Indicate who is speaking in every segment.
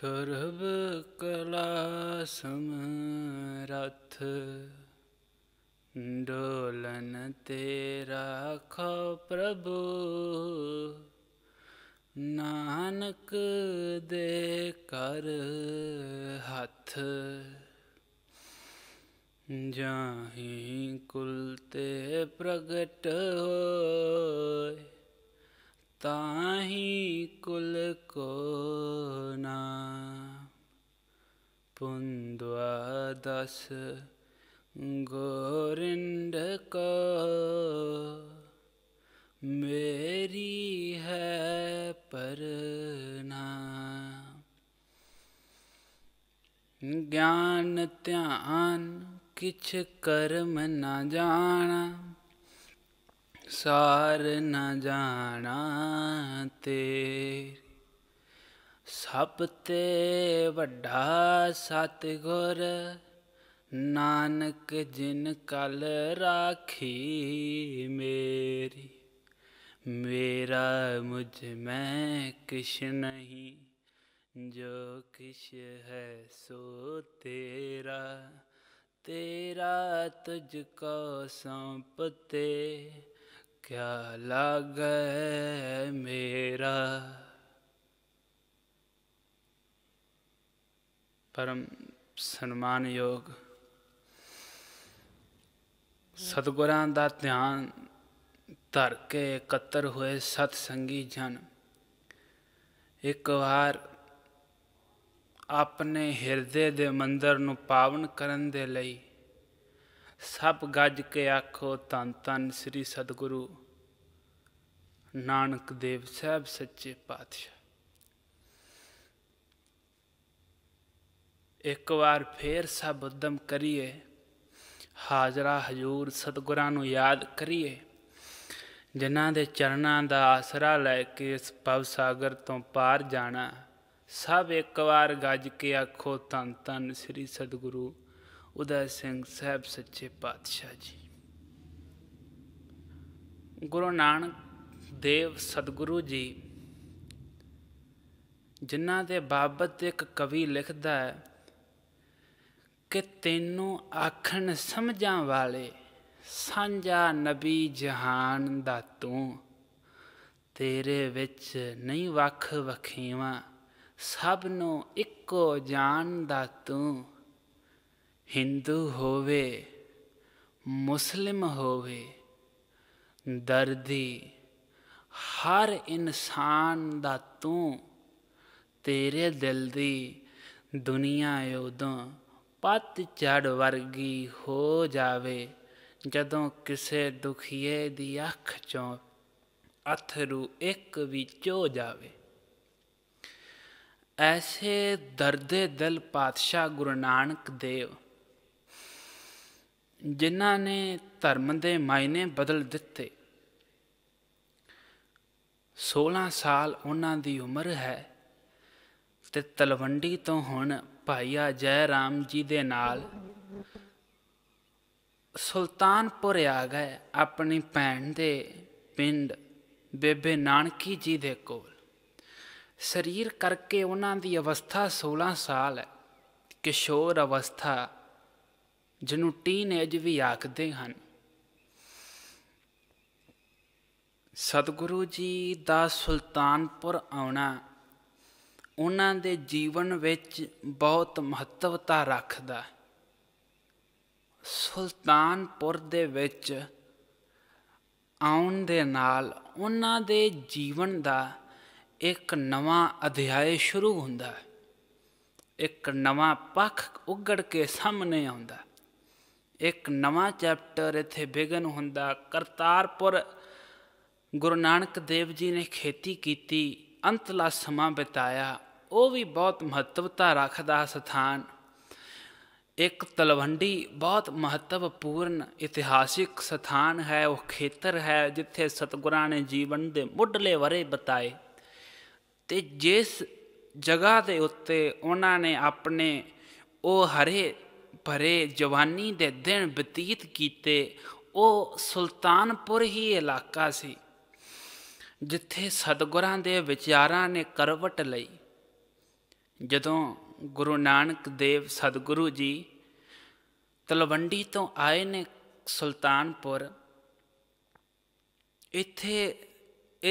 Speaker 1: ਸਰਬ ਕਲਾ ਸਮਰਥ ਡੋਲਨ ਤੇਰਾ ਰਾਖੋ ਪ੍ਰਭੂ ਨਾਨਕ ਦੇ ਕਰ ਹੱਥ ਜਾਹੀ ਕੁਲ ਤੇ ਪ੍ਰਗਟ ਹੋਏ ताहि कुल को ना पुन्द्वादश गोरिंड को मेरी है पर ना ज्ञान ध्यान किछ कर्म न जाना ਸਾਰ ਨ ਜਾਣਾ ਤੇ ਸਭ ਤੇ ਵੱਡਾ ਸਤਿਗੁਰ ਨਾਨਕ ਜਿਨ ਕਲ ਰਾਖੀ ਮੇਰੀ ਮੇਰਾ ਮੁਝ ਮੈਂ ਕਿਛ ਨਹੀਂ ਜੋ ਕਿਛ ਹੈ ਸੋ ਤੇਰਾ ਤੇਰਾ ਤੁਝ ਕੋ ਸੰਪਤੇ ਕਿਆ लागे ਮੇਰਾ ਪਰਮ ਸਨਮਾਨਯੋਗ ਸਤਗੁਰਾਂ ਦਾ ਧਿਆਨ ਧਰ ਕੇ ਇਕੱਤਰ ਹੋਏ ਸਤ ਸੰਗੀ ਜਨ ਇੱਕ ਵਾਰ ਆਪਣੇ ਹਿਰਦੇ ਦੇ ਮੰਦਰ ਨੂੰ ਪਾਵਨ ਕਰਨ ਦੇ ਲਈ ਸਭ ਗੱਜ ਕੇ ਆਖੋ ਤਨ ਤਨ ਸ੍ਰੀ ਸਤਿਗੁਰੂ ਨਾਨਕ ਦੇਵ ਸਾਹਿਬ ਸੱਚੇ ਪਾਤਸ਼ਾਹ ਇੱਕ ਵਾਰ ਫੇਰ ਸਭ ਉਦਮ ਕਰੀਏ ਹਾਜ਼ਰਾ ਹਜ਼ੂਰ ਸਤਿਗੁਰਾਂ ਨੂੰ ਯਾਦ ਕਰੀਏ ਜਿਨ੍ਹਾਂ ਦੇ ਚਰਨਾਂ ਦਾ ਆਸਰਾ ਲੈ ਕੇ ਇਸ ਪਵ ਸਾਗਰ ਤੋਂ ਪਾਰ ਜਾਣਾ ਸਭ ਇੱਕ ਵਾਰ ਗੱਜ ਕੇ ਆਖੋ ਤਨ ਤਨ ਸ੍ਰੀ ਸਤਿਗੁਰੂ ਉਦੈ ਸਿੰਘ ਸਾਹਿਬ ਸੱਚੇ ਪਾਤਸ਼ਾਹ ਜੀ ਗੁਰੂ ਨਾਨਕ ਦੇਵ ਸਤਿਗੁਰੂ ਜੀ ਜਿਨ੍ਹਾਂ ਦੇ ਬਾਬਤ ਇੱਕ ਕਵੀ ਲਿਖਦਾ ਹੈ ਕਿ ਤੈਨੂੰ ਆਖਣ ਸਮਝਾਂ ਵਾਲੇ ਸਾਂਝਾ ਨਬੀ ਜਹਾਨ ਦਾ ਤੂੰ ਤੇਰੇ ਵਿੱਚ ਨਹੀਂ ਵੱਖ ਵਖੀਵਾ ਸਭ ਨੂੰ ਇੱਕੋ ਜਾਣ ਦਾ ਤੂੰ ਹਿੰਦੂ ਹੋਵੇ ਮੁਸਲਮ ਹੋਵੇ ਦਰਦੀ ਹਰ ਇਨਸਾਨ ਦਾ ਤੂੰ ਤੇਰੇ ਦਿਲ ਦੀ ਦੁਨੀਆ ਉਦੋਂ ਪੱਤ ਝੜ ਵਰਗੀ ਹੋ ਜਾਵੇ ਜਦੋਂ ਕਿਸੇ ਦੁਖੀਏ ਦੀ ਅੱਖ ਚੋਂ ਅਥਰੂ ਇੱਕ ਵੀ ਚੋ ਜਾਵੇ ਐਸੇ ਦਰਦੇ ਦਿਲ ਪਾਤਸ਼ਾਹ ਗੁਰੂ ਨਾਨਕ ਦੇਵ ਜਿਨ੍ਹਾਂ ਨੇ ਧਰਮ ਦੇ ਮਾਇਨੇ ਬਦਲ ਦਿੱਤੇ 16 ਸਾਲ ਉਹਨਾਂ ਦੀ ਉਮਰ ਹੈ ਤੇ ਤਲਵੰਡੀ ਤੋਂ ਹੁਣ ਭਾਈਆ ਜੈ ਰਾਮ ਜੀ ਦੇ ਨਾਲ ਸੁਲਤਾਨਪੁਰ ਆ ਗਏ ਆਪਣੀ ਭੈਣ ਦੇ ਪਿੰਡ ਬੇਬੇ ਨਾਨਕੀ ਜੀ ਦੇ ਕੋਲ ਸਰੀਰ ਕਰਕੇ ਉਹਨਾਂ ਦੀ ਅਵਸਥਾ 16 ਸਾਲ ਹੈ ਕਿਸ਼ੋਰ ਅਵਸਥਾ ਜਿਹਨੂੰ ਟੀਨੇਜ ਵੀ ਆਖਦੇ ਹਨ ਸਤਿਗੁਰੂ ਜੀ ਦਾ ਸੁਲਤਾਨਪੁਰ ਆਉਣਾ ਉਹਨਾਂ ਦੇ ਜੀਵਨ ਵਿੱਚ ਬਹੁਤ ਮਹੱਤਵਤਾ ਰੱਖਦਾ ਸੁਲਤਾਨਪੁਰ ਦੇ ਵਿੱਚ ਆਉਣ ਦੇ ਨਾਲ ਉਹਨਾਂ ਦੇ ਜੀਵਨ ਦਾ ਇੱਕ ਨਵਾਂ ਅਧਿਆਇ ਸ਼ੁਰੂ ਹੁੰਦਾ ਹੈ ਇੱਕ ਨਵਾਂ ਪੱਖ ਉਗੜ ਕੇ ਸਾਹਮਣੇ ਆਉਂਦਾ ਇੱਕ ਨਵਾਂ ਚੈਪਟਰ ਇੱਥੇ ਬਿਗਨ ਹੁੰਦਾ ਕਰਤਾਰਪੁਰ ਗੁਰੂ ਨਾਨਕ ਦੇਵ ਜੀ ਨੇ ਖੇਤੀ ਕੀਤੀ ਅੰਤਲਾ ਸਮਾਂ ਬਿਤਾਇਆ ਉਹ ਵੀ ਬਹੁਤ ਮਹੱਤਵਤਾ ਰੱਖਦਾ ਸਥਾਨ ਇੱਕ ਤਲਵੰਡੀ ਬਹੁਤ ਮਹੱਤਵਪੂਰਨ ਇਤਿਹਾਸਿਕ ਸਥਾਨ ਹੈ ਉਹ ਖੇਤਰ ਹੈ ਜਿੱਥੇ ਸਤਗੁਰਾਂ ਨੇ ਜੀਵਨ ਦੇ ਮੁੱਢਲੇ ਵਰੇ ਬਤਾਏ ਤੇ ਜਿਸ ਜਗ੍ਹਾ ਦੇ ਉੱਤੇ ਉਹਨਾਂ ਨੇ ਆਪਣੇ ਉਹ ਹਰੇ ਭਰੇ ਜਵਾਨੀ ਦੇ ਦਿਨ ਬਤੀਤ ਕੀਤੇ ਉਹ ਸੁਲਤਾਨਪੁਰ ਹੀ ਇਲਾਕਾ ਸੀ ਜਿੱਥੇ ਸਤਗੁਰਾਂ ਦੇ ਵਿਚਾਰਾਂ ਨੇ ਕਰਵਟ ਲਈ ਜਦੋਂ ਗੁਰੂ ਨਾਨਕ ਦੇਵ ਸਤਗੁਰੂ ਜੀ ਤਲਵੰਡੀ ਤੋਂ ਆਏ ਨੇ ਸੁਲਤਾਨਪੁਰ ਇੱਥੇ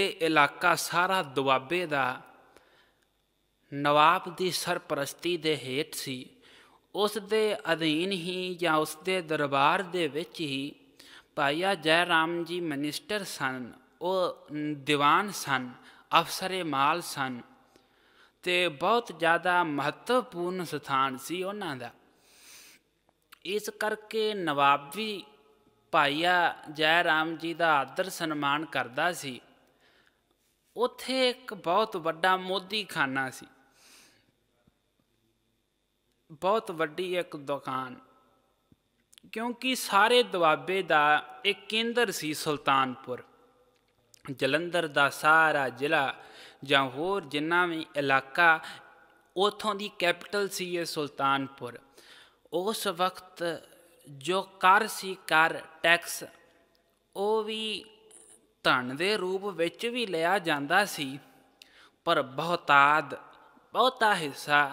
Speaker 1: ਇਹ ਇਲਾਕਾ ਸਾਰਾ ਦੁਆਬੇ ਦਾ ਨਵਾਬ ਦੀ ਸਰਪ੍ਰਸਤੀ ਦੇ ਹੇਠ ਸੀ ਉਸ ਦੇ ਅਧੀਨ ਹੀ ਜਾਂ ਉਸ ਦੇ ਦਰਬਾਰ ਦੇ ਵਿੱਚ ਹੀ ਭਾਈਆ ਜੈ ਰਾਮ ਜੀ ਮਨਿਸਟਰ ਸਨ ਉਹ ਦੀਵਾਨ ਸਨ ਅਫਸਰੇ ਮਾਲ ਸਨ ਤੇ ਬਹੁਤ ਜ਼ਿਆਦਾ ਮਹੱਤਵਪੂਰਨ ਸਥਾਨ ਸੀ ਉਹਨਾਂ ਦਾ ਇਸ ਕਰਕੇ ਨਵਾਬ ਵੀ ਭਾਈਆ ਜੈ ਰਾਮ ਜੀ ਦਾ ਆਦਰ ਸਨਮਾਨ ਕਰਦਾ ਸੀ ਉੱਥੇ ਇੱਕ ਬਹੁਤ ਵੱਡਾ ਮੋਦੀ ਖਾਨਾ ਸੀ ਬਹੁਤ ਵੱਡੀ ਇੱਕ ਦੁਕਾਨ ਕਿਉਂਕਿ ਸਾਰੇ ਦਵਾਬੇ ਦਾ ਇੱਕ ਕੇਂਦਰ ਸੀ ਸੁਲਤਾਨਪੁਰ ਜਲੰਧਰ ਦਾ ਸਾਰਾ ਜ਼ਿਲ੍ਹਾ ਜਾਂ ਹੋਰ ਜਿੰਨਾ ਵੀ ਇਲਾਕਾ ਉਥੋਂ ਦੀ ਕੈਪੀਟਲ ਸੀ ਇਹ ਸੁਲਤਾਨਪੁਰ ਉਸ ਵਕਤ ਜੋ ਕਰ ਸੀ ਕਰ ਟੈਕਸ ਉਹ ਵੀ ਧਨ ਦੇ ਰੂਪ ਵਿੱਚ ਵੀ ਲਿਆ ਜਾਂਦਾ ਸੀ ਪਰ ਬਹੁਤਾਦ ਬਹੁਤਾ ਹਿੱਸਾ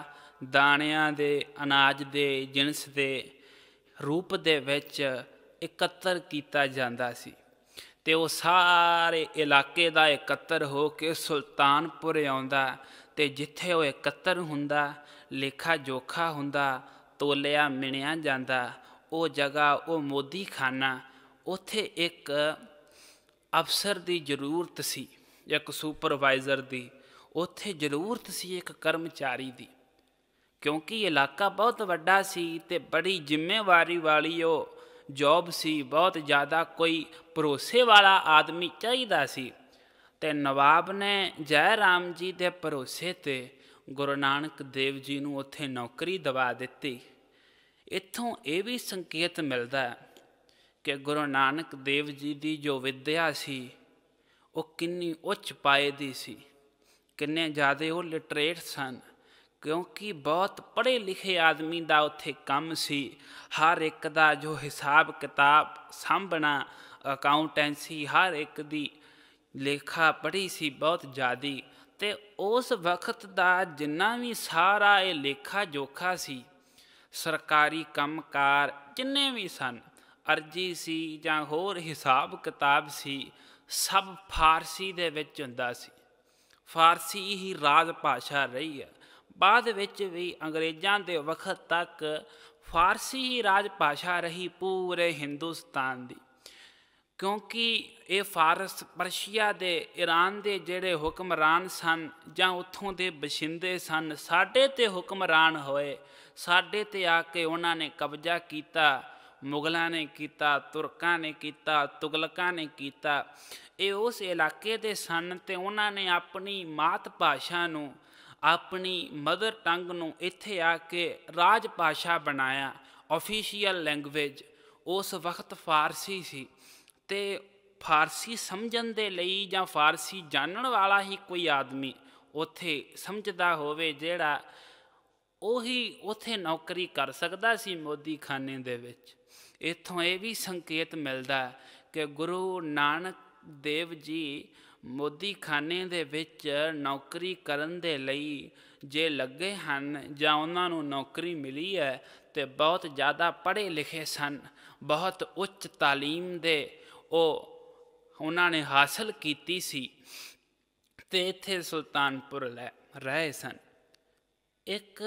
Speaker 1: ਦਾਣਿਆਂ ਦੇ ਅਨਾਜ ਦੇ ਜਿੰਸ ਦੇ ਰੂਪ ਦੇ ਵਿੱਚ ਇਕੱਤਰ ਕੀਤਾ ਜਾਂਦਾ ਸੀ ਤੇ ਉਹ ਸਾਰੇ ਇਲਾਕੇ ਦਾ ਇਕੱਤਰ ਹੋ ਕੇ ਸੁਲਤਾਨਪੁਰ ਆਉਂਦਾ ਤੇ ਜਿੱਥੇ ਉਹ ਇਕੱਤਰ ਹੁੰਦਾ ਲੇਖਾ ਜੋਖਾ ਹੁੰਦਾ ਤੋਲਿਆ ਮਿਣਿਆ ਜਾਂਦਾ ਉਹ ਜਗ੍ਹਾ ਉਹ ਮੋਦੀ ਖਾਨਾ ਉੱਥੇ ਇੱਕ ਅਫਸਰ ਦੀ ਜ਼ਰੂਰਤ ਸੀ ਇੱਕ ਸੁਪਰਵਾਈਜ਼ਰ ਦੀ ਉੱਥੇ ਜ਼ਰੂਰਤ ਸੀ ਇੱਕ ਕਰਮਚਾਰੀ ਦੀ ਕਿਉਂਕਿ ਇਲਾਕਾ ਬਹੁਤ ਵੱਡਾ ਸੀ ਤੇ ਬੜੀ ਜ਼ਿੰਮੇਵਾਰੀ ਵਾਲੀ ਉਹ ਜੌਬ ਸੀ ਬਹੁਤ ਜ਼ਿਆਦਾ ਕੋਈ ਭਰੋਸੇ ਵਾਲਾ ਆਦਮੀ ਚਾਹੀਦਾ ਸੀ ਤੇ ਨਵਾਬ ਨੇ ਜੈ ਰਾਮ ਜੀ ਦੇ ਭਰੋਸੇ ਤੇ ਗੁਰੂ ਨਾਨਕ ਦੇਵ ਜੀ ਨੂੰ ਉੱਥੇ ਨੌਕਰੀ ਦਵਾ ਦਿੱਤੀ ਇੱਥੋਂ ਇਹ ਵੀ ਸੰਕੇਤ ਮਿਲਦਾ ਹੈ ਕਿ ਗੁਰੂ ਨਾਨਕ ਦੇਵ ਜੀ ਦੀ ਜੋ ਵਿਦਿਆ ਸੀ ਉਹ ਕਿੰਨੀ ਉੱਚ ਪਾਏ ਦੀ ਸੀ ਕਿੰਨੇ ਜ਼ਿਆਦਾ ਉਹ ਲਿਟਰੇਟ ਸਨ ਕਿਉਂਕਿ ਬਹੁਤ ਪੜ੍ਹੇ ਲਿਖੇ ਆਦਮੀ ਦਾ ਉੱਥੇ ਕੰਮ ਸੀ ਹਰ ਇੱਕ ਦਾ ਜੋ ਹਿਸਾਬ ਕਿਤਾਬ ਸੰਭਣਾ ਅਕਾਊਂਟੈਂਸੀ ਹਰ ਇੱਕ ਦੀ ਲੇਖਾ ਪੜ੍ਹੀ ਸੀ ਬਹੁਤ ਜ਼ਿਆਦੀ ਤੇ ਉਸ ਵਕਤ ਦਾ ਜਿੰਨਾ ਵੀ ਸਾਰਾ ਇਹ ਲੇਖਾ ਜੋਖਾ ਸੀ ਸਰਕਾਰੀ ਕੰਮਕਾਰ ਜਿੰਨੇ ਵੀ ਸਨ ਅਰਜੀ ਸੀ ਜਾਂ ਹੋਰ ਹਿਸਾਬ ਕਿਤਾਬ ਸੀ ਸਭ ਫਾਰਸੀ ਦੇ ਵਿੱਚ ਹੁੰਦਾ ਸੀ ਫਾਰਸੀ ਹੀ ਰਾਜ ਭਾਸ਼ਾ ਰਹੀ ਹੈ ਬਾਅਦ ਵਿੱਚ ਵੀ ਅੰਗਰੇਜ਼ਾਂ ਦੇ ਵਕਤ ਤੱਕ ਫਾਰਸੀ ਹੀ ਰਾਜ ਭਾਸ਼ਾ ਰਹੀ ਪੂਰੇ ਹਿੰਦੁਸਤਾਨ ਦੀ ਕਿਉਂਕਿ ਇਹ ਫਾਰਸ ਪਰਸ਼ੀਆ ਦੇ ਈਰਾਨ ਦੇ ਜਿਹੜੇ ਹੁਕਮਰਾਨ ਸਨ ਜਾਂ ਉੱਥੋਂ ਦੇ ਬਸ਼ਿੰਦੇ ਸਨ ਸਾਡੇ ਤੇ ਹੁਕਮਰਾਨ ਹੋਏ ਸਾਡੇ ਤੇ ਆ ਕੇ ਉਹਨਾਂ ਨੇ ਕਬਜ਼ਾ ਕੀਤਾ ਮੁਗਲਾਂ ਨੇ ਕੀਤਾ ਤੁਰਕਾਂ ਨੇ ਕੀਤਾ ਤੁਗਲਕਾਂ ਨੇ ਕੀਤਾ ਇਹ ਉਸ ਇਲਾਕੇ ਦੇ ਸਨ ਤੇ ਉਹਨਾਂ ਨੇ ਆਪਣੀ ਮਾਤ ਭਾਸ਼ਾ ਨੂੰ ਆਪਣੀ ਮਦਰ ਟੰਗ ਨੂੰ ਇੱਥੇ ਆ ਕੇ ਰਾਜ ਭਾਸ਼ਾ ਬਣਾਇਆ ਅਫੀਸ਼ੀਅਲ ਲੈਂਗੁਏਜ ਉਸ ਵਕਤ ਫਾਰਸੀ ਸੀ ਤੇ ਫਾਰਸੀ ਸਮਝਣ ਦੇ ਲਈ ਜਾਂ ਫਾਰਸੀ ਜਾਣਨ ਵਾਲਾ ਹੀ ਕੋਈ ਆਦਮੀ ਉੱਥੇ ਸਮਝਦਾ ਹੋਵੇ ਜਿਹੜਾ ਉਹੀ ਉੱਥੇ ਨੌਕਰੀ ਕਰ ਸਕਦਾ ਸੀ ਮੋਦੀ ਖਾਨੇ ਦੇ ਵਿੱਚ ਇਥੋਂ ਇਹ ਵੀ ਸੰਕੇਤ ਮਿਲਦਾ ਕਿ ਗੁਰੂ ਨਾਨਕ ਦੇਵ ਜੀ ਮੋਦੀ ਖਾਨੇ ਦੇ ਵਿੱਚ ਨੌਕਰੀ ਕਰਨ ਦੇ ਲਈ ਜੇ ਲੱਗੇ ਹਨ ਜਾਂ ਉਹਨਾਂ ਨੂੰ ਨੌਕਰੀ ਮਿਲੀ ਹੈ ਤੇ ਬਹੁਤ ਜ਼ਿਆਦਾ ਪੜ੍ਹੇ ਲਿਖੇ ਸਨ ਬਹੁਤ ਉੱਚ تعلیم ਦੇ ਉਹ ਉਹਨਾਂ ਨੇ ਹਾਸਲ ਕੀਤੀ ਸੀ ਤੇ ਇੱਥੇ ਸੁਲਤਾਨਪੁਰ ਲੈ ਰਹੇ ਸਨ ਇੱਕ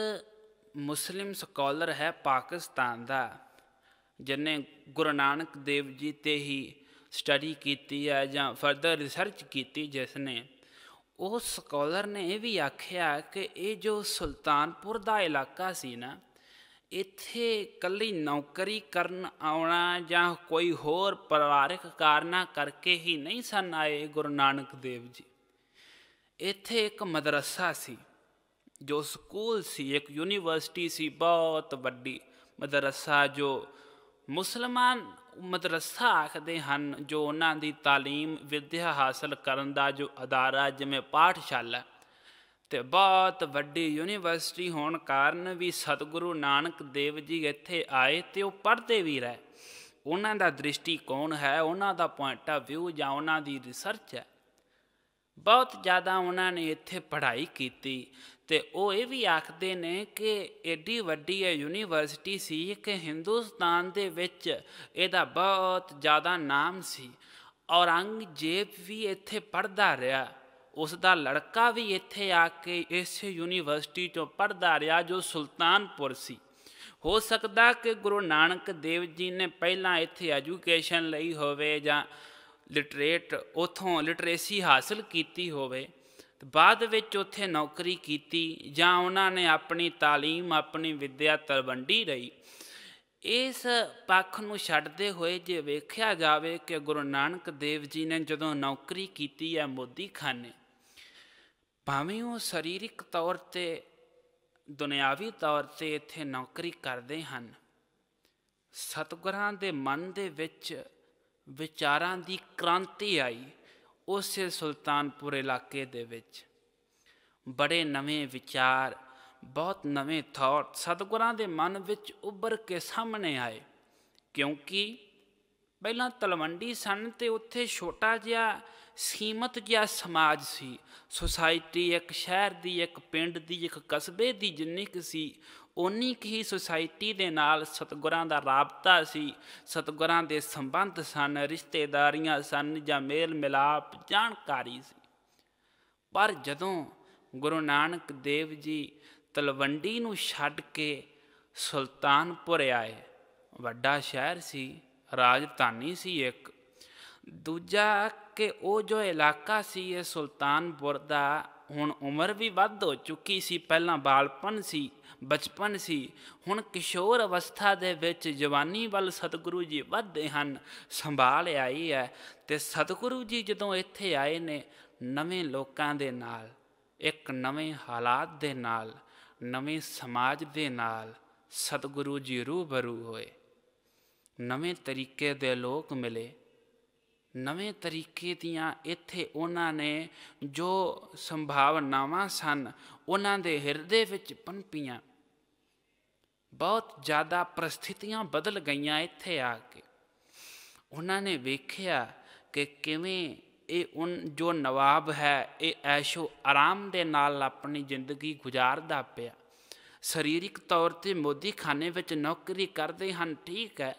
Speaker 1: ਮੁਸਲਿਮ ਸਕਾਲਰ ਹੈ ਪਾਕਿਸਤਾਨ ਦਾ ਜਿਨੇ ਗੁਰੂ ਨਾਨਕ ਦੇਵ ਜੀ ਤੇ ਹੀ ਸਟੱਡੀ ਕੀਤੀ ਹੈ ਜਾਂ ਫਰਦਰ ਰਿਸਰਚ ਕੀਤੀ ਜਿਸ ਨੇ ਉਹ ਸਕਾਲਰ ਨੇ ਇਹ ਵੀ ਆਖਿਆ ਕਿ ਇਹ ਜੋ ਸੁਲਤਾਨਪੁਰ ਦਾ ਇਲਾਕਾ ਸੀ ਨਾ ਇੱਥੇ ਕੱਲੀ ਨੌਕਰੀ ਕਰਨ ਆਉਣਾ ਜਾਂ ਕੋਈ ਹੋਰ ਪਰਿਵਾਰਕ ਕਾਰਨਾ ਕਰਕੇ ਹੀ ਨਹੀਂ ਸਨ ਆਏ ਗੁਰੂ ਨਾਨਕ ਦੇਵ ਜੀ ਇੱਥੇ ਇੱਕ ਮਦਰਸਾ ਸੀ ਜੋ ਸਕੂਲ ਸੀ ਇੱਕ ਯੂਨੀਵਰਸਿਟੀ ਸੀ ਬਹੁਤ ਵੱਡੀ ਮਦਰਸਾ ਜੋ ਮੁਸਲਮਾਨ ਮਦਰਸਾ ਆਖਦੇ ਹਨ ਜੋ ਉਹਨਾਂ ਦੀ تعلیم ਵਿਦਿਆ ਹਾਸਲ ਕਰਨ ਦਾ ਜੋ ਅਦਾਰਾ ਜਿਵੇਂ ਪਾਠਸ਼ਾਲਾ ਤੇ ਬਹੁਤ ਵੱਡੀ ਯੂਨੀਵਰਸਿਟੀ ਹੋਣ ਕਾਰਨ ਵੀ ਸਤਿਗੁਰੂ ਨਾਨਕ ਦੇਵ ਜੀ ਇੱਥੇ ਆਏ ਤੇ ਉਹ ਪੜ੍ਹਦੇ ਵੀ ਰਹੇ ਉਹਨਾਂ ਦਾ ਦ੍ਰਿਸ਼ਟੀਕੋਣ ਹੈ ਉਹਨਾਂ ਦਾ ਪੁਆਇੰਟ ਆਫ ਵਿਊ ਜਾਂ ਉਹਨਾਂ ਦੀ ਰਿਸਰਚ ਹੈ ਬਹੁਤ ਜ਼ਿਆਦਾ ਉਹਨਾਂ ਨੇ ਇੱਥੇ ਪੜ੍ਹਾਈ ਕੀਤੀ ਤੇ ਉਹ ਇਹ ਵੀ ਆਖਦੇ ਨੇ ਕਿ ਐਡੀ ਵੱਡੀ ਹੈ ਯੂਨੀਵਰਸਿਟੀ ਸੀ ਕਿ ਹਿੰਦੁਸਤਾਨ ਦੇ ਵਿੱਚ ਇਹਦਾ ਬਹੁਤ ਜ਼ਿਆਦਾ ਨਾਮ ਸੀ ਔਰੰਗਜ਼ੇਬ ਵੀ ਇੱਥੇ ਪੜਦਾ ਰਿਹਾ ਉਸ ਦਾ ਲੜਕਾ ਵੀ ਇੱਥੇ ਆ ਕੇ ਇਸ ਯੂਨੀਵਰਸਿਟੀ ਤੋਂ ਪੜਦਾ ਰਿਹਾ ਜੋ ਸੁਲਤਾਨਪੁਰ ਸੀ ਹੋ ਸਕਦਾ ਕਿ ਗੁਰੂ ਨਾਨਕ ਦੇਵ ਜੀ ਨੇ ਪਹਿਲਾਂ ਇੱਥੇ ਐਜੂਕੇਸ਼ਨ ਲਈ ਹੋਵੇ ਜਾਂ ਲਿਟਰੇਟ ਉਥੋਂ ਲਿਟਰੇਸੀ ਹਾਸਲ ਕੀਤੀ ਹੋਵੇ ਬਾਅਦ ਵਿੱਚ ਉੱਥੇ ਨੌਕਰੀ ਕੀਤੀ ਜਾਂ ਉਹਨਾਂ ਨੇ ਆਪਣੀ تعلیم ਆਪਣੀ ਵਿੱਦਿਆ ਤਲਵੰਡੀ ਰਹੀ ਇਸ ਪੱਖ ਨੂੰ ਛੱਡਦੇ ਹੋਏ ਜੇ ਵੇਖਿਆ ਜਾਵੇ ਕਿ ਗੁਰੂ ਨਾਨਕ ਦੇਵ ਜੀ ਨੇ ਜਦੋਂ ਨੌਕਰੀ ਕੀਤੀ ਹੈ ਮੋਦੀ ਖਾਨੇ ਭਾਵੇਂ ਉਹ ਸਰੀਰਕ ਤੌਰ ਤੇ ਦੁਨਿਆਵੀ ਤੌਰ ਤੇ ਇੱਥੇ ਨੌਕਰੀ ਕਰਦੇ ਹਨ ਸਤਗੁਰਾਂ ਦੇ ਮਨ ਦੇ ਵਿੱਚ ਵਿਚਾਰਾਂ ਦੀ ਕ੍ਰਾਂਤੀ ਆਈ ਉਸੇ ਸੁਲਤਾਨਪੁਰ ਇਲਾਕੇ ਦੇ ਵਿੱਚ ਬੜੇ ਨਵੇਂ ਵਿਚਾਰ ਬਹੁਤ ਨਵੇਂ ਥਾਟ ਸਤਗੁਰਾਂ ਦੇ ਮਨ ਵਿੱਚ ਉੱਭਰ ਕੇ ਸਾਹਮਣੇ ਆਏ ਕਿਉਂਕਿ ਪਹਿਲਾਂ ਤਲਵੰਡੀ ਸਨ ਤੇ ਉੱਥੇ ਛੋਟਾ ਜਿਹਾ ਸੀਮਤ ਜਿਹਾ ਸਮਾਜ ਸੀ ਸੋਸਾਇਟੀ ਇੱਕ ਸ਼ਹਿਰ ਦੀ ਇੱਕ ਪਿੰਡ ਦੀ ਇੱਕ ਕਸਬੇ ਦੀ ਜਿੰਨੀ ਕਿ ਸੀ ਉਨੀ ਕੀ ਹੀ ਸੁਸਾਇਟੀ ਦੇ ਨਾਲ ਸਤਗੁਰਾਂ ਦਾ ਰਾਬਤਾ ਸੀ ਸਤਗੁਰਾਂ ਦੇ ਸੰਬੰਧ ਸਨ ਰਿਸ਼ਤੇਦਾਰੀਆਂ ਸਨ ਜਾਂ ਮੇਲ ਮਿਲਾਪ ਜਾਣਕਾਰੀ ਸੀ ਪਰ ਜਦੋਂ ਗੁਰੂ ਨਾਨਕ ਦੇਵ ਜੀ ਤਲਵੰਡੀ ਨੂੰ ਛੱਡ ਕੇ ਸੁਲਤਾਨਪੁਰ ਆਏ ਵੱਡਾ ਸ਼ਹਿਰ ਸੀ ਰਾਜਧਾਨੀ ਸੀ ਇੱਕ ਦੂਜਾ ਕਿ ਉਹ ਜੋ ਇਲਾਕਾ ਸੀ ਇਹ ਸੁਲਤਾਨਪੁਰ ਦਾ ਹੁਣ ਉਮਰ ਵੀ ਵੱਧ ਹੋ ਚੁੱਕੀ ਸੀ ਪਹਿਲਾਂ ਬਾਲਪਨ ਸੀ ਬਚਪਨ ਸੀ ਹੁਣ ਕਿਸ਼ੋਰ ਅਵਸਥਾ ਦੇ ਵਿੱਚ ਜਵਾਨੀ ਵੱਲ ਸਤਿਗੁਰੂ ਜੀ ਵੱਧੇ ਹਨ ਸੰਭਾਲ ਆਈ ਹੈ ਤੇ ਸਤਿਗੁਰੂ ਜੀ ਜਦੋਂ ਇੱਥੇ ਆਏ ਨੇ ਨਵੇਂ ਲੋਕਾਂ ਦੇ ਨਾਲ ਇੱਕ ਨਵੇਂ ਹਾਲਾਤ ਦੇ ਨਾਲ ਨਵੇਂ ਸਮਾਜ ਦੇ ਨਾਲ ਸਤਿਗੁਰੂ ਜੀ ਰੂਬਰੂ ਹੋਏ ਨਵੇਂ ਤਰੀਕੇ ਦੇ ਲੋਕ ਮਿਲੇ ਨਵੇਂ ਤਰੀਕੇ ਦੀਆਂ ਇੱਥੇ ਉਹਨਾਂ ਨੇ ਜੋ ਸੰਭਾਵਨਾਵਾਂ ਸਨ ਉਹਨਾਂ ਦੇ ਹਿਰਦੇ ਵਿੱਚ ਪਨਪੀਆਂ ਬਹੁਤ ਜ਼ਿਆਦਾ ਪ੍ਰਸਥਿਤੀਆਂ ਬਦਲ ਗਈਆਂ ਇੱਥੇ ਆ ਕੇ ਉਹਨਾਂ ਨੇ ਵੇਖਿਆ ਕਿ ਕਿਵੇਂ ਇਹ ਉਹ ਜੋ ਨਵਾਬ ਹੈ ਇਹ ਐਸ਼ੋ ਆਰਾਮ ਦੇ ਨਾਲ ਆਪਣੀ ਜ਼ਿੰਦਗੀ ਗੁਜ਼ਾਰਦਾ ਪਿਆ ਸਰੀਰਿਕ ਤੌਰ ਤੇ ਮੋਦੀ ਖਾਨੇ ਵਿੱਚ ਨੌਕਰੀ ਕਰਦੇ ਹਨ ਠੀਕ ਹੈ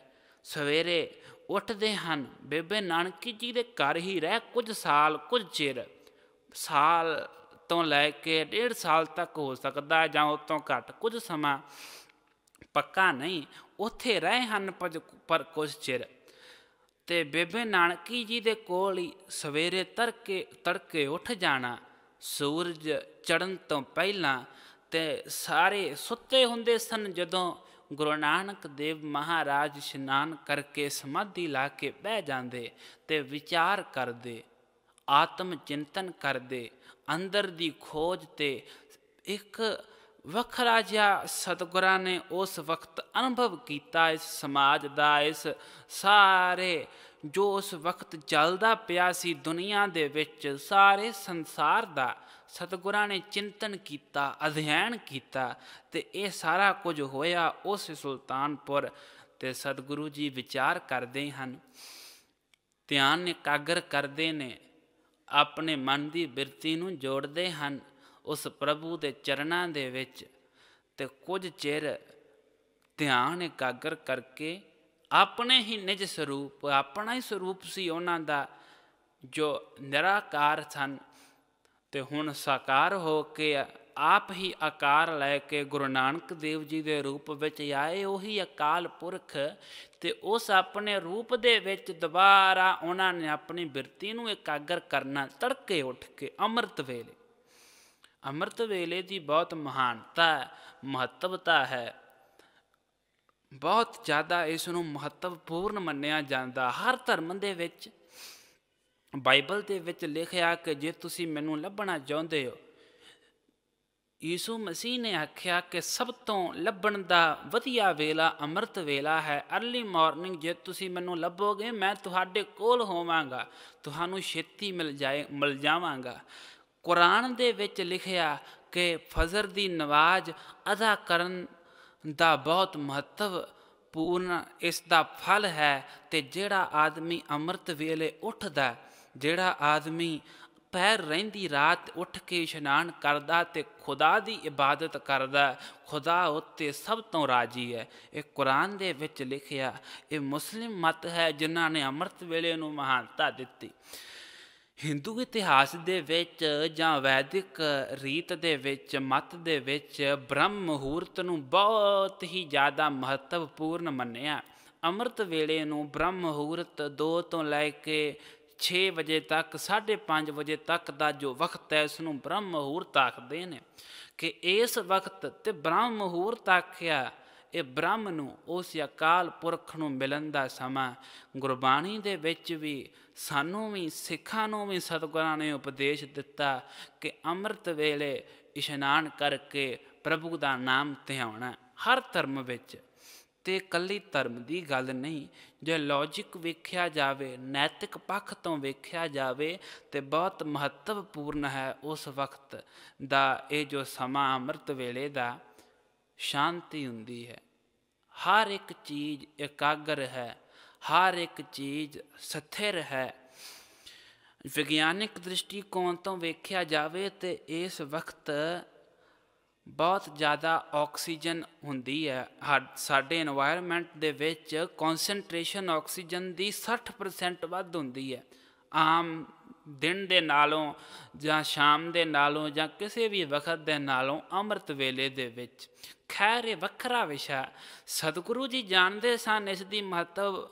Speaker 1: ਸਵੇਰੇ ਉੱਠਦੇ ਹਨ ਬੇਬੇ ਨਾਨਕੀ ਜੀ ਦੇ ਘਰ ਹੀ ਰਹਿ ਕੁਝ ਸਾਲ ਕੁਝ ਚਿਰ ਸਾਲ ਤੋਂ ਲੈ ਕੇ ਡੇਢ ਸਾਲ ਤੱਕ ਹੋ ਸਕਦਾ ਜਾਂ ਉਸ ਤੋਂ ਘੱਟ ਕੁਝ ਸਮਾਂ ਪੱਕਾ ਨਹੀਂ ਉੱਥੇ ਰਹੇ ਹਨ ਪਰ ਕੁਝ ਚਿਰ ਤੇ ਬੇਬੇ ਨਾਨਕੀ ਜੀ ਦੇ ਕੋਲ ਹੀ ਸਵੇਰੇ ਤੜਕੇ ਤੜਕੇ ਉੱਠ ਜਾਣਾ ਸੂਰਜ ਚੜਨ ਤੋਂ ਪਹਿਲਾਂ ਤੇ ਸਾਰੇ ਸੁੱਤੇ ਹੁੰਦੇ ਸਨ ਜਦੋਂ ਗੁਰੂ ਨਾਨਕ ਦੇਵ ਮਹਾਰਾਜ ਇਸ਼ਨਾਨ ਕਰਕੇ ਸਮਾਧੀ ਲਾ ਕੇ ਬਹਿ ਜਾਂਦੇ ਤੇ ਵਿਚਾਰ ਕਰਦੇ ਆਤਮ ਚਿੰਤਨ ਕਰਦੇ ਅੰਦਰ ਦੀ ਖੋਜ ਤੇ ਇੱਕ ਵਖਰਾ ਜਿਹਾ ਸਤਗੁਰਾਂ ਨੇ ਉਸ ਵਕਤ ਅਨੁਭਵ ਕੀਤਾ ਇਸ ਸਮਾਜ ਦਾ ਇਸ ਸਾਰੇ ਜੋ ਉਸ ਵਕਤ ਚੱਲਦਾ ਪਿਆ ਸੀ ਦੁਨੀਆ ਦੇ ਵਿੱਚ ਸਾਰੇ ਸੰਸਾਰ ਦਾ ਸਤਿਗੁਰਾਂ ਨੇ ਚਿੰਤਨ ਕੀਤਾ ਅਧਿਐਨ ਕੀਤਾ ਤੇ ਇਹ ਸਾਰਾ ਕੁਝ ਹੋਇਆ ਉਸ ਸੁਲਤਾਨਪੁਰ ਤੇ ਸਤਿਗੁਰੂ ਜੀ ਵਿਚਾਰ ਕਰਦੇ ਹਨ ਧਿਆਨ ਇਕਾਗਰ ਕਰਦੇ ਨੇ ਆਪਣੇ ਮਨ ਦੀ ਬਿਰਤੀ ਨੂੰ ਜੋੜਦੇ ਹਨ ਉਸ ਪ੍ਰਭੂ ਦੇ ਚਰਨਾਂ ਦੇ ਵਿੱਚ ਤੇ ਕੁਝ ਚਿਰ ਧਿਆਨ ਇਕਾਗਰ ਕਰਕੇ ਆਪਣੇ ਹੀ ਨਿਜ ਸਰੂਪ ਆਪਣਾ ਹੀ ਸਰੂਪ ਸੀ ਉਹਨਾਂ ਦਾ ਜੋ ਨਿਰਾਕਾਰ ਸਨ ਤੇ ਹੁਣ ਸਾਕਾਰ ਹੋ ਕੇ ਆਪ ਹੀ ਆਕਾਰ ਲੈ ਕੇ ਗੁਰੂ ਨਾਨਕ ਦੇਵ ਜੀ ਦੇ ਰੂਪ ਵਿੱਚ ਆਏ ਉਹੀ ਅਕਾਲ ਪੁਰਖ ਤੇ ਉਸ ਆਪਣੇ ਰੂਪ ਦੇ ਵਿੱਚ ਦੁਬਾਰਾ ਉਹਨਾਂ ਨੇ ਆਪਣੀ ਬਿਰਤੀ ਨੂੰ ਇਕਾਗਰ ਕਰਨਾ ਤੜਕੇ ਉੱਠ ਕੇ ਅੰਮ੍ਰਿਤ ਵੇਲੇ ਅੰਮ੍ਰਿਤ ਵੇਲੇ ਦੀ ਬਹੁਤ ਮਹਾਨਤਾ ਮਹੱਤਵਤਾ ਹੈ ਬਹੁਤ ਜ਼ਿਆਦਾ ਇਸ ਨੂੰ ਮਹੱਤਵਪੂਰਨ ਮੰਨਿਆ ਜਾਂਦਾ ਹਰ ਧਰਮ ਦੇ ਵਿੱਚ ਬਾਈਬਲ ਦੇ ਵਿੱਚ ਲਿਖਿਆ ਕਿ ਜੇ ਤੁਸੀਂ ਮੈਨੂੰ ਲੱਭਣਾ ਚਾਹੁੰਦੇ ਹੋ ਯੀਸੂ ਮਸੀਹ ਨੇ ਆਖਿਆ ਕਿ ਸਭ ਤੋਂ ਲੱਭਣ ਦਾ ਵਧੀਆ ਵੇਲਾ ਅੰਮ੍ਰਿਤ ਵੇਲਾ ਹੈ अर्ਲੀ ਮਾਰਨਿੰਗ ਜੇ ਤੁਸੀਂ ਮੈਨੂੰ ਲੱਭੋਗੇ ਮੈਂ ਤੁਹਾਡੇ ਕੋਲ ਹੋਵਾਂਗਾ ਤੁਹਾਨੂੰ ਛੇਤੀ ਮਿਲ ਜਾਏ ਮਿਲ ਜਾਵਾਂਗਾ ਕੁਰਾਨ ਦੇ ਵਿੱਚ ਲਿਖਿਆ ਕਿ ਫਜ਼ਰ ਦੀ ਨਵਾਜ਼ ਅਦਾ ਕਰਨ ਦਾ ਬਹੁਤ ਮਹੱਤਵ ਪੂਰਨ ਇਸ ਦਾ ਫਲ ਹੈ ਤੇ ਜਿਹੜਾ ਆਦਮੀ ਅੰਮ੍ਰਿਤ ਵੇਲੇ ਉੱਠਦਾ ਜਿਹੜਾ ਆਦਮੀ ਪੈਰ ਰਹਿੰਦੀ ਰਾਤ ਉੱਠ ਕੇ ਇਸ਼ਨਾਨ ਕਰਦਾ ਤੇ ਖੁਦਾ ਦੀ ਇਬਾਦਤ ਕਰਦਾ ਖੁਦਾ ਉੱਤੇ ਸਭ ਤੋਂ ਰਾਜੀ ਹੈ ਇਹ ਕੁਰਾਨ ਦੇ ਵਿੱਚ ਲਿਖਿਆ ਇਹ ਮੁਸਲਿਮ ਮਤ ਹੈ ਜਿਨ੍ਹਾਂ ਨੇ ਅੰਮ੍ਰਿਤ ਵੇਲੇ ਨੂੰ ਮਹਾਨਤਾ ਦਿੱਤੀ ਹਿੰਦੂ ਇਤਿਹਾਸ ਦੇ ਵਿੱਚ ਜਾਂ ਵੈਦਿਕ ਰੀਤ ਦੇ ਵਿੱਚ ਮਤ ਦੇ ਵਿੱਚ ਬ੍ਰਹਮ ਮਹੂਰਤ ਨੂੰ ਬਹੁਤ ਹੀ ਜ਼ਿਆਦਾ ਮਹੱਤਵਪੂਰਨ ਮੰਨਿਆ ਅੰਮ੍ਰਿਤ ਵੇਲੇ ਨੂੰ ਬ੍ਰਹਮ ਮਹੂਰਤ 2 ਤੋਂ ਲੈ ਕੇ 6 ਵਜੇ ਤੱਕ 5:30 ਵਜੇ ਤੱਕ ਦਾ ਜੋ ਵਕਤ ਹੈ ਉਸ ਨੂੰ ਬ੍ਰਹਮ ਮਹੂਰਤ ਆਖਦੇ ਨੇ ਕਿ ਇਸ ਵਕਤ ਤੇ ਬ੍ਰਹਮ ਮਹੂਰਤ ਆਖਿਆ ਇਹ ਬ੍ਰਹਮ ਨੂੰ ਉਸ ਅਕਾਲ ਪੁਰਖ ਨੂੰ ਮਿਲਣ ਦਾ ਸਮਾਂ ਗੁਰਬਾਣੀ ਦੇ ਵਿੱਚ ਵੀ ਸਾਨੂੰ ਵੀ ਸਿੱਖਾਂ ਨੂੰ ਵੀ ਸਤਿਗੁਰਾਂ ਨੇ ਉਪਦੇਸ਼ ਦਿੱਤਾ ਕਿ ਅੰਮ੍ਰਿਤ ਵੇਲੇ ਇਸ਼ਨਾਨ ਕਰਕੇ ਪ੍ਰਭੂ ਦਾ ਨਾਮ ਧਿਆਉਣਾ ਹਰ ਧਰਮ ਵਿੱਚ ਤੇ ਕੱਲੀ ਧਰਮ ਦੀ ਗੱਲ ਨਹੀਂ ਜੇ ਲੌਜੀਕ ਵੇਖਿਆ ਜਾਵੇ ਨੈਤਿਕ ਪੱਖ ਤੋਂ ਵੇਖਿਆ ਜਾਵੇ ਤੇ ਬਹੁਤ ਮਹੱਤਵਪੂਰਨ ਹੈ ਉਸ ਵਕਤ ਦਾ ਇਹ ਜੋ ਸਮਾਂ ਅੰਮ੍ਰਿਤ ਵੇਲੇ ਦਾ ਸ਼ਾਂਤੀ ਹੁੰਦੀ ਹੈ ਹਰ ਇੱਕ ਚੀਜ਼ ਇਕਾਗਰ ਹੈ ਹਰ ਇੱਕ ਚੀਜ਼ ਸਥਿਰ ਹੈ ਵਿਗਿਆਨਿਕ ਦ੍ਰਿਸ਼ਟੀਕੋਣ ਤੋਂ ਵੇਖਿਆ ਜਾਵੇ ਤੇ ਇਸ ਵਕਤ ਬਹੁਤ ਜ਼ਿਆਦਾ ਆਕਸੀਜਨ ਹੁੰਦੀ ਹੈ ਸਾਡੇ এনवायरमेंट ਦੇ ਵਿੱਚ ਕਨਸੈਂਟ੍ਰੇਸ਼ਨ ਆਕਸੀਜਨ ਦੀ 60% ਵੱਧ ਹੁੰਦੀ ਹੈ ਆਮ ਦਿਨ ਦੇ ਨਾਲੋਂ ਜਾਂ ਸ਼ਾਮ ਦੇ ਨਾਲੋਂ ਜਾਂ ਕਿਸੇ ਵੀ ਵਕਤ ਦੇ ਨਾਲੋਂ ਅੰਮ੍ਰਿਤ ਵੇਲੇ ਦੇ ਵਿੱਚ ਖੈਰ ਇਹ ਵੱਖਰਾ ਵਿਸ਼ਾ ਸਤਿਗੁਰੂ ਜੀ ਜਾਣਦੇ ਸਨ ਇਸ ਦੀ ਮਹੱਤਵ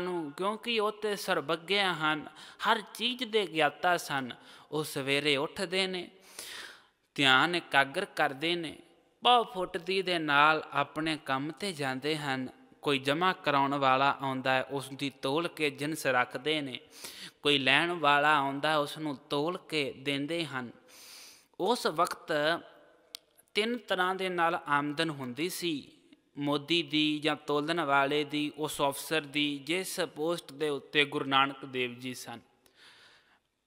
Speaker 1: ਨੂੰ ਕਿਉਂਕਿ ਉਹ ਤੇ ਸਰਬੱਗਿਆ ਹਨ ਹਰ ਚੀਜ਼ ਦੇ ਗਿਆਤਾ ਸਨ ਉਹ ਸਵੇਰੇ ਉੱਠਦੇ ਨੇ ਧਿਆਨ ਇਕਾਗਰ ਕਰਦੇ ਨੇ ਬਹੁ ਫੁੱਟਦੀ ਦੇ ਨਾਲ ਆਪਣੇ ਕੰਮ ਤੇ ਜਾਂਦੇ ਹਨ ਕੋਈ ਜਮਾ ਕਰਾਉਣ ਵਾਲਾ ਆਉਂਦਾ ਹੈ ਉਸ ਦੀ ਤੋਲ ਕੇ ਜਿੰਸ ਰੱਖਦੇ ਨੇ ਕੋਈ ਲੈਣ ਵਾਲਾ ਆਉਂਦਾ ਉਸ ਨੂੰ ਤੋਲ ਕੇ ਦਿੰਦੇ ਹਨ ਉਸ ਵਕਤ ਤਿੰਨ ਤਰ੍ਹਾਂ ਦੇ ਨਾਲ ਆਮਦਨ ਹੁੰਦੀ ਸੀ ਮੋਦੀ ਦੀ ਜਾਂ ਤੋਲਣ ਵਾਲੇ ਦੀ ਉਸ ਅਫਸਰ ਦੀ ਜਿਸ ਪੋਸਟ ਦੇ ਉੱਤੇ ਗੁਰੂ ਨਾਨਕ ਦੇਵ ਜੀ ਸਨ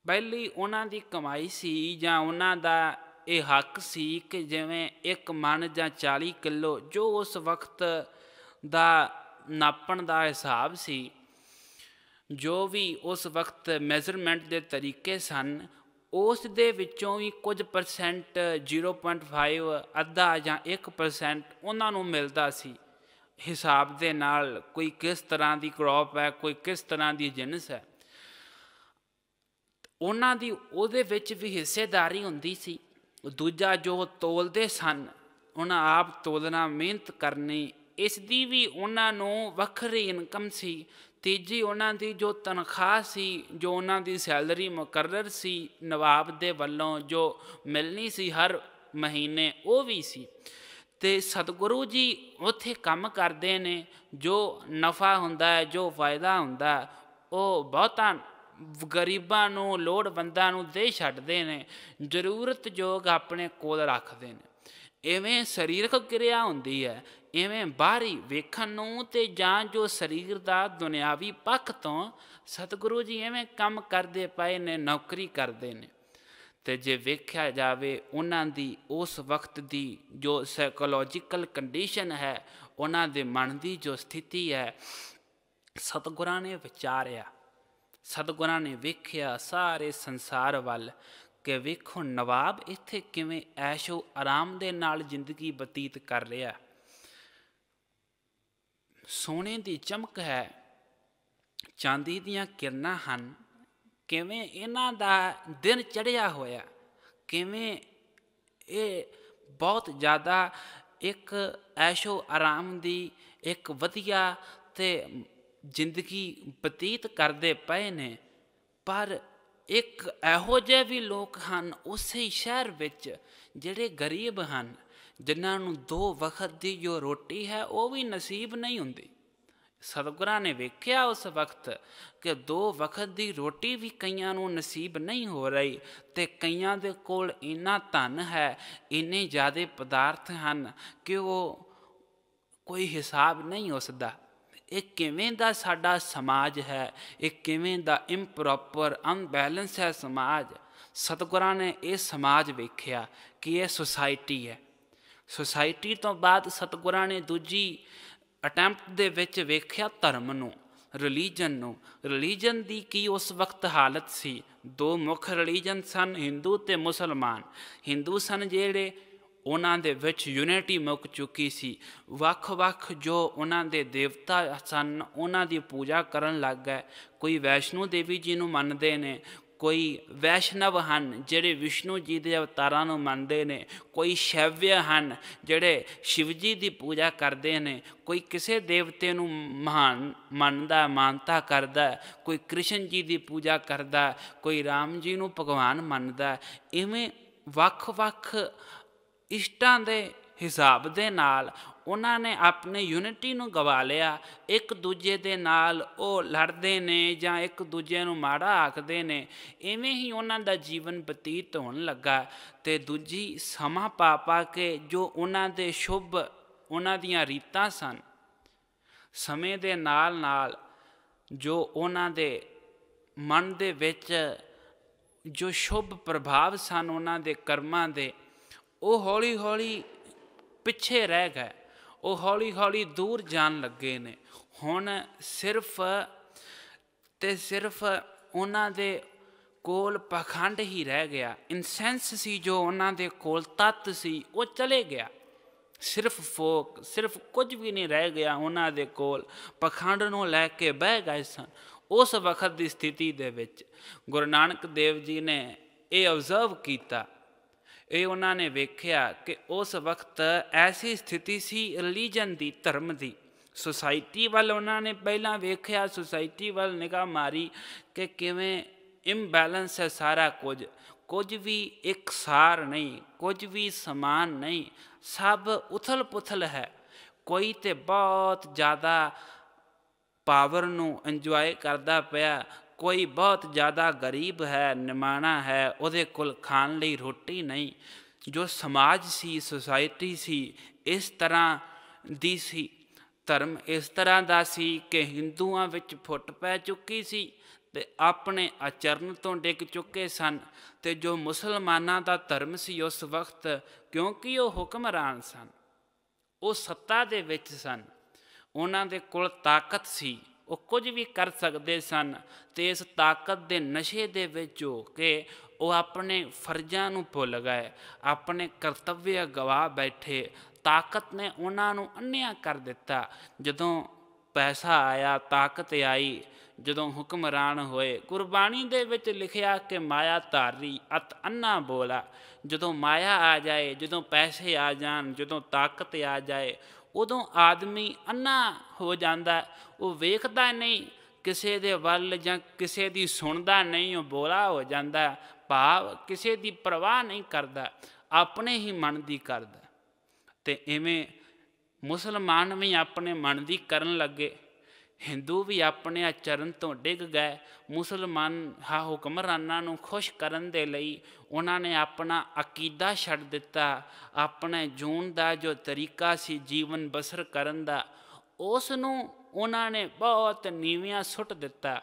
Speaker 1: ਪਹਿਲੀ ਉਹਨਾਂ ਦੀ ਕਮਾਈ ਸੀ ਜਾਂ ਉਹਨਾਂ ਦਾ ਇਹ ਹੱਕ ਸੀ ਕਿ ਜਿਵੇਂ ਇੱਕ ਮਨ ਜਾਂ 40 ਕਿਲੋ ਜੋ ਉਸ ਵਕਤ ਦਾ ਨਾਪਣ ਦਾ ਹਿਸਾਬ ਸੀ ਜੋ ਵੀ ਉਸ ਵਕਤ ਮੈਜ਼ਰਮੈਂਟ ਦੇ ਤਰੀਕੇ ਸਨ ਉਸ ਦੇ ਵਿੱਚੋਂ ਵੀ ਕੁਝ ਪਰਸੈਂਟ 0.5 ਅੱਧਾ ਜਾਂ 1% ਉਹਨਾਂ ਨੂੰ ਮਿਲਦਾ ਸੀ ਹਿਸਾਬ ਦੇ ਨਾਲ ਕੋਈ ਕਿਸ ਤਰ੍ਹਾਂ ਦੀ ਕ੍ਰੌਪ ਹੈ ਕੋਈ ਕਿਸ ਤਰ੍ਹਾਂ ਦੀ ਜਿੰਸ ਹੈ ਉਹਨਾਂ ਦੀ ਉਹਦੇ ਵਿੱਚ ਵੀ ਹਿੱਸੇਦਾਰੀ ਹੁੰਦੀ ਸੀ ਦੂਜਾ ਜੋ ਤੋਲਦੇ ਸਨ ਉਹਨਾਂ ਆਪ ਤੋਲਣਾ ਮਿਹਨਤ ਕਰਨੀ ਇਸ ਦੀ ਵੀ ਉਹਨਾਂ ਨੂੰ ਵੱਖਰੀ ਇਨਕਮ ਸੀ ਤੀਜੀ ਉਹਨਾਂ ਦੀ ਜੋ ਤਨਖਾਹ ਸੀ ਜੋ ਉਹਨਾਂ ਦੀ ਸੈਲਰੀ ਮੁਕਰਰ ਸੀ ਨਵਾਬ ਦੇ ਵੱਲੋਂ ਜੋ ਮਿਲਣੀ ਸੀ ਹਰ ਮਹੀਨੇ ਉਹ ਵੀ ਸੀ ਤੇ ਸਤਿਗੁਰੂ ਜੀ ਉੱਥੇ ਕੰਮ ਕਰਦੇ ਨੇ ਜੋ ਨਫਾ ਹੁੰਦਾ ਹੈ ਜੋ ਫਾਇਦਾ ਹੁੰਦਾ ਉਹ ਬਹੁਤਾਂ ਗਰੀਬਾਂ ਨੂੰ ਲੋੜਵੰਦਾਂ ਨੂੰ ਦੇ ਛੱਡਦੇ ਨੇ ਜ਼ਰੂਰਤਯੋਗ ਆਪਣੇ ਕੋਲ ਰੱਖਦੇ ਨੇ ਐਵੇਂ ਸਰੀਰਕ ਕਿਰਿਆ ਹੁੰਦੀ ਹੈ ਐਵੇਂ ਬਾਹਰੀ ਵੇਖਣ ਨੂੰ ਤੇ ਜਾਂ ਜੋ ਸਰੀਰ ਦਾ ਦੁਨਿਆਵੀ ਪੱਖ ਤੋਂ ਸਤਿਗੁਰੂ ਜੀ ਐਵੇਂ ਕੰਮ ਕਰਦੇ ਪਏ ਨੇ ਨੌਕਰੀ ਕਰਦੇ ਨੇ ਤੇ ਜੇ ਵੇਖਿਆ ਜਾਵੇ ਉਹਨਾਂ ਦੀ ਉਸ ਵਕਤ ਦੀ ਜੋ ਸਾਈਕੋਲੋਜੀਕਲ ਕੰਡੀਸ਼ਨ ਹੈ ਉਹਨਾਂ ਦੇ ਮਨ ਦੀ ਜੋ ਸਥਿਤੀ ਹੈ ਸਤਿਗੁਰਾਂ ਨੇ ਵਿਚਾਰਿਆ ਸਤਗੁਰਾਂ ਨੇ ਵੇਖਿਆ ਸਾਰੇ ਸੰਸਾਰ ਵੱਲ ਕਿ ਵੇਖੋ ਨਵਾਬ ਇੱਥੇ ਕਿਵੇਂ ਐਸ਼ੋ ਆਰਾਮ ਦੇ ਨਾਲ ਜ਼ਿੰਦਗੀ ਬਤੀਤ ਕਰ ਰਿਹਾ ਸੋਨੇ ਦੀ ਚਮਕ ਹੈ ਚਾਂਦੀ ਦੀਆਂ ਕਿਰਨਾਂ ਹਨ ਕਿਵੇਂ ਇਹਨਾਂ ਦਾ ਦਿਨ ਚੜਿਆ ਹੋਇਆ ਕਿਵੇਂ ਇਹ ਬਹੁਤ ਜ਼ਿਆਦਾ ਇੱਕ ਐਸ਼ੋ ਆਰਾਮ ਦੀ ਇੱਕ ਵਧੀਆ ਤੇ ਜ਼ਿੰਦਗੀ ਬਤੀਤ ਕਰਦੇ ਪਏ ਨੇ ਪਰ ਇੱਕ ਇਹੋ ਜਿਹੇ ਵੀ ਲੋਕ ਹਨ ਉਸੇ ਸ਼ਹਿਰ ਵਿੱਚ ਜਿਹੜੇ ਗਰੀਬ ਹਨ ਜਿਨ੍ਹਾਂ ਨੂੰ ਦੋ ਵਕਤ ਦੀ ਜੋ ਰੋਟੀ ਹੈ ਉਹ ਵੀ ਨਸੀਬ ਨਹੀਂ ਹੁੰਦੀ ਸਤਿਗੁਰਾਂ ਨੇ ਵੇਖਿਆ ਉਸ ਵਕਤ ਕਿ ਦੋ ਵਕਤ ਦੀ ਰੋਟੀ ਵੀ ਕਈਆਂ ਨੂੰ ਨਸੀਬ ਨਹੀਂ ਹੋ ਰਹੀ ਤੇ ਕਈਆਂ ਦੇ ਕੋਲ ਇੰਨਾ ਧਨ ਹੈ ਇੰਨੇ ਜ਼ਿਆਦੇ ਪਦਾਰਥ ਹਨ ਕਿ ਉਹ ਕੋਈ ਹਿਸਾਬ ਨਹੀਂ ਉਸ ਦਾ ਇਹ ਕਿਵੇਂ ਦਾ ਸਾਡਾ ਸਮਾਜ ਹੈ ਇਹ ਕਿਵੇਂ ਦਾ ਇੰਪਰੋਪਰ ਅਨਬੈਲੈਂਸ ਹੈ ਸਮਾਜ ਸਤਗੁਰਾਂ ਨੇ ਇਹ ਸਮਾਜ ਵੇਖਿਆ ਕਿ ਇਹ ਸੁਸਾਇਟੀ ਹੈ ਸੁਸਾਇਟੀ ਤੋਂ ਬਾਅਦ ਸਤਗੁਰਾਂ ਨੇ ਦੂਜੀ ਅਟੈਂਪਟ ਦੇ ਵਿੱਚ ਵੇਖਿਆ ਧਰਮ ਨੂੰ ਰਿਲੀਜਨ ਨੂੰ ਰਿਲੀਜਨ ਦੀ ਕੀ ਉਸ ਵਕਤ ਹਾਲਤ ਸੀ ਦੋ ਮੁੱਖ ਰਿਲੀਜਨ ਸਨ ਹਿੰਦੂ ਤੇ ਮੁਸਲਮਾਨ ਹਿੰਦੂ ਸਨ ਜਿਹੜੇ ਉਹਨਾਂ ਦੇ ਵਿੱਚ ਯੂਨਿਟੀ ਮੁੱਕ ਚੁੱਕੀ ਸੀ ਵੱਖ-ਵੱਖ ਜੋ ਉਹਨਾਂ ਦੇ ਦੇਵਤਾ ਸਨ ਉਹਨਾਂ ਦੀ ਪੂਜਾ ਕਰਨ ਲੱਗ ਗਏ ਕੋਈ ਵੈਸ਼ਨੂ ਦੇਵੀ ਜੀ ਨੂੰ ਮੰਨਦੇ ਨੇ ਕੋਈ ਵੈਸ਼ਨਵ ਹਨ ਜਿਹੜੇ ਵਿਸ਼ਨੂੰ ਜੀ ਦੇ ਅਵਤਾਰਾਂ ਨੂੰ ਮੰਨਦੇ ਨੇ ਕੋਈ ਸ਼ੈਵਯ ਹਨ ਜਿਹੜੇ ਸ਼ਿਵ ਜੀ ਦੀ ਪੂਜਾ ਕਰਦੇ ਨੇ ਕੋਈ ਕਿਸੇ ਦੇਵਤੇ ਨੂੰ ਮਹਾਨ ਮੰਨਦਾ ਮਾਨਤਾ ਕਰਦਾ ਕੋਈ ਕ੍ਰਿਸ਼ਨ ਜੀ ਦੀ ਪੂਜਾ ਕਰਦਾ ਕੋਈ RAM ਜੀ ਨੂੰ ਭਗਵਾਨ ਮੰਨਦਾ ਐਵੇਂ ਵੱਖ-ਵੱਖ ਇਸ਼ਟਾਂ ਦੇ ਹਿਸਾਬ ਦੇ ਨਾਲ ਉਹਨਾਂ ਨੇ ਆਪਣੇ ਯੂਨਿਟੀ ਨੂੰ ਗਵਾ ਲਿਆ ਇੱਕ ਦੂਜੇ ਦੇ ਨਾਲ ਉਹ ਲੜਦੇ ਨੇ ਜਾਂ ਇੱਕ ਦੂਜੇ ਨੂੰ ਮਾੜਾ ਆਖਦੇ ਨੇ ਐਵੇਂ ਹੀ ਉਹਨਾਂ ਦਾ ਜੀਵਨ ਬਤੀਤ ਹੋਣ ਲੱਗਾ ਤੇ ਦੂਜੀ ਸਮਾ ਪਾਪਾ ਕੇ ਜੋ ਉਹਨਾਂ ਦੇ ਸ਼ੁਭ ਉਹਨਾਂ ਦੀਆਂ ਰੀਤਾਂ ਸਨ ਸਮੇਂ ਦੇ ਨਾਲ ਨਾਲ ਜੋ ਉਹਨਾਂ ਦੇ ਮਨ ਦੇ ਵਿੱਚ ਜੋ ਸ਼ੁਭ ਪ੍ਰਭਾਵ ਸਨ ਉਹਨਾਂ ਦੇ ਕਰਮਾਂ ਦੇ ਉਹ ਹੌਲੀ-ਹੌਲੀ ਪਿੱਛੇ ਰਹਿ ਗਏ ਉਹ ਹੌਲੀ-ਹੌਲੀ ਦੂਰ ਜਾਣ ਲੱਗੇ ਨੇ ਹੁਣ ਸਿਰਫ ਤੇ ਸਿਰਫ ਉਹਨਾਂ ਦੇ ਕੋਲ ਪਖੰਡ ਹੀ ਰਹਿ ਗਿਆ ਇਨਸੈਂਸ ਸੀ ਜੋ ਉਹਨਾਂ ਦੇ ਕੋਲ ਤਤ ਸੀ ਉਹ ਚਲੇ ਗਿਆ ਸਿਰਫ ਫੋਕ ਸਿਰਫ ਕੁਝ ਵੀ ਨਹੀਂ ਰਹਿ ਗਿਆ ਉਹਨਾਂ ਦੇ ਕੋਲ ਪਖੰਡ ਨੂੰ ਲੈ ਕੇ ਬਹਿ ਗਏ ਸਨ ਉਸ ਵਕਤ ਦੀ ਸਥਿਤੀ ਦੇ ਵਿੱਚ ਗੁਰੂ ਨਾਨਕ ਦੇਵ ਜੀ ਨੇ ਇਹ ਅਬਜ਼ਰਵ ਕੀਤਾ ਇਹ ਉਹਨਾਂ ਨੇ ਵੇਖਿਆ ਕਿ ਉਸ ਵਕਤ ਐਸੀ ਸਥਿਤੀ ਸੀ ਰਿਲੀਜਨ ਦੀ ਧਰਮ ਦੀ ਸੋਸਾਇਟੀ ਵੱਲ ਉਹਨਾਂ ਨੇ ਪਹਿਲਾਂ ਵੇਖਿਆ ਸੋਸਾਇਟੀ ਵੱਲ ਨਿਗਾਹ ਮਾਰੀ ਕਿ ਕਿਵੇਂ ਇੰਬੈਲੈਂਸ ਹੈ ਸਾਰਾ ਕੁਝ ਕੁਝ ਵੀ ਇਕਸਾਰ ਨਹੀਂ ਕੁਝ ਵੀ ਸਮਾਨ ਨਹੀਂ ਸਭ ਉਥਲ-ਪੁਥਲ ਹੈ ਕੋਈ ਤੇ ਬਹੁਤ ਜ਼ਿਆਦਾ ਪਾਵਰ ਨੂੰ ਇੰਜੋਏ ਕਰਦਾ ਪਿਆ ਕੋਈ ਬਹੁਤ ਜ਼ਿਆਦਾ ਗਰੀਬ ਹੈ ਨਿਮਾਣਾ ਹੈ ਉਹਦੇ ਕੋਲ ਖਾਣ ਲਈ ਰੋਟੀ ਨਹੀਂ ਜੋ ਸਮਾਜ ਸੀ ਸੋਸਾਇਟੀ ਸੀ ਇਸ ਤਰ੍ਹਾਂ ਦੀ ਸੀ ਧਰਮ ਇਸ ਤਰ੍ਹਾਂ ਦਾ ਸੀ ਕਿ ਹਿੰਦੂਆਂ ਵਿੱਚ ਫੁੱਟ ਪੈ ਚੁੱਕੀ ਸੀ ਤੇ ਆਪਣੇ ਆਚਰਨ ਤੋਂ ਡਿੱਗ ਚੁੱਕੇ ਸਨ ਤੇ ਜੋ ਮੁਸਲਮਾਨਾਂ ਦਾ ਧਰਮ ਸੀ ਉਸ ਵਕਤ ਕਿਉਂਕਿ ਉਹ ਹੁਕਮਰਾਨ ਸਨ ਉਹ ਸੱਤਾ ਦੇ ਵਿੱਚ ਸਨ ਉਹਨਾਂ ਦੇ ਕੋਲ ਤਾਕਤ ਸੀ ਉਹ ਕੁਝ ਵੀ ਕਰ ਸਕਦੇ ਸਨ ਤੇ ਇਸ ਤਾਕਤ ਦੇ ਨਸ਼ੇ ਦੇ ਵਿੱਚ ਹੋ ਕੇ ਉਹ ਆਪਣੇ ਫਰਜ਼ਾਂ ਨੂੰ ਭੁੱਲ ਗਏ ਆਪਣੇ ਕਰਤੱਵਯ ਗਵਾ ਬੈਠੇ ਤਾਕਤ ਨੇ ਉਹਨਾਂ ਨੂੰ ਅੰਨਿਆ ਕਰ ਦਿੱਤਾ ਜਦੋਂ ਪੈਸਾ ਆਇਆ ਤਾਕਤ ਆਈ ਜਦੋਂ ਹੁਕਮਰਾਨ ਹੋਏ ਕੁਰਬਾਨੀ ਦੇ ਵਿੱਚ ਲਿਖਿਆ ਕਿ ਮਾਇਆ ਧਾਰੀ ਅਤ ਅੰਨਾ ਬੋਲਾ ਜਦੋਂ ਮਾਇਆ ਆ ਜਾਏ ਜਦੋਂ ਪੈਸੇ ਆ ਜਾਣ ਜਦੋਂ ਤਾਕਤ ਆ ਜਾਏ ਉਦੋਂ ਆਦਮੀ ਅੰਨਾ ਹੋ ਜਾਂਦਾ ਉਹ ਵੇਖਦਾ ਨਹੀਂ ਕਿਸੇ ਦੇ ਵੱਲ ਜਾਂ ਕਿਸੇ ਦੀ ਸੁਣਦਾ ਨਹੀਂ ਉਹ ਬੋਲਾ ਹੋ ਜਾਂਦਾ ਭਾਵ ਕਿਸੇ ਦੀ ਪਰਵਾਹ ਨਹੀਂ ਕਰਦਾ ਆਪਣੇ ਹੀ ਮਨ ਦੀ ਕਰਦਾ ਤੇ ਐਵੇਂ ਮੁਸਲਮਾਨ ਵੀ ਆਪਣੇ ਮਨ ਦੀ ਕਰਨ ਲੱਗੇ ਹਿੰਦੂ ਵੀ ਆਪਣੇ ਆਚਰਨ ਤੋਂ ਡਿੱਗ ਗਏ ਮੁਸਲਮਾਨ ਹਾ ਹੁਕਮਰਾਨਾਂ ਨੂੰ ਖੁਸ਼ ਕਰਨ ਦੇ ਲਈ ਉਹਨਾਂ ਨੇ ਆਪਣਾ ਅਕੀਦਾ ਛੱਡ ਦਿੱਤਾ ਆਪਣੇ ਜੂਨ ਦਾ ਜੋ ਤਰੀਕਾ ਸੀ ਜੀਵਨ ਬਸਰ ਕਰਨ ਦਾ ਉਸ ਨੂੰ ਉਹਨਾਂ ਨੇ ਬਹੁਤ ਨੀਵੀਆਂ ਸੁੱਟ ਦਿੱਤਾ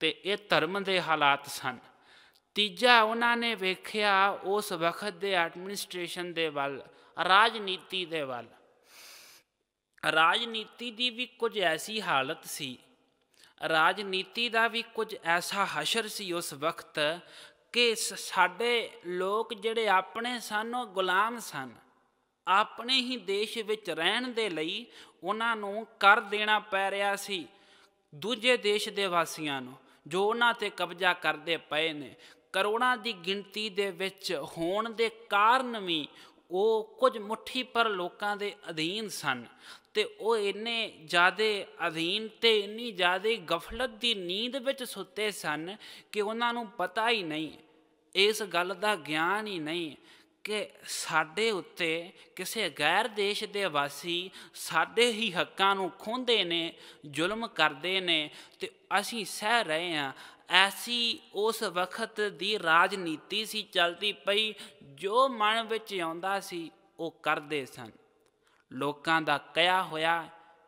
Speaker 1: ਤੇ ਇਹ ਧਰਮ ਦੇ ਹਾਲਾਤ ਸਨ ਤੀਜਾ ਉਹਨਾਂ ਨੇ ਵੇਖਿਆ ਉਸ ਵਕਤ ਦੇ ਐਡਮਿਨਿਸਟ੍ਰੇਸ਼ਨ ਦੇ ਵੱਲ ਰਾਜਨੀਤੀ ਦੇ ਵੱਲ ਰਾਜਨੀਤੀ ਦੀ ਵੀ ਕੁਝ ਐਸੀ ਹਾਲਤ ਸੀ ਰਾਜਨੀਤੀ ਦਾ ਵੀ ਕੁਝ ਐਸਾ ਹਸ਼ਰ ਸੀ ਉਸ ਵਕਤ ਕਿ ਸਾਡੇ ਲੋਕ ਜਿਹੜੇ ਆਪਣੇ ਸਨ ਉਹ ਗੁਲਾਮ ਸਨ ਆਪਣੇ ਹੀ ਦੇਸ਼ ਵਿੱਚ ਰਹਿਣ ਦੇ ਲਈ ਉਹਨਾਂ ਨੂੰ ਕਰ ਦੇਣਾ ਪੈ ਰਿਹਾ ਸੀ ਦੂਜੇ ਦੇਸ਼ ਦੇ ਵਾਸੀਆਂ ਨੂੰ ਜੋ ਉਹਨਾਂ ਤੇ ਕਬਜ਼ਾ ਕਰਦੇ ਪਏ ਨੇ ਕਰੋੜਾਂ ਦੀ ਗਿਣਤੀ ਦੇ ਵਿੱਚ ਹੋਣ ਦੇ ਕਾਰਨ ਵੀ ਉਹ ਕੁਝ ਮੁਠੀ ਪਰ ਲੋਕਾਂ ਦੇ ਅਧੀਨ ਸਨ ਤੇ ਉਹ ਇੰਨੇ ਜਿਆਦੇ ਅਧੀਨ ਤੇ ਇੰਨੀ ਜਿਆਦੇ ਗਫਲਤ ਦੀ ਨੀਂਦ ਵਿੱਚ ਸੁੱਤੇ ਸਨ ਕਿ ਉਹਨਾਂ ਨੂੰ ਪਤਾ ਹੀ ਨਹੀਂ ਇਸ ਗੱਲ ਦਾ ਗਿਆਨ ਹੀ ਨਹੀਂ ਕਿ ਸਾਡੇ ਉੱਤੇ ਕਿਸੇ ਗੈਰ ਦੇਸ਼ ਦੇ ਵਾਸੀ ਸਾਡੇ ਹੀ ਹੱਕਾਂ ਨੂੰ ਖੋਹਦੇ ਨੇ ਜ਼ੁਲਮ ਕਰਦੇ ਨੇ ਤੇ ਅਸੀਂ ਸਹਿ ਰਹੇ ਹਾਂ ਐਸੀ ਉਸ ਵਕਤ ਦੀ ਰਾਜਨੀਤੀ ਸੀ ਚਲਦੀ ਪਈ ਜੋ ਮਨ ਵਿੱਚ ਆਉਂਦਾ ਸੀ ਉਹ ਕਰਦੇ ਸਨ ਲੋਕਾਂ ਦਾ ਕਿਆ ਹੋਇਆ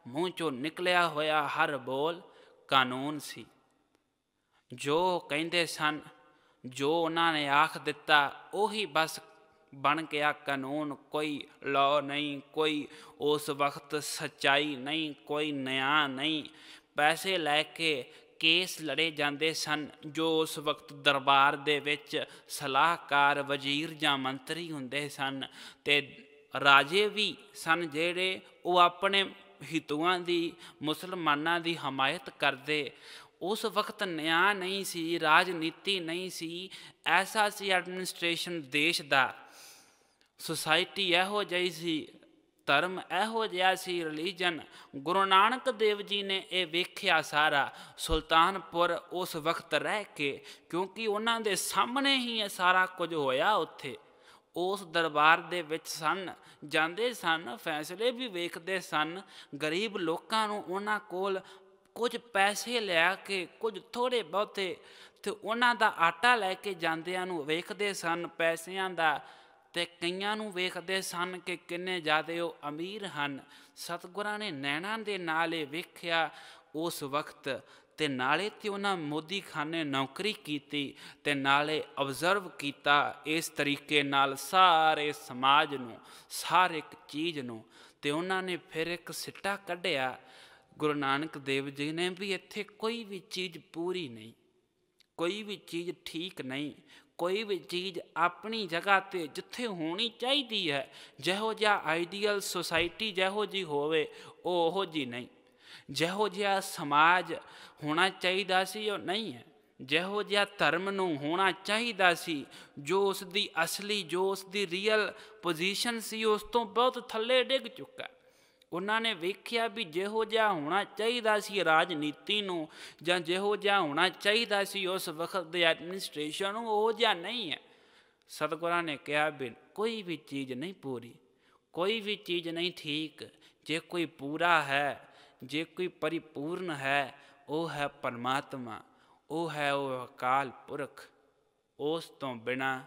Speaker 1: ਮੂੰਹ ਚੋਂ ਨਿਕਲਿਆ ਹੋਇਆ ਹਰ ਬੋਲ ਕਾਨੂੰਨ ਸੀ ਜੋ ਕਹਿੰਦੇ ਸਨ ਜੋ ਉਹਨਾਂ ਨੇ ਆਖ ਦਿੱਤਾ ਉਹੀ ਬਸ ਬਣ ਗਿਆ ਕਾਨੂੰਨ ਕੋਈ ਲਾਅ ਨਹੀਂ ਕੋਈ ਉਸ ਵਕਤ ਸਚਾਈ ਨਹੀਂ ਕੋਈ ਨਿਆਂ ਨਹੀਂ ਪੈਸੇ ਲੈ ਕੇ ਕੇਸ ਲੜੇ ਜਾਂਦੇ ਸਨ ਜੋ ਉਸ ਵਕਤ ਦਰਬਾਰ ਦੇ ਵਿੱਚ ਸਲਾਹਕਾਰ ਵਜ਼ੀਰ ਜਾਂ ਮੰਤਰੀ ਹੁੰਦੇ ਸਨ ਤੇ ਰਾਜੇ ਵੀ ਸਨ ਜਿਹੜੇ ਉਹ ਆਪਣੇ ਹਿਤੂਆਂ ਦੀ ਮੁਸਲਮਾਨਾਂ ਦੀ ਹਮਾਇਤ ਕਰਦੇ ਉਸ ਵਕਤ ਨਿਆ ਨਹੀਂ ਸੀ ਰਾਜਨੀਤੀ ਨਹੀਂ ਸੀ ਐਸਾ ਸੀ ਐਡਮਿਨਿਸਟ੍ਰੇਸ਼ਨ ਦੇਸ਼ ਦਾ ਸੁਸਾਇਟੀ ਇਹੋ ਜਿਹੀ ਸੀ ਧਰਮ ਇਹੋ ਜਿਹਾ ਸੀ ਰਿਲੀਜਨ ਗੁਰੂ ਨਾਨਕ ਦੇਵ ਜੀ ਨੇ ਇਹ ਵੇਖਿਆ ਸਾਰਾ ਸੁਲਤਾਨਪੁਰ ਉਸ ਵਕਤ ਰਹਿ ਕੇ ਕਿਉਂਕਿ ਉਹਨਾਂ ਦੇ ਸਾਹਮਣੇ ਹੀ ਇਹ ਸਾਰਾ ਕੁਝ ਹੋਇਆ ਉੱਥੇ ਉਸ ਦਰਬਾਰ ਦੇ ਵਿੱਚ ਸਨ ਜਾਂਦੇ ਸਨ ਫੈਸਲੇ ਵੀ ਵੇਖਦੇ ਸਨ ਗਰੀਬ ਲੋਕਾਂ ਨੂੰ ਉਹਨਾਂ ਕੋਲ ਕੁਝ ਪੈਸੇ ਲਿਆ ਕੇ ਕੁਝ ਥੋੜੇ ਬਹੁਤੇ ਤੇ ਉਹਨਾਂ ਦਾ ਆਟਾ ਲੈ ਕੇ ਜਾਂਦਿਆਂ ਨੂੰ ਵੇਖਦੇ ਸਨ ਪੈਸਿਆਂ ਦਾ ਤੇ ਕਈਆਂ ਨੂੰ ਵੇਖਦੇ ਸਨ ਕਿ ਕਿੰਨੇ ਜ਼ਿਆਦੇ ਉਹ ਅਮੀਰ ਹਨ ਸਤਗੁਰਾਂ ਨੇ ਨੈਣਾਂ ਦੇ ਨਾਲੇ ਵੇਖਿਆ ਉਸ ਵਕਤ ਤੇ ਨਾਲੇ ਤੇ ਉਹਨਾਂ ਮੋਦੀ ਖਾਨੇ ਨੌਕਰੀ ਕੀਤੀ ਤੇ ਨਾਲੇ ਆਬਜ਼ਰਵ ਕੀਤਾ ਇਸ ਤਰੀਕੇ ਨਾਲ ਸਾਰੇ ਸਮਾਜ ਨੂੰ ਸਾਰ ਇੱਕ ਚੀਜ਼ ਨੂੰ ਤੇ ਉਹਨਾਂ ਨੇ ਫਿਰ ਇੱਕ ਸਿੱਟਾ ਕੱਢਿਆ ਗੁਰੂ ਨਾਨਕ ਦੇਵ ਜੀ ਨੇ ਵੀ ਇੱਥੇ ਕੋਈ ਵੀ ਚੀਜ਼ ਪੂਰੀ ਨਹੀਂ ਕੋਈ ਵੀ ਚੀਜ਼ ਠੀਕ ਨਹੀਂ ਕੋਈ ਵੀ ਚੀਜ਼ ਆਪਣੀ ਜਗ੍ਹਾ ਤੇ ਜਿੱਥੇ ਹੋਣੀ ਚਾਹੀਦੀ ਹੈ ਜਿਹੋ ਜਿਹਾ ਆਈਡੀਅਲ ਸੋਸਾਇਟੀ ਜਿਹੋ ਜੀ ਹੋਵੇ ਉਹ ਉਹ ਜੀ ਨਹੀਂ ਜਿਹੋ ਜਿਹਾ ਸਮਾਜ ਹੋਣਾ ਚਾਹੀਦਾ ਸੀ ਉਹ ਨਹੀਂ ਹੈ ਜਿਹੋ ਜਿਹਾ ਧਰਮ ਨੂੰ ਹੋਣਾ ਚਾਹੀਦਾ ਸੀ ਜੋ ਉਸ ਦੀ ਅਸਲੀ ਜੋ ਉਸ ਦੀ ਰੀਅਲ ਪੋਜੀਸ਼ਨ ਸੀ ਉਸ ਤੋਂ ਬਹੁਤ ਥੱਲੇ ਡਿੱਗ ਚੁੱਕਾ ਉਹਨਾਂ ਨੇ ਵੇਖਿਆ ਵੀ ਜਿਹੋ ਜਿਹਾ ਹੋਣਾ ਚਾਹੀਦਾ ਸੀ ਰਾਜਨੀਤੀ ਨੂੰ ਜਾਂ ਜਿਹੋ ਜਿਹਾ ਹੋਣਾ ਚਾਹੀਦਾ ਸੀ ਉਸ ਵਕਤ ਦੇ ਐਡਮਿਨਿਸਟ੍ਰੇਸ਼ਨ ਨੂੰ ਉਹ ਜਿਹਾ ਨਹੀਂ ਹੈ ਸਤਗੁਰਾਂ ਨੇ ਕਿਹਾ ਬਿਲ ਕੋਈ ਵੀ ਚੀਜ਼ ਨਹੀਂ ਪੂਰੀ ਕੋਈ ਵੀ ਚੀਜ਼ ਨਹੀਂ ਠੀਕ ਜੇ ਕੋਈ ਪੂਰਾ ਹੈ ਜੇ ਕੋਈ ਪਰਿਪੂਰਨ ਹੈ ਉਹ ਹੈ ਪਰਮਾਤਮਾ ਉਹ ਹੈ ਉਹ ਅਕਾਲ ਪੁਰਖ ਉਸ ਤੋਂ ਬਿਨਾ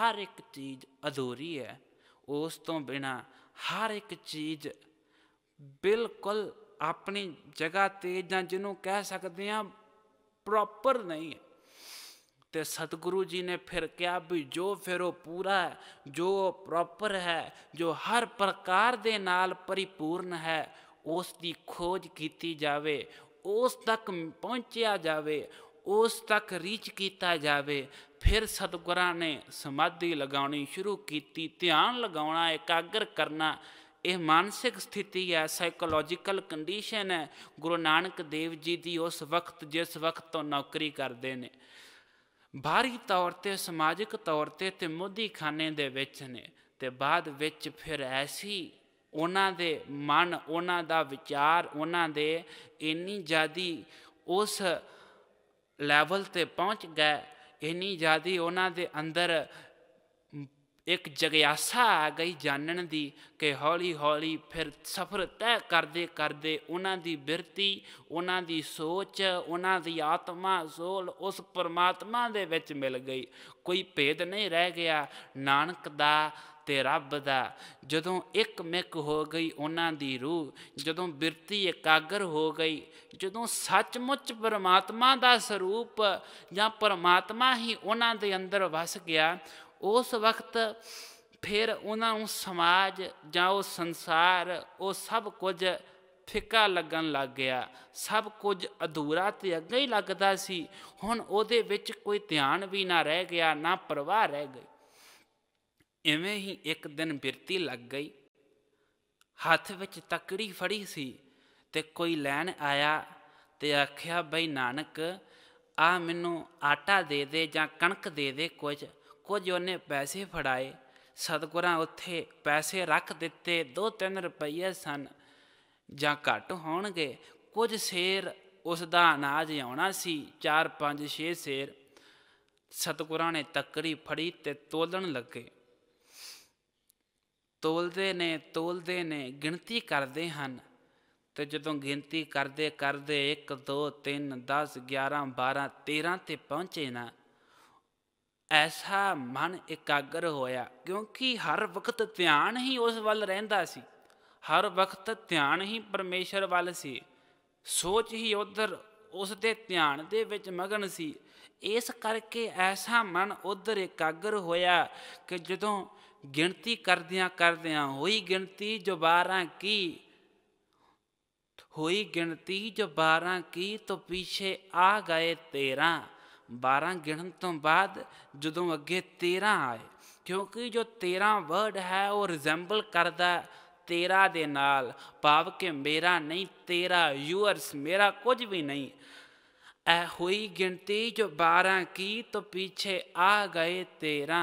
Speaker 1: ਹਰ ਇੱਕ ਚੀਜ਼ ਅਧੂਰੀ ਹੈ ਉਸ ਤੋਂ ਬਿਨਾ ਹਰ ਇੱਕ ਚੀਜ਼ ਬਿਲਕੁਲ ਆਪਣੀ ਜਗ੍ਹਾ ਤੇ ਜਾਂ ਜਿਹਨੂੰ ਕਹਿ ਸਕਦੇ ਆ ਪ੍ਰੋਪਰ ਨਹੀਂ ਹੈ ਤੇ ਸਤਿਗੁਰੂ ਜੀ ਨੇ ਫਿਰ ਕਿਹਾ ਵੀ ਜੋ ਫਿਰ ਉਹ ਪੂਰਾ ਹੈ ਜੋ ਪ੍ਰੋਪਰ ਹੈ ਜੋ ਹਰ ਪ੍ਰਕਾਰ ਦੇ ਨਾਲ ਪਰਿਪੂਰਨ ਹੈ ਉਸ ਦੀ ਖੋਜ ਕੀਤੀ ਜਾਵੇ ਉਸ ਤੱਕ ਪਹੁੰਚਿਆ ਜਾਵੇ ਉਸ ਤੱਕ ਰੀਚ ਕੀਤਾ ਜਾਵੇ ਫਿਰ ਸਤਿਗੁਰਾਂ ਨੇ ਸਮਾਧੀ ਲਗਾਉਣੀ ਸ਼ੁਰੂ ਕੀਤੀ ਧਿਆਨ ਲਗਾਉਣਾ ਇਕਾਗਰ ਕਰਨਾ ਇਹ ਮਾਨਸਿਕ ਸਥਿਤੀ ਹੈ ਸਾਈਕੋਲੋਜੀਕਲ ਕੰਡੀਸ਼ਨ ਹੈ ਗੁਰੂ ਨਾਨਕ ਦੇਵ ਜੀ ਦੀ ਉਸ ਵਕਤ ਜਿਸ ਵਕਤ ਤੋਂ ਨੌਕਰੀ ਕਰਦੇ ਨੇ ਬਾਹਰੀ ਤੌਰ ਤੇ ਸਮਾਜਿਕ ਤੌਰ ਤੇ ਤੇ ਮੋਦੀ ਖਾਨੇ ਦੇ ਵਿੱਚ ਨੇ ਤੇ ਬਾਅਦ ਵਿੱਚ ਫਿਰ ਐਸੀ ਉਹਨਾਂ ਦੇ ਮਨ ਉਹਨਾਂ ਦਾ ਵਿਚਾਰ ਉਹਨਾਂ ਦੇ ਇੰਨੀ ਜਿਆਦੀ ਉਸ ਲੈਵਲ ਤੇ ਪਹੁੰਚ ਗਏ ਇੰਨੀ ਜਿਆਦੀ ਉਹਨਾਂ ਦੇ ਅੰਦਰ ਇੱਕ ਜਗਿਆਸਾ ਆ ਗਈ ਜਾਣਨ ਦੀ ਕਿ ਹੌਲੀ ਹੌਲੀ ਫਿਰ ਸਫ਼ਰ ਤੈਅ ਕਰਦੇ ਕਰਦੇ ਉਹਨਾਂ ਦੀ ਬਿਰਤੀ ਉਹਨਾਂ ਦੀ ਸੋਚ ਉਹਨਾਂ ਦੀ ਆਤਮਾ ਸੋਲ ਉਸ ਪਰਮਾਤਮਾ ਦੇ ਵਿੱਚ ਮਿਲ ਗਈ ਕੋਈ ਭੇਦ ਨਹੀਂ ਰਹਿ ਗਿਆ ਨਾਨਕ ਦਾ ਤੇ ਰੱਬ ਦਾ ਜਦੋਂ ਇੱਕ ਮਿਕ ਹੋ ਗਈ ਉਹਨਾਂ ਦੀ ਰੂਹ ਜਦੋਂ ਬਿਰਤੀ ਇਕਾਗਰ ਹੋ ਗਈ ਜਦੋਂ ਸੱਚਮੁੱਚ ਪਰਮਾਤਮਾ ਦਾ ਸਰੂਪ ਜਾਂ ਪਰਮਾਤਮਾ ਹੀ ਉਹਨਾਂ ਦੇ ਅੰਦਰ ਵਸ ਗਿਆ ਉਸ ਵਕਤ ਫਿਰ ਉਹਨਾਂ ਨੂੰ ਸਮਾਜ ਜਾਂ ਉਹ ਸੰਸਾਰ ਉਹ ਸਭ ਕੁਝ ਫਿੱਕਾ ਲੱਗਣ ਲੱਗ ਗਿਆ ਸਭ ਕੁਝ ਅਧੂਰਾ ਤੇ ਅੱਗੇ ਹੀ ਲੱਗਦਾ ਸੀ ਹੁਣ ਉਹਦੇ ਵਿੱਚ ਕੋਈ ਧਿਆਨ ਵੀ ਨਾ ਰਹਿ ਗਿਆ ਨਾ ਪਰਵਾਹ ਰਹਿ ਗਈ ਇਵੇਂ ਹੀ ਇੱਕ ਦਿਨ ਬਿਰਤੀ ਲੱਗ ਗਈ ਹੱਥ ਵਿੱਚ ਤਕੜੀ ਫੜੀ ਸੀ ਤੇ ਕੋਈ ਲੈਣ ਆਇਆ ਤੇ ਆਖਿਆ ਬਈ ਨਾਨਕ ਆ ਮੈਨੂੰ ਆਟਾ ਦੇ ਦੇ ਜਾਂ ਕਣਕ ਦੇ ਦੇ ਕੁਝ ਕੁਝ ਉਹਨੇ ਪੈਸੇ ਫੜਾਏ ਸਤਗੁਰਾਂ ਉੱਥੇ ਪੈਸੇ ਰੱਖ ਦਿੱਤੇ 2-3 ਰੁਪਈਏ ਸਨ ਜਾਂ ਘੱਟ ਹੋਣਗੇ ਕੁਝ ਸ਼ੇਰ ਉਸ ਦਾ ਅਨਾਜ ਆਉਣਾ ਸੀ 4 5 6 ਸ਼ੇਰ ਸਤਗੁਰਾਂ ਨੇ ਤਕੜੀ ਫੜੀ ਤੇ ਤੋਲਣ ਲੱਗੇ ਤੋਲਦੇ ਨੇ ਤੋਲਦੇ ਨੇ ਗਿਣਤੀ ਕਰਦੇ ਹਨ ਤੇ ਜਦੋਂ ਗਿਣਤੀ ਕਰਦੇ ਕਰਦੇ 1 2 3 10 11 12 13 ਤੇ ਪਹੁੰਚੇ ਨਾ ਐਸਾ ਮਨ ਇਕਾਗਰ ਹੋਇਆ ਕਿਉਂਕਿ ਹਰ ਵਕਤ ਧਿਆਨ ਹੀ ਉਸ ਵੱਲ ਰਹਿੰਦਾ ਸੀ ਹਰ ਵਕਤ ਧਿਆਨ ਹੀ ਪਰਮੇਸ਼ਰ ਵੱਲ ਸੀ ਸੋਚ ਹੀ ਉਧਰ ਉਸ ਦੇ ਧਿਆਨ ਦੇ ਵਿੱਚ ਮਗਨ ਸੀ ਇਸ ਕਰਕੇ ਐਸਾ ਮਨ ਉਧਰ ਇਕਾਗਰ ਹੋਇਆ ਕਿ ਜਦੋਂ ਗਿਣਤੀ ਕਰਦਿਆਂ ਕਰਦਿਆਂ ਹੋਈ ਗਿਣਤੀ ਜੋ 12 ਕੀ ਹੋਈ ਗਿਣਤੀ ਜੋ 12 ਕੀ ਤੋਂ ਪਿੱਛੇ ਆ ਗਏ 13 12 ਗਿਣਨ ਤੋਂ ਬਾਅਦ ਜਦੋਂ ਅੱਗੇ 13 ਆਏ ਕਿਉਂਕਿ ਜੋ 13 ਵਰਡ ਹੈ ਉਹ ਰਿਜ਼ੈਂਬਲ ਕਰਦਾ 13 ਦੇ ਨਾਲ ਭਾਵ ਕਿ ਮੇਰਾ ਨਹੀਂ ਤੇਰਾ ਯੂਅਰਸ ਮੇਰਾ ਕੁਝ ਵੀ ਨਹੀਂ ਐ ਹੋਈ ਗਿਣਤੀ ਜੋ 12 ਕੀ ਤੋਂ ਪਿੱਛੇ ਆ ਗਏ 13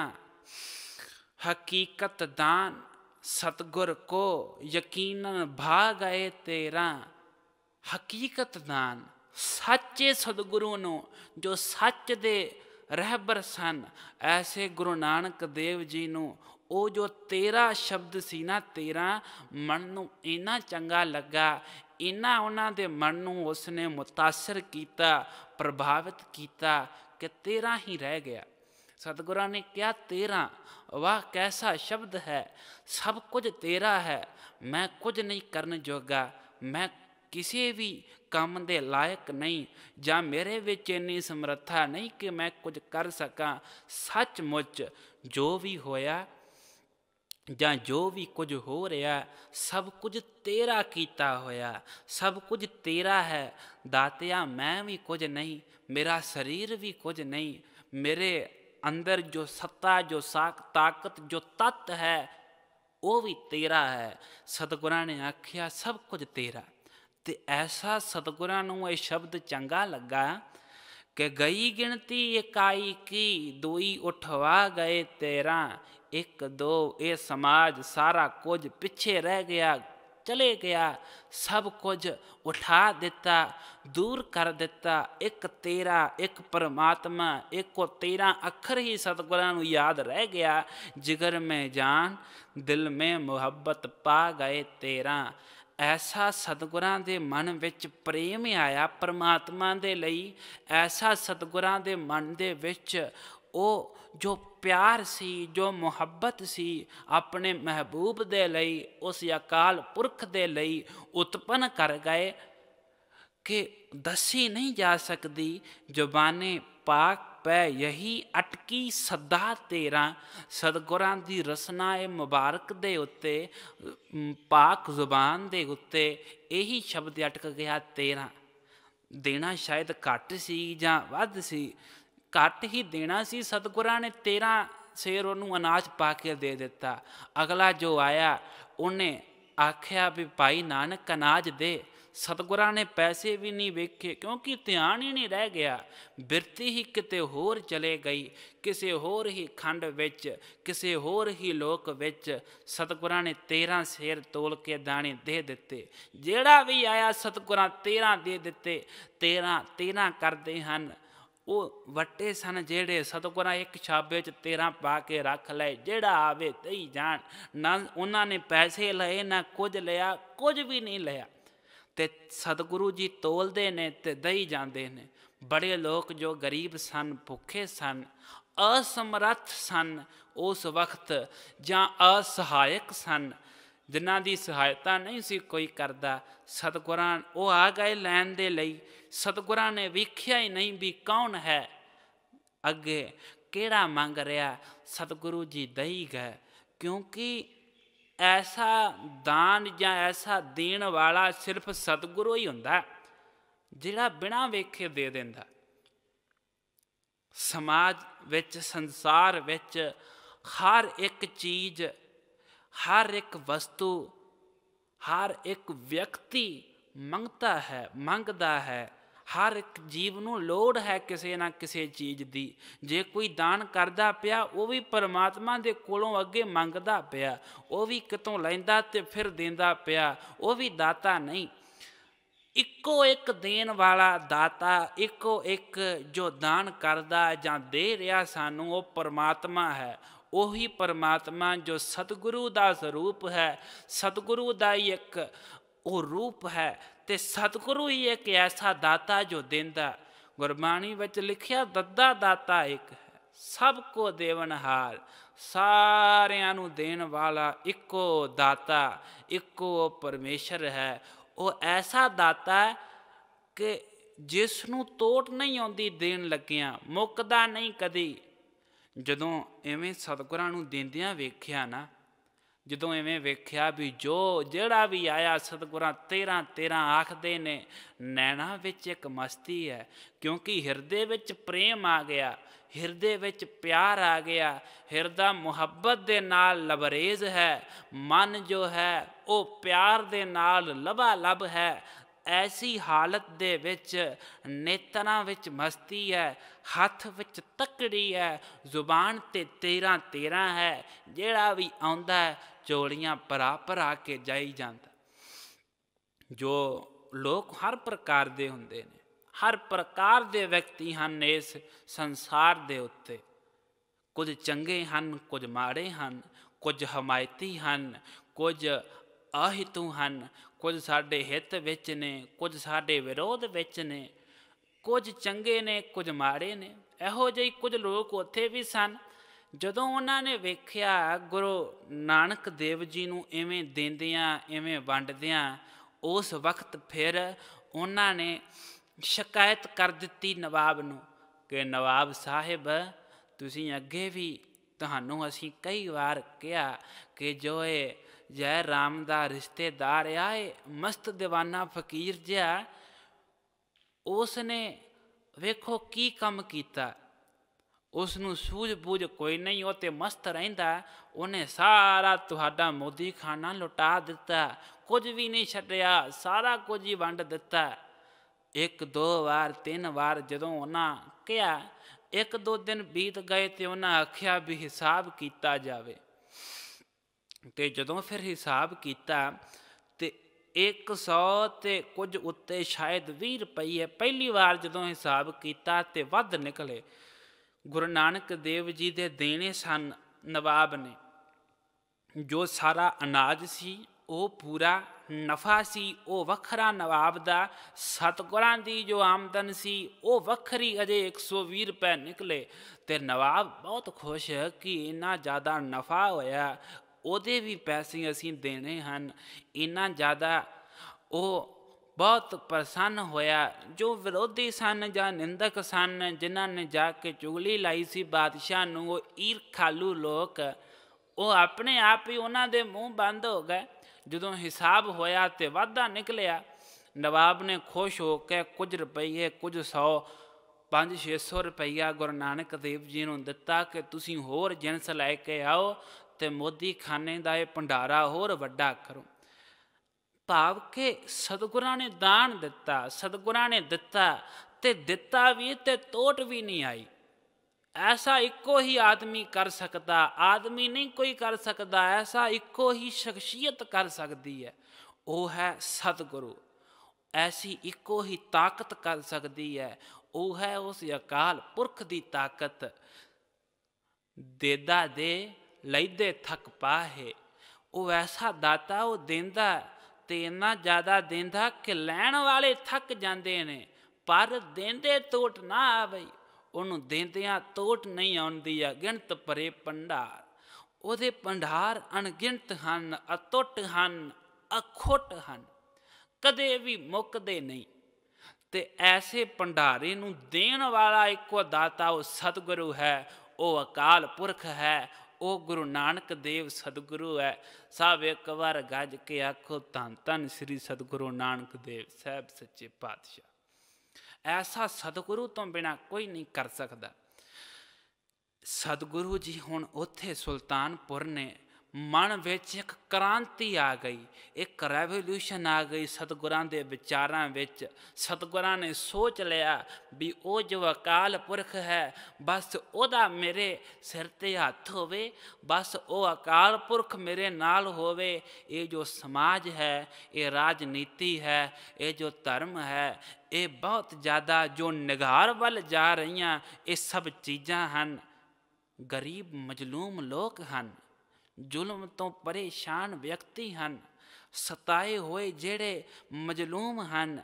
Speaker 1: ਹਕੀਕਤ ਦਾਨ ਸਤਗੁਰ ਕੋ ਯਕੀਨਨ ਭਾ ਗਏ ਤੇਰਾ ਹਕੀਕਤ ਦਾਨ ਸੱਚੇ ਸਤਗੁਰੂ ਨੂੰ ਜੋ ਸੱਚ ਦੇ ਰਹਿਬਰ ਸਨ ਐਸੇ ਗੁਰੂ ਨਾਨਕ ਦੇਵ ਜੀ ਨੂੰ ਉਹ ਜੋ ਤੇਰਾ ਸ਼ਬਦ ਸੀ ਨਾ ਤੇਰਾ ਮਨ ਨੂੰ ਇੰਨਾ ਚੰਗਾ ਲੱਗਾ ਇੰਨਾ ਉਹਨਾਂ ਦੇ ਮਨ ਨੂੰ ਉਸਨੇ ਮੁਤਾਸਰ ਕੀਤਾ ਪ੍ਰਭਾਵਿਤ ਕੀਤਾ ਕਿ ਤੇਰਾ ਹੀ ਰਹਿ ਗਿਆ ਸਤਿਗੁਰਾਂ ਨੇ ਕਿਹਾ ਤੇਰਾ ਵਾਹ ਕੈਸਾ ਸ਼ਬਦ ਹੈ ਸਭ ਕੁਝ ਤੇਰਾ ਹੈ ਮੈਂ ਕੁਝ ਨਹੀਂ ਕਰਨ ਜੋਗਾ ਮੈਂ ਕਿਸੇ ਵੀ ਕੰਮ ਦੇ ਲਾਇਕ ਨਹੀਂ ਜਾਂ ਮੇਰੇ ਵਿੱਚ ਇੰਨੀ ਸਮਰੱਥਾ ਨਹੀਂ ਕਿ ਮੈਂ ਕੁਝ ਕਰ ਸਕਾਂ ਸੱਚਮੁੱਚ ਜੋ ਵੀ ਹੋਇਆ ਜਾਂ ਜੋ ਵੀ ਕੁਝ ਹੋ ਰਿਹਾ ਸਭ ਕੁਝ ਤੇਰਾ ਕੀਤਾ ਹੋਇਆ ਸਭ ਕੁਝ ਤੇਰਾ ਹੈ ਦਾਤਿਆ ਮੈਂ ਵੀ ਕੁਝ ਨਹੀਂ ਮੇਰਾ ਸਰੀਰ ਵੀ ਕੁਝ ਨਹੀਂ ਮੇਰੇ ਅੰਦਰ ਜੋ ਸੱਤਾ ਜੋ ਸਾਖ ਤਾਕਤ ਜੋ ਤਤ ਹੈ ਉਹ ਵੀ ਤੇਰਾ ਹੈ ਸਤਗੁਰਾਂ ਨੇ ਆਖਿਆ ਸਭ ਕੁਝ ਤੇਰਾ ਤੇ ਐਸਾ ਸਤਗੁਰਾਂ ਨੂੰ ਇਹ ਸ਼ਬਦ ਚੰਗਾ ਲੱਗਾ ਕਿ ਗਈ ਗਿਣਤੀ ਇਕਾਈ ਕੀ ਦੋਈ ਉਠਵਾ ਗਏ ਤੇਰਾ ਇੱਕ ਦੋ ਇਹ ਸਮਾਜ ਸਾਰਾ ਕੁਝ ਪਿੱਛੇ ਰਹਿ ਗਿਆ ਚਲੇ ਗਿਆ ਸਭ ਕੁਝ ਉਠਾ ਦਿੱਤਾ ਦੂਰ ਕਰ ਦਿੱਤਾ ਇੱਕ ਤੇਰਾ ਇੱਕ ਪਰਮਾਤਮਾ ਇੱਕੋ ਤੇਰਾ ਅੱਖਰ ਹੀ ਸਤਗੁਰਾਂ ਨੂੰ ਯਾਦ ਰਹਿ ਗਿਆ ਜਿਗਰ ਮੈਂ ਜਾਨ ਦਿਲ ਮੈਂ ਮੁਹੱਬਤ ਪਾ ਗਏ ਤੇਰਾ ਐਸਾ ਸਤਗੁਰਾਂ ਦੇ ਮਨ ਵਿੱਚ ਪ੍ਰੇਮ ਆਇਆ ਪਰਮਾਤਮਾ ਦੇ ਲਈ ਐਸਾ ਸਤਗੁਰਾਂ ਦੇ ਮਨ ਦੇ ਵਿੱਚ ਉਹ ਜੋ ਪਿਆਰ ਸੀ ਜੋ ਮੁਹੱਬਤ ਸੀ ਆਪਣੇ ਮਹਿਬੂਬ ਦੇ ਲਈ ਉਸ ਅਕਾਲ ਪੁਰਖ ਦੇ ਲਈ ਉਤਪਨ ਕਰ ਗਏ ਕਿ ਦੱਸੀ ਨਹੀਂ ਜਾ ਸਕਦੀ ਜ਼ੁਬਾਨੇ ਪਾਕ ਪੈ ਯਹੀ ਅਟਕੀ ਸਦਾ ਤੇਰਾ ਸਤਗੁਰਾਂ ਦੀ ਰਸਨਾ ਏ ਮੁਬਾਰਕ ਦੇ ਉੱਤੇ ਪਾਕ ਜ਼ੁਬਾਨ ਦੇ ਉੱਤੇ ਇਹੀ ਸ਼ਬਦ ਅਟਕ ਗਿਆ ਤੇਰਾ ਦੇਣਾ ਸ਼ਾਇਦ ਘੱਟ ਸੀ ਜਾਂ ਵੱਧ ਸੀ ਘੱਟ ਹੀ ਦੇਣਾ ਸੀ ਸਤਗੁਰਾਂ ਨੇ 13 ਸ਼ੇਰ ਉਹਨੂੰ ਅਨਾਜ ਪਾ ਕੇ ਦੇ ਦਿੱਤਾ ਅਗਲਾ ਜੋ ਆਇਆ ਉਹਨੇ ਆਖਿਆ ਵੀ ਭਾਈ ਨਾਨਕ ਅਨਾਜ ਦੇ ਸਤਗੁਰਾਂ ਨੇ ਪੈਸੇ ਵੀ ਨਹੀਂ ਵੇਖੇ ਕਿਉਂਕਿ ਧਿਆਨ ਹੀ ਨਹੀਂ ਰਹਿ ਗਿਆ ਬਿਰਤੀ ਹੀ ਕਿਤੇ ਹੋਰ ਚਲੇ ਗਈ ਕਿਸੇ ਹੋਰ ਹੀ ਖੰਡ ਵਿੱਚ ਕਿਸੇ ਹੋਰ ਹੀ ਲੋਕ ਵਿੱਚ ਸਤਗੁਰਾਂ ਨੇ 13 ਸ਼ੇਰ ਤੋਲ ਕੇ ਦਾਣੇ ਦੇ ਦਿੱਤੇ ਜਿਹੜਾ ਵੀ ਆਇਆ ਸਤਗੁਰਾਂ 13 ਦੇ ਦਿੱਤੇ 13 13 ਕਰਦੇ ਹਨ ਉਹ ਵੱਟੇ ਸਨ ਜਿਹੜੇ ਸਤਗੁਰਾਂ ਇੱਕ ਛਾਬੇ 'ਚ 13 ਪਾ ਕੇ ਰੱਖ ਲਏ ਜਿਹੜਾ ਆਵੇ ਤਈ ਜਾਣ ਨਾ ਉਹਨਾਂ ਨੇ ਪੈਸੇ ਲਏ ਨਾ ਕੁਝ ਲਿਆ ਕੁਝ ਵੀ ਨਹੀਂ ਲਿਆ ਤੇ ਸਤਗੁਰੂ ਜੀ ਤੋਲਦੇ ਨੇ ਤੇ ਦਈ ਜਾਂਦੇ ਨੇ ਬੜੇ ਲੋਕ ਜੋ ਗਰੀਬ ਸਨ ਭੁੱਖੇ ਸਨ ਅਸਮਰੱਥ ਸਨ ਉਸ ਵਕਤ ਜਾਂ ਅਸਹਾਇਕ ਸਨ ਜਿਨ੍ਹਾਂ ਦੀ ਸਹਾਇਤਾ ਨਹੀਂ ਸੀ ਕੋਈ ਕਰਦਾ ਸਤਗੁਰਾਂ ਉਹ ਆ ਗਏ ਲੈਣ ਦੇ ਲਈ ਸਤਿਗੁਰਾਂ ਨੇ ਵੇਖਿਆ ਹੀ ਨਹੀਂ ਵੀ ਕੌਣ ਹੈ ਅੱਗੇ ਕਿਹੜਾ ਮੰਗ ਰਿਹਾ ਸਤਿਗੁਰੂ ਜੀ ਦਈ ਗਏ ਕਿਉਂਕਿ ਐਸਾ ਦਾਨ ਜਾਂ ਐਸਾ ਦੇਣ ਵਾਲਾ ਸਿਰਫ ਸਤਿਗੁਰੂ ਹੀ ਹੁੰਦਾ ਜਿਹੜਾ ਬਿਨਾਂ ਵੇਖੇ ਦੇ ਦਿੰਦਾ ਸਮਾਜ ਵਿੱਚ ਸੰਸਾਰ ਵਿੱਚ ਹਰ ਇੱਕ ਚੀਜ਼ ਹਰ ਇੱਕ ਵਸਤੂ ਹਰ ਇੱਕ ਵਿਅਕਤੀ ਮੰਗਤਾ ਹੈ ਮੰਗਦਾ ਹੈ ਹਰ ਇੱਕ ਜੀਵ ਨੂੰ ਲੋੜ ਹੈ ਕਿਸੇ ਨਾ ਕਿਸੇ ਚੀਜ਼ ਦੀ ਜੇ ਕੋਈ ਦਾਨ ਕਰਦਾ ਪਿਆ ਉਹ ਵੀ ਪਰਮਾਤਮਾ ਦੇ ਕੋਲੋਂ ਅੱਗੇ ਮੰਗਦਾ ਪਿਆ ਉਹ ਵੀ ਕਿਤੋਂ ਲੈਂਦਾ ਤੇ ਫਿਰ ਦਿੰਦਾ ਪਿਆ ਉਹ ਵੀ ਦਾਤਾ ਨਹੀਂ ਇੱਕੋ ਇੱਕ ਦੇਣ ਵਾਲਾ ਦਾਤਾ ਇੱਕੋ ਇੱਕ ਜੋ ਦਾਨ ਕਰਦਾ ਜਾਂ ਦੇ ਰਿਹਾ ਸਾਨੂੰ ਉਹ ਪਰਮਾਤਮਾ ਹੈ ਉਹੀ ਪਰਮਾਤਮਾ ਜੋ ਸਤਿਗੁਰੂ ਦਾ ਸਰੂਪ ਹੈ ਸਤਿਗੁਰੂ ਦਾ ਇੱਕ ਉਹ ਰੂਪ ਹੈ ਤੇ ਸਤਿਗੁਰੂ ਹੀ ਇੱਕ ਐਸਾ ਦਾਤਾ ਜੋ ਦਿੰਦਾ ਗੁਰਬਾਣੀ ਵਿੱਚ ਲਿਖਿਆ ਦੱਦਾ ਦਾਤਾ ਇੱਕ ਹੈ ਸਭ ਕੋ ਦੇਵਨਹਾਰ ਸਾਰਿਆਂ ਨੂੰ ਦੇਣ ਵਾਲਾ ਇੱਕੋ ਦਾਤਾ ਇੱਕੋ ਪਰਮੇਸ਼ਰ ਹੈ ਉਹ ਐਸਾ ਦਾਤਾ ਕਿ ਜਿਸ ਨੂੰ ਤੋਟ ਨਹੀਂ ਆਉਂਦੀ ਦੇਣ ਲੱਗਿਆਂ ਮੁੱਕਦਾ ਨਹੀਂ ਕਦੀ ਜਦੋਂ ਐਵੇਂ ਸਤਿਗੁਰਾਂ ਨੂੰ ਦਿੰਦਿਆਂ ਵੇਖਿਆ ਨਾ ਜਦੋਂ ਐਵੇਂ ਵੇਖਿਆ ਵੀ ਜੋ ਜਿਹੜਾ ਵੀ ਆਇਆ ਸਤਗੁਰਾਂ 13 13 ਆਖਦੇ ਨੇ ਨੈਣਾ ਵਿੱਚ ਇੱਕ ਮਸਤੀ ਹੈ ਕਿਉਂਕਿ ਹਿਰਦੇ ਵਿੱਚ ਪ੍ਰੇਮ ਆ ਗਿਆ ਹਿਰਦੇ ਵਿੱਚ ਪਿਆਰ ਆ ਗਿਆ ਹਿਰਦਾ ਮੁਹੱਬਤ ਦੇ ਨਾਲ ਲਬਰੇਜ਼ ਹੈ ਮਨ ਜੋ ਹੈ ਉਹ ਪਿਆਰ ਦੇ ਨਾਲ ਲਬਾ ਲਬ ਹੈ ਐਸੀ ਹਾਲਤ ਦੇ ਵਿੱਚ ਨੇਤਨਾ ਵਿੱਚ ਮਸਤੀ ਹੈ ਹੱਥ ਵਿੱਚ ਤੱਕੜੀ ਹੈ ਜ਼ੁਬਾਨ ਤੇ ਤੇਰਾ ਤੇਰਾ ਹੈ ਜਿਹੜਾ ਵੀ ਆਉਂਦਾ ਚੋਲੀਆਂ ਭਰਾ ਭਰਾ ਕੇ ਜਾਈ ਜਾਂਦਾ ਜੋ ਲੋਕ ਹਰ ਪ੍ਰਕਾਰ ਦੇ ਹੁੰਦੇ ਨੇ ਹਰ ਪ੍ਰਕਾਰ ਦੇ ਵਿਅਕਤੀ ਹਨ ਇਸ ਸੰਸਾਰ ਦੇ ਉੱਤੇ ਕੁਝ ਚੰਗੇ ਹਨ ਕੁਝ ਮਾੜੇ ਹਨ ਕੁਝ ਹਮਾਇਤੀ ਹਨ ਕੁਝ ਆਹਿਤੂ ਹਨ ਕੁਝ ਸਾਡੇ ਹਿੱਤ ਵਿੱਚ ਨੇ ਕੁਝ ਸਾਡੇ ਵਿਰੋਧ ਵਿੱਚ ਨੇ ਕੁਝ ਚੰਗੇ ਨੇ ਕੁਝ ਮਾੜੇ ਨੇ ਇਹੋ ਜਿਹੇ ਕੁਝ ਲੋਕ ਉੱਥੇ ਵੀ ਸਨ ਜਦੋਂ ਉਹਨਾਂ ਨੇ ਵੇਖਿਆ ਗੁਰੂ ਨਾਨਕ ਦੇਵ ਜੀ ਨੂੰ ਐਵੇਂ ਦਿੰਦਿਆਂ ਐਵੇਂ ਵੰਡਦਿਆਂ ਉਸ ਵਕਤ ਫਿਰ ਉਹਨਾਂ ਨੇ ਸ਼ਿਕਾਇਤ ਕਰ ਦਿੱਤੀ ਨਵਾਬ ਨੂੰ ਕਿ ਨਵਾਬ ਸਾਹਿਬ ਤੁਸੀਂ ਅੱਗੇ ਵੀ ਤੁਹਾਨੂੰ ਅਸੀਂ ਕਈ ਵਾਰ ਕਿਹਾ ਕਿ ਜੋ ਇਹ ਜੈ ਰਾਮ ਦਾ ਰਿਸ਼ਤੇਦਾਰ ਆਏ ਮਸਤ دیਵਾਨਾ ਫਕੀਰ ਜਿਹਾ ਉਸ ਨੇ ਵੇਖੋ ਕੀ ਕੰਮ ਕੀਤਾ ਉਸ ਨੂੰ ਸੂਝ-ਬੂਝ ਕੋਈ ਨਹੀਂ ਉਹ ਤੇ ਮਸਤ ਰਹਿੰਦਾ ਉਹਨੇ ਸਾਰਾ ਤੁਹਾਡਾ ਮੋਦੀ ਖਾਨਾ ਲੁਟਾ ਦਿੱਤਾ ਕੁਝ ਵੀ ਨਹੀਂ ਛੱਡਿਆ ਸਾਰਾ ਕੁਝ ਹੀ ਵੰਡ ਦਿੱਤਾ ਇੱਕ ਦੋ ਵਾਰ ਤਿੰਨ ਵਾਰ ਜਦੋਂ ਉਹਨਾਂ ਕਿਹਾ ਇੱਕ ਦੋ ਦਿਨ ਬੀਤ ਗਏ ਤੇ ਉਹਨਾਂ ਆਖਿਆ ਵੀ ਹਿਸਾਬ ਕੀਤਾ ਜਾਵੇ ਤੇ ਜਦੋਂ ਫਿਰ ਹਿਸਾਬ ਕੀਤਾ ਤੇ 100 ਤੇ ਕੁਝ ਉੱਤੇ ਸ਼ਾਇਦ 20 ਰੁਪਏ ਪਹਿਲੀ ਵਾਰ ਜਦੋਂ ਹਿਸਾਬ ਕੀਤਾ ਤੇ ਵੱਧ ਨਿਕਲੇ ਗੁਰੂ ਨਾਨਕ ਦੇਵ ਜੀ ਦੇ ਦੇਣੇ ਸਨ ਨਵਾਬ ਨੇ ਜੋ ਸਾਰਾ ਅਨਾਜ ਸੀ ਉਹ ਪੂਰਾ ਨਫਾ ਸੀ ਉਹ ਵੱਖਰਾ ਨਵਾਬ ਦਾ ਸਤਗੁਰਾਂ ਦੀ ਜੋ ਆਮਦਨ ਸੀ ਉਹ ਵੱਖਰੀ ਅਜੇ 120 ਰੁਪਏ ਨਿਕਲੇ ਤੇ ਨਵਾਬ ਬਹੁਤ ਖੁਸ਼ ਕਿ ਇੰਨਾ ਜ਼ਿਆਦਾ ਨਫਾ ਹੋਇਆ ਉਹਦੇ ਵੀ ਪੈਸੇ ਅਸੀਂ ਦੇਣੇ ਹਨ ਇੰਨਾ ਜ਼ਿਆਦਾ ਉਹ ਬਹੁਤ ਪ੍ਰਸੰਨ ਹੋਇਆ ਜੋ ਵਿਰੋਧੀ ਸਨ ਜਾਂ ਨਿੰਦਕ ਸਨ ਜਿਨ੍ਹਾਂ ਨੇ ਜਾ ਕੇ ਚੁਗਲੀ ਲਾਈ ਸੀ ਬਾਦਸ਼ਾਹ ਨੂੰ ਉਹ ਈਰਖਾਲੂ ਲੋਕ ਉਹ ਆਪਣੇ ਆਪ ਹੀ ਉਹਨਾਂ ਦੇ ਮੂੰਹ ਬੰਦ ਹੋ ਗਏ ਜਦੋਂ ਹਿਸਾਬ ਹੋਇਆ ਤੇ ਵਾਧਾ ਨਿਕਲਿਆ ਨਵਾਬ ਨੇ ਖੁਸ਼ ਹੋ ਕੇ ਕੁਝ ਰੁਪਈਏ ਕੁਝ 100 5-600 ਰੁਪਈਆ ਗੁਰੂ ਨਾਨਕ ਦੇਵ ਜੀ ਨੂੰ ਦਿੱਤਾ ਕਿ ਤੁਸੀਂ ਹੋਰ ਜਿੰਸ ਲੈ ਕੇ ਆਓ ਤੇ ਮੋਦੀ ਖਾਨੇ ਦਾ ਇਹ ਭੰਡਾਰਾ ਹੋਰ ਵੱਡਾ ਕਰੋ ਭਾਵ ਕਿ ਸਤਗੁਰਾਂ ਨੇ ਦਾਨ ਦਿੱਤਾ ਸਤਗੁਰਾਂ ਨੇ ਦਿੱਤਾ ਤੇ ਦਿੱਤਾ ਵੀ ਤੇ ਟੋਟ ਵੀ ਨਹੀਂ ਆਈ ਐਸਾ ਇੱਕੋ ਹੀ ਆਦਮੀ ਕਰ ਸਕਦਾ ਆਦਮੀ ਨਹੀਂ ਕੋਈ ਕਰ ਸਕਦਾ ਐਸਾ ਇੱਕੋ ਹੀ ਸ਼ਖਸੀਅਤ ਕਰ ਸਕਦੀ ਹੈ ਉਹ ਹੈ ਸਤਿਗੁਰੂ ਐਸੀ ਇੱਕੋ ਹੀ ਤਾਕਤ ਕਰ ਸਕਦੀ ਹੈ ਉਹ ਹੈ ਉਸ ਅਕਾਲ ਪੁਰਖ ਦੀ ਤਾਕਤ ਦੇਦਾ ਦੇ ਲੈਦੇ ਥੱਕ ਪਾਹੇ ਉਹ ਐਸਾ ਦਾਤਾ ਉਹ ਦਿੰਦਾ ਤੇ ਇੰਨਾ ਜ਼ਿਆਦਾ ਦਿੰਦਾ ਕਿ ਲੈਣ ਵਾਲੇ ਥੱਕ ਜਾਂਦੇ ਨੇ ਪਰ ਦਿੰਦੇ ਟੋਟ ਨਾ ਆਵੇ ਉਹਨੂੰ ਦਿੰਦਿਆਂ ਟੋਟ ਨਹੀਂ ਆਉਂਦੀ ਆ ਗਿਣਤ ਪਰੇ ਪੰਡਾਰ ਉਹਦੇ ਪੰਡਾਰ ਅਣਗਿਣਤ ਹਨ ਅਟੁੱਟ ਹਨ ਅਖੋਟ ਹਨ ਕਦੇ ਵੀ ਮੁੱਕਦੇ ਨਹੀਂ ਤੇ ਐਸੇ ਪੰਡਾਰੇ ਨੂੰ ਦੇਣ ਵਾਲਾ ਇੱਕੋ ਦਾਤਾ ਉਹ ਸਤਿਗੁਰੂ ਹੈ ਉਹ ਅਕਾਲ ਪੁਰਖ ਹੈ ਉਹ ਗੁਰੂ ਨਾਨਕ ਦੇਵ ਸਤਿਗੁਰੂ ਹੈ ਸਭ ਇੱਕ ਵਾਰ ਗੱਜ ਕੇ ਆਖੋ ਤਨ ਤਨ ਸ੍ਰੀ ਸਤਿਗੁਰੂ ਨਾਨਕ ਦੇਵ ਸਾਹਿਬ ਸੱਚੇ ਪਾਤਸ਼ਾਹ ਐਸਾ ਸਤਿਗੁਰੂ ਤੋਂ ਬਿਨਾ ਕੋਈ ਨਹੀਂ ਕਰ ਸਕਦਾ ਸਤਿਗੁਰੂ ਜੀ ਹੁਣ ਉੱਥੇ ਸੁਲਤਾਨਪੁਰ ਨੇ ਮਨ ਵਿੱਚ ਇੱਕ ਕ੍ਰਾਂਤੀ ਆ ਗਈ ਇੱਕ ਰੈਵੋਲੂਸ਼ਨ ਆ ਗਈ ਸਤਗੁਰਾਂ ਦੇ ਵਿਚਾਰਾਂ ਵਿੱਚ ਸਤਗੁਰਾਂ ਨੇ ਸੋਚ ਲਿਆ ਵੀ ਉਹ ਜੋ ਅਕਾਲ ਪੁਰਖ ਹੈ ਬਸ ਉਹਦਾ ਮੇਰੇ ਸਿਰ ਤੇ ਹੱਥ ਹੋਵੇ ਬਸ ਉਹ ਅਕਾਲ ਪੁਰਖ ਮੇਰੇ ਨਾਲ ਹੋਵੇ ਇਹ ਜੋ ਸਮਾਜ ਹੈ ਇਹ ਰਾਜਨੀਤੀ ਹੈ ਇਹ ਜੋ ਧਰਮ ਹੈ ਇਹ ਬਹੁਤ ਜ਼ਿਆਦਾ ਜੋ ਨਿਗਾਰ ਵੱਲ ਜਾ ਰਹੀਆਂ ਇਹ ਸਭ ਚੀਜ਼ਾਂ ਹਨ ਗਰੀਬ ਮਜਲੂਮ ਲੋਕ ਹਨ ਜ਼ੁਲਮ ਤੋਂ ਪਰੇਸ਼ਾਨ ਵਿਅਕਤੀ ਹਨ ਸਤਾਏ ਹੋਏ ਜਿਹੜੇ ਮਜਲੂਮ ਹਨ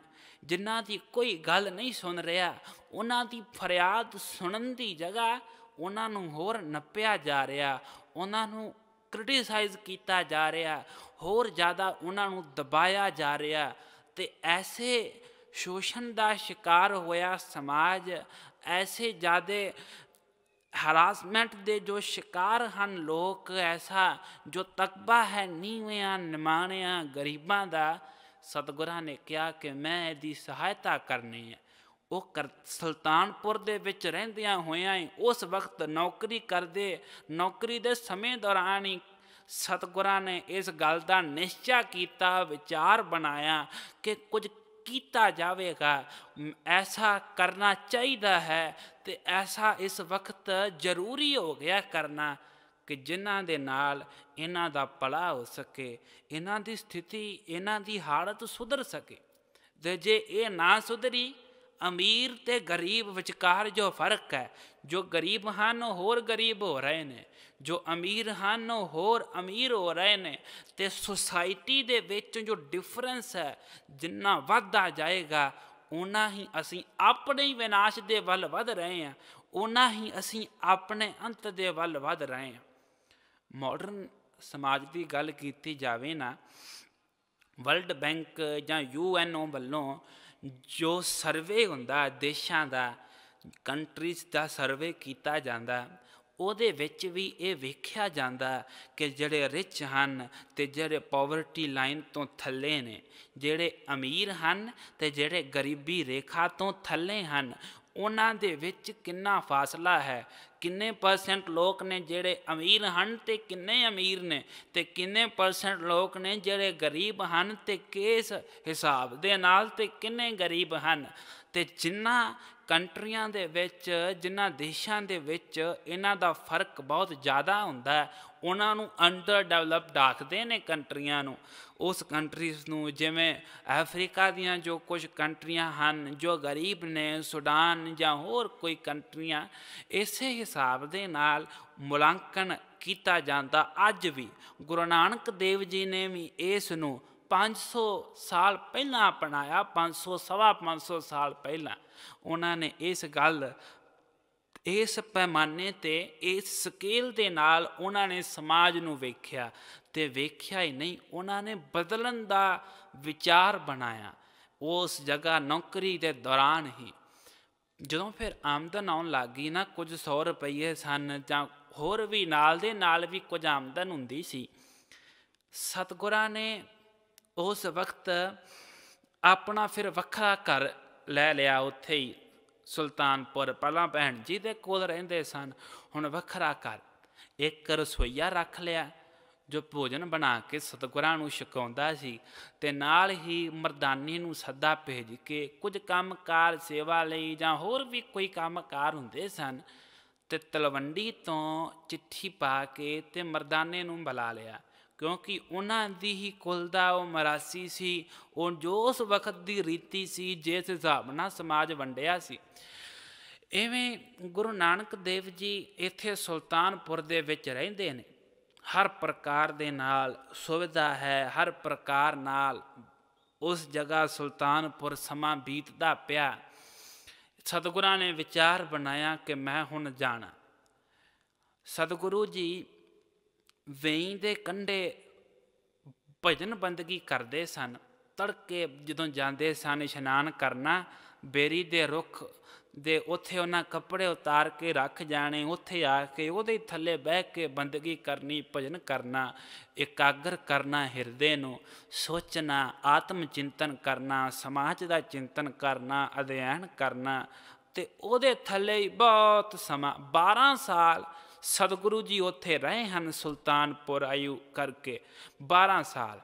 Speaker 1: ਜਿਨ੍ਹਾਂ ਦੀ ਕੋਈ ਗੱਲ ਨਹੀਂ ਸੁਣ ਰਿਹਾ ਉਹਨਾਂ ਦੀ ਫਰਿਆਦ ਸੁਣਨ ਦੀ ਜਗ੍ਹਾ ਉਹਨਾਂ ਨੂੰ ਹੋਰ ਨੱਪਿਆ ਜਾ ਰਿਹਾ ਉਹਨਾਂ ਨੂੰ ਕ੍ਰਿਟਿਸਾਈਜ਼ ਕੀਤਾ ਜਾ ਰਿਹਾ ਹੋਰ ਜ਼ਿਆਦਾ ਉਹਨਾਂ ਨੂੰ ਦਬਾਇਆ ਜਾ ਰਿਹਾ ਤੇ ਐਸੇ ਸ਼ੋਸ਼ਣ ਦਾ ਸ਼ਿਕਾਰ ਹੋਇਆ ਸਮਾਜ ਐਸੇ ਜਿਆਦੇ ਹਰਾਸਮੈਂਟ ਦੇ ਜੋ ਸ਼ਿਕਾਰ ਹਨ ਲੋਕ ਐਸਾ ਜੋ ਤਕਬਾ ਹੈ ਨੀਵਿਆਂ ਨਿਮਾਣਿਆਂ ਗਰੀਬਾਂ ਦਾ ਸਤਗੁਰਾਂ ਨੇ ਕਿਹਾ ਕਿ ਮੈਂ ਇਹਦੀ ਸਹਾਇਤਾ ਕਰਨੀ ਹੈ ਉਹ ਸੁਲਤਾਨਪੁਰ ਦੇ ਵਿੱਚ ਰਹਿੰਦਿਆਂ ਹੋਇਆਂ ਉਸ ਵਕਤ ਨੌਕਰੀ ਕਰਦੇ ਨੌਕਰੀ ਦੇ ਸਮੇਂ ਦੌਰਾਨ ਹੀ ਸਤਗੁਰਾਂ ਨੇ ਇਸ ਗੱਲ ਦਾ ਨਿਸ਼ਚਾ ਕੀਤਾ ਵਿਚਾਰ ਬਣਾਇਆ ਕਿ ਕੁਝ ਕੀਤਾ ਜਾਵੇਗਾ ਐਸਾ ਕਰਨਾ ਚਾਹੀਦਾ ਹੈ ਤੇ ਐਸਾ ਇਸ ਵਕਤ ਜ਼ਰੂਰੀ ਹੋ ਗਿਆ ਕਰਨਾ ਕਿ ਜਿਨ੍ਹਾਂ ਦੇ ਨਾਲ ਇਹਨਾਂ ਦਾ ਪਲਾ ਹੋ ਸਕੇ ਇਹਨਾਂ ਦੀ ਸਥਿਤੀ ਇਹਨਾਂ ਦੀ ਹਾਲਤ ਸੁਧਰ ਸਕੇ ਤੇ ਜੇ ਇਹ ਨਾ ਸੁਧਰੀ ਅਮੀਰ ਤੇ ਗਰੀਬ ਵਿਚਕਾਰ ਜੋ ਫਰਕ ਹੈ ਜੋ ਗਰੀਬ ਹਨ ਹੋਰ ਗਰੀਬ ਹੋ ਰਹੇ ਨੇ ਜੋ ਅਮੀਰ ਹਨ ਹੋਰ ਅਮੀਰ ਹੋ ਰਹੇ ਨੇ ਤੇ ਸੋਸਾਇਟੀ ਦੇ ਵਿੱਚ ਜੋ ਡਿਫਰੈਂਸ ਹੈ ਜਿੰਨਾ ਵੱਧਦਾ ਜਾਏਗਾ ਉਨਾ ਹੀ ਅਸੀਂ ਆਪਣੇ ਹੀ ਵਿਨਾਸ਼ ਦੇ ਵੱਲ ਵੱਧ ਰਹੇ ਹਾਂ ਉਨਾ ਹੀ ਅਸੀਂ ਆਪਣੇ ਅੰਤ ਦੇ ਵੱਲ ਵੱਧ ਰਹੇ ਹਾਂ ਮਾਡਰਨ ਸਮਾਜ ਦੀ ਗੱਲ ਕੀਤੀ ਜਾਵੇ ਨਾ ਵਰਲਡ ਬੈਂਕ ਜਾਂ ਯੂਐਨਓ ਵੱਲੋਂ ਜੋ ਸਰਵੇ ਹੁੰਦਾ ਦੇਸ਼ਾਂ ਦਾ ਕੰਟਰੀਜ਼ ਦਾ ਸਰਵੇ ਕੀਤਾ ਜਾਂਦਾ ਉਹਦੇ ਵਿੱਚ ਵੀ ਇਹ ਵੇਖਿਆ ਜਾਂਦਾ ਕਿ ਜਿਹੜੇ ਰਿਚ ਹਨ ਤੇ ਜਿਹੜੇ ਪਾਵਰਟੀ ਲਾਈਨ ਤੋਂ ਥੱਲੇ ਨੇ ਜਿਹੜੇ ਅਮੀਰ ਹਨ ਤੇ ਜਿਹੜੇ ਗਰੀਬੀ ਰੇਖਾ ਤੋਂ ਥੱਲੇ ਹਨ ਉਹਨਾਂ ਦੇ ਵਿੱਚ ਕਿੰਨਾ ਫਾਸਲਾ ਹੈ ਕਿੰਨੇ ਪਰਸੈਂਟ ਲੋਕ ਨੇ ਜਿਹੜੇ ਅਮੀਰ ਹਨ ਤੇ ਕਿੰਨੇ ਅਮੀਰ ਨੇ ਤੇ ਕਿੰਨੇ ਪਰਸੈਂਟ ਲੋਕ ਨੇ ਜਿਹੜੇ ਗਰੀਬ ਹਨ ਤੇ ਕਿਸ ਹਿਸਾਬ ਦੇ ਨਾਲ ਤੇ ਕਿੰਨੇ ਗਰੀਬ ਹਨ ਤੇ ਜਿੰਨਾ ਕੰਟਰੀਆਂ ਦੇ ਵਿੱਚ ਜਿੰਨਾ ਦੇਸ਼ਾਂ ਦੇ ਵਿੱਚ ਇਹਨਾਂ ਦਾ ਫਰਕ ਬਹੁਤ ਜ਼ਿਆਦਾ ਹੁੰਦਾ ਹੈ ਉਹਨਾਂ ਨੂੰ ਅੰਡਰ ਡਿਵੈਲਪਡ ਆਖਦੇ ਨੇ ਕੰਟਰੀਆਂ ਨੂੰ ਉਸ ਕੰਟਰੀਜ਼ ਨੂੰ ਜਿਵੇਂ ਅਫਰੀਕਾ ਦੀਆਂ ਜੋ ਕੁਝ ਕੰਟਰੀਆਂ ਹਨ ਜੋ ਗਰੀਬ ਨੇ ਸੁਡਾਨ ਜਾਂ ਹੋਰ ਕੋਈ ਕੰਟਰੀਆਂ ਇਸੇ ਹਿਸਾਬ ਦੇ ਨਾਲ ਮੁਲਾਂਕਣ ਕੀਤਾ ਜਾਂਦਾ ਅੱਜ ਵੀ ਗੁਰੂ ਨਾਨਕ ਦੇਵ ਜੀ ਨੇ ਵੀ ਇਸ ਨੂੰ 500 ਸਾਲ ਪਹਿਲਾਂ ਅਪਣਾਇਆ 500 ਸਵਾ 500 ਸਾਲ ਪਹਿਲਾਂ ਉਹਨਾਂ ਨੇ ਇਸ ਗੱਲ ਇਸ ਪੈਮਾਨੇ ਤੇ ਇਸ ਸਕੇਲ ਦੇ ਨਾਲ ਉਹਨਾਂ ਨੇ ਸਮਾਜ ਨੂੰ ਵੇਖਿਆ ਤੇ ਵੇਖਿਆ ਹੀ ਨਹੀਂ ਉਹਨਾਂ ਨੇ ਬਦਲਣ ਦਾ ਵਿਚਾਰ ਬਣਾਇਆ ਉਸ ਜਗ੍ਹਾ ਨੌਕਰੀ ਦੇ ਦੌਰਾਨ ਹੀ ਜਦੋਂ ਫਿਰ ਆਮਦਨ ਆਉਣ ਲੱਗੀ ਨਾ ਕੁਝ 100 ਰੁਪਏ ਸਨ ਜਾਂ ਹੋਰ ਵੀ ਨਾਲ ਦੇ ਨਾਲ ਵੀ ਕੁਝ ਆਮਦਨ ਹੁੰਦੀ ਸੀ ਸਤਗੁਰਾਂ ਨੇ ਉਸ ਵਕਤ ਆਪਣਾ ਫਿਰ ਵੱਖਰਾ ਘਰ ਲੈ ਲਿਆ ਉੱਥੇ ਹੀ ਸੁਲਤਾਨਪੁਰ ਪਹਿਲਾਂ ਭੈਣ ਜੀ ਦੇ ਕੋਲ ਰਹਿੰਦੇ ਸਨ ਹੁਣ ਵੱਖਰਾ ਕਰ ਇੱਕ ਰਸੋਈਆ ਰੱਖ ਲਿਆ ਜੋ ਭੋਜਨ ਬਣਾ ਕੇ ਸਤਗੁਰਾਂ ਨੂੰ ਛਕਾਉਂਦਾ ਸੀ ਤੇ ਨਾਲ ਹੀ ਮਰਦਾਨੀ ਨੂੰ ਸੱਦਾ ਭੇਜ ਕੇ ਕੁਝ ਕੰਮਕਾਰ ਸੇਵਾ ਲਈ ਜਾਂ ਹੋਰ ਵੀ ਕੋਈ ਕੰਮਕਾਰ ਹੁੰਦੇ ਸਨ ਤੇ ਤਲਵੰਡੀ ਤੋਂ ਚਿੱਠੀ ਪਾ ਕੇ ਤੇ ਮਰਦਾਨੇ ਨੂੰ ਬੁਲਾ ਲਿਆ ਕਿਉਂਕਿ ਉਹਨਾਂ ਦੀ ਹੀ ਕੁਲ ਦਾ ਉਹ ਮਰਾਸੀ ਸੀ ਉਹ ਜੋ ਉਸ ਵਕਤ ਦੀ ਰੀਤੀ ਸੀ ਜਿਸ ਹਿਸਾਬ ਨਾਲ ਸਮਾਜ ਵੰਡਿਆ ਸੀ ਐਵੇਂ ਗੁਰੂ ਨਾਨਕ ਦੇਵ ਜੀ ਇੱਥੇ ਸੁਲਤਾਨਪੁਰ ਦੇ ਵਿੱਚ ਰਹਿੰਦੇ ਨੇ ਹਰ ਪ੍ਰਕਾਰ ਦੇ ਨਾਲ ਸੁਵਿਧਾ ਹੈ ਹਰ ਪ੍ਰਕਾਰ ਨਾਲ ਉਸ ਜਗ੍ਹਾ ਸੁਲਤਾਨਪੁਰ ਸਮਾਂ ਬੀਤਦਾ ਪਿਆ ਸਤਿਗੁਰਾਂ ਨੇ ਵਿਚਾਰ ਬਣਾਇਆ ਕਿ ਮੈਂ ਹੁਣ ਜਾਣਾ ਸਤਿਗੁਰੂ ਜੀ ਵੇਈ ਦੇ ਕੰਡੇ ਭਜਨ ਬੰਦਗੀ ਕਰਦੇ ਸਨ ਤੜਕੇ ਜਦੋਂ ਜਾਂਦੇ ਸਨ ਇਸ਼ਨਾਨ ਕਰਨਾ ਬੇਰੀ ਦੇ ਰੁੱਖ ਦੇ ਉੱਥੇ ਉਹਨਾਂ ਕੱਪੜੇ ਉਤਾਰ ਕੇ ਰੱਖ ਜਾਣੇ ਉੱਥੇ ਆ ਕੇ ਉਹਦੇ ਥੱਲੇ ਬਹਿ ਕੇ ਬੰਦਗੀ ਕਰਨੀ ਭਜਨ ਕਰਨਾ ਇਕਾਗਰ ਕਰਨਾ ਹਿਰਦੇ ਨੂੰ ਸੋਚਣਾ ਆਤਮ ਚਿੰਤਨ ਕਰਨਾ ਸਮਾਜ ਦਾ ਚਿੰਤਨ ਕਰਨਾ ਅਧਿਐਨ ਕਰਨਾ ਤੇ ਉਹਦੇ ਥੱਲੇ ਹੀ ਬਹੁਤ ਸਮਾਂ 12 ਸਾਲ ਸਤਿਗੁਰੂ ਜੀ ਉੱਥੇ ਰਹੇ ਹਨ ਸੁਲਤਾਨਪੁਰ ਆਇਓ ਕਰਕੇ 12 ਸਾਲ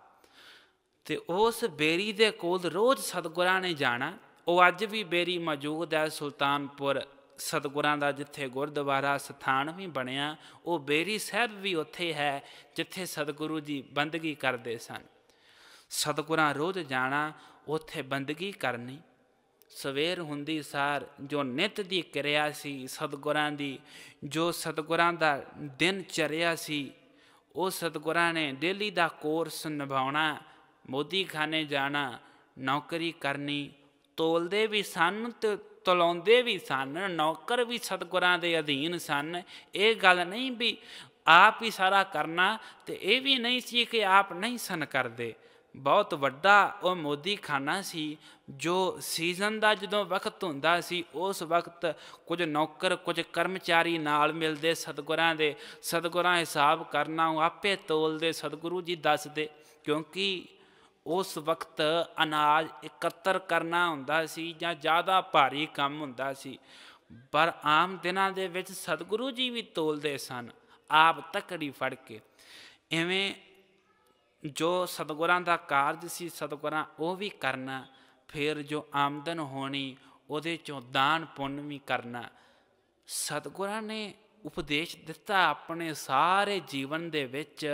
Speaker 1: ਤੇ ਉਸ 베ਰੀ ਦੇ ਕੋਲ ਰੋਜ਼ ਸਤਿਗੁਰਾਂ ਨੇ ਜਾਣਾ ਉਹ ਅੱਜ ਵੀ 베ਰੀ ਮੌਜੂਦ ਹੈ ਸੁਲਤਾਨਪੁਰ ਸਤਿਗੁਰਾਂ ਦਾ ਜਿੱਥੇ ਗੁਰਦੁਆਰਾ ਸਥਾਨ ਵੀ ਬਣਿਆ ਉਹ 베ਰੀ ਸਾਹਿਬ ਵੀ ਉੱਥੇ ਹੈ ਜਿੱਥੇ ਸਤਿਗੁਰੂ ਜੀ ਬੰਦਗੀ ਕਰਦੇ ਸਨ ਸਤਿਗੁਰਾਂ ਰੋਜ਼ ਜਾਣਾ ਉੱਥੇ ਬੰਦਗੀ ਕਰਨੀ ਸਵੇਰ ਹੁੰਦੀ ਸਾਰ ਜੋ ਨਿਤ ਦੀ ਕਿਰਿਆ ਸੀ ਸਤਗੁਰਾਂ ਦੀ ਜੋ ਸਤਗੁਰਾਂ ਦਾ ਦਿਨ ਚਰਿਆ ਸੀ ਉਹ ਸਤਗੁਰਾਂ ਨੇ ਦਿੱਲੀ ਦਾ ਕੋਰਸ ਨਿਭਾਉਣਾ ਮੋਦੀ ਖਾਨੇ ਜਾਣਾ ਨੌਕਰੀ ਕਰਨੀ ਤੋਲਦੇ ਵੀ ਸਨ ਤੇ ਤਲਾਉਂਦੇ ਵੀ ਸਨ ਨੌਕਰ ਵੀ ਸਤਗੁਰਾਂ ਦੇ ਅਧੀਨ ਸਨ ਇਹ ਗੱਲ ਨਹੀਂ ਵੀ ਆਪ ਹੀ ਸਾਰਾ ਕਰਨਾ ਤੇ ਇਹ ਵੀ ਨਹੀਂ ਸੀ ਕਿ ਆਪ ਨਹੀਂ ਸਨ ਕਰਦੇ ਬਹੁਤ ਵੱਡਾ ਉਹ ਮੋਦੀ ਖਾਨਾ ਸੀ ਜੋ ਸੀਜ਼ਨ ਦਾ ਜਦੋਂ ਵਕਤ ਹੁੰਦਾ ਸੀ ਉਸ ਵਕਤ ਕੁਝ ਨੌਕਰ ਕੁਝ ਕਰਮਚਾਰੀ ਨਾਲ ਮਿਲਦੇ ਸਤਗੁਰਾਂ ਦੇ ਸਤਗੁਰਾਂ ਹਿਸਾਬ ਕਰਨਾ ਉਹ ਆਪੇ ਤੋਲਦੇ ਸਤਗੁਰੂ ਜੀ ਦੱਸਦੇ ਕਿਉਂਕਿ ਉਸ ਵਕਤ ਅਨਾਜ ਇਕੱਤਰ ਕਰਨਾ ਹੁੰਦਾ ਸੀ ਜਾਂ ਜ਼ਿਆਦਾ ਭਾਰੀ ਕੰਮ ਹੁੰਦਾ ਸੀ ਪਰ ਆਮ ਦਿਨਾਂ ਦੇ ਵਿੱਚ ਸਤਗੁਰੂ ਜੀ ਵੀ ਤੋਲਦੇ ਸਨ ਆਪ ਤਕੜੀ ਫੜ ਕੇ ਐਵੇਂ ਜੋ ਸਤਗੁਰਾਂ ਦਾ ਕਾਰਜ ਸੀ ਸਤਗੁਰਾਂ ਉਹ ਵੀ ਕਰਨਾ ਫਿਰ ਜੋ ਆਮਦਨ ਹੋਣੀ ਉਹਦੇ ਚੋਂ ਦਾਨ ਪੁੰਨ ਵੀ ਕਰਨਾ ਸਤਿਗੁਰਾਂ ਨੇ ਉਪਦੇਸ਼ ਦਿੱਤਾ ਆਪਣੇ ਸਾਰੇ ਜੀਵਨ ਦੇ ਵਿੱਚ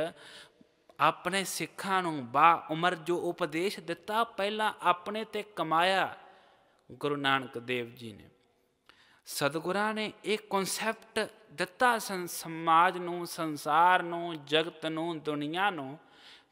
Speaker 1: ਆਪਣੇ ਸਿੱਖਾਂ ਨੂੰ ਬਾ ਉਮਰ ਜੋ ਉਪਦੇਸ਼ ਦਿੱਤਾ ਪਹਿਲਾਂ ਆਪਣੇ ਤੇ ਕਮਾਇਆ ਗੁਰੂ ਨਾਨਕ ਦੇਵ ਜੀ ਨੇ ਸਤਿਗੁਰਾਂ ਨੇ ਇਹ ਕਨਸੈਪਟ ਦਿੱਤਾ ਸਮਾਜ ਨੂੰ ਸੰਸਾਰ ਨੂੰ ਜਗਤ ਨੂੰ ਦੁਨੀਆ ਨੂੰ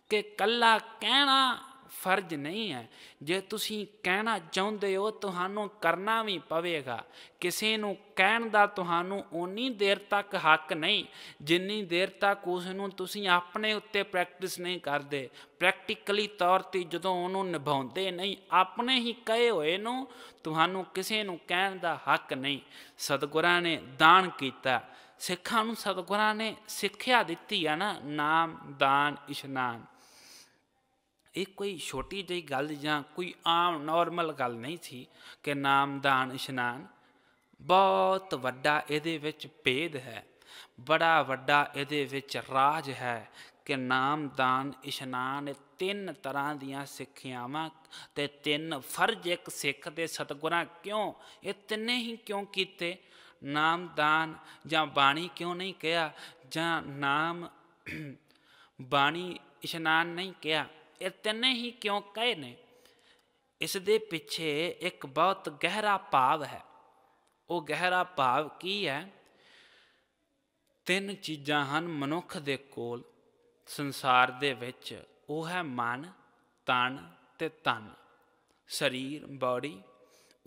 Speaker 1: ਕਿ ਕੱਲਾ ਕਹਿਣਾ ਫਰਜ਼ ਨਹੀਂ ਹੈ ਜੇ ਤੁਸੀਂ ਕਹਿਣਾ ਚਾਹੁੰਦੇ ਹੋ ਤੁਹਾਨੂੰ ਕਰਨਾ ਵੀ ਪਵੇਗਾ ਕਿਸੇ ਨੂੰ ਕਹਿਣ ਦਾ ਤੁਹਾਨੂੰ ਓਨੀ ਦੇਰ ਤੱਕ ਹੱਕ ਨਹੀਂ ਜਿੰਨੀ ਦੇਰ ਤੱਕ ਉਸ ਨੂੰ ਤੁਸੀਂ ਆਪਣੇ ਉੱਤੇ ਪ੍ਰੈਕਟਿਸ ਨਹੀਂ ਕਰਦੇ ਪ੍ਰੈਕਟੀਕਲੀ ਤੌਰ ਤੇ ਜਦੋਂ ਉਹਨੂੰ ਨਿਭਾਉਂਦੇ ਨਹੀਂ ਆਪਣੇ ਹੀ ਕਹੇ ਹੋਏ ਨੂੰ ਤੁਹਾਨੂੰ ਕਿਸੇ ਨੂੰ ਕਹਿਣ ਦਾ ਹੱਕ ਨਹੀਂ ਸਤਿਗੁਰਾਂ ਨੇ ਦਾਨ ਕੀਤਾ ਸਿੱਖਾਂ ਨੂੰ ਸਤਿਗੁਰਾਂ ਨੇ ਸਿੱਖਿਆ ਦਿੱਤੀ ਆ ਨਾ ਨਾਮ ਦਾਨ ਇਸ਼ਨਾਨ ਇਹ ਕੋਈ ਛੋਟੀ ਜਿਹੀ ਗੱਲ ਜਾਂ ਕੋਈ ਆਮ ਨਾਰਮਲ ਗੱਲ ਨਹੀਂ ਸੀ ਕਿ ਨਾਮਦਾਨ ਇਸ਼ਨਾਨ ਬਹੁਤ ਵੱਡਾ ਇਹਦੇ ਵਿੱਚ ਭੇਦ ਹੈ ਬੜਾ ਵੱਡਾ ਇਹਦੇ ਵਿੱਚ ਰਾਜ ਹੈ ਕਿ ਨਾਮਦਾਨ ਇਸ਼ਨਾਨ ਤਿੰਨ ਤਰ੍ਹਾਂ ਦੀਆਂ ਸਿੱਖਿਆਵਾਂ ਤੇ ਤਿੰਨ ਫਰਜ਼ ਇੱਕ ਸਿੱਖ ਦੇ ਸਤਗੁਰਾਂ ਕਿਉਂ ਇਹ ਤਿੰਨੇ ਹੀ ਕਿਉਂ ਕੀਤੇ ਨਾਮਦਾਨ ਜਾਂ ਬਾਣੀ ਕਿਉਂ ਨਹੀਂ ਕਿਹਾ ਜਾਂ ਨਾਮ ਬਾਣੀ ਇਸ਼ਨਾਨ ਨਹੀਂ ਕਿਹਾ ਇਹ ਤਿੰਨੇ ਹੀ ਕਿਉਂ ਕਹੇ ਨੇ ਇਸ ਦੇ ਪਿੱਛੇ ਇੱਕ ਬਹੁਤ ਗਹਿਰਾ ਭਾਵ ਹੈ ਉਹ ਗਹਿਰਾ ਭਾਵ ਕੀ ਹੈ ਤਿੰਨ ਚੀਜ਼ਾਂ ਹਨ ਮਨੁੱਖ ਦੇ ਕੋਲ ਸੰਸਾਰ ਦੇ ਵਿੱਚ ਉਹ ਹੈ ਮਨ ਤਨ ਤੇ ਤਨ ਸਰੀਰ ਬਾਡੀ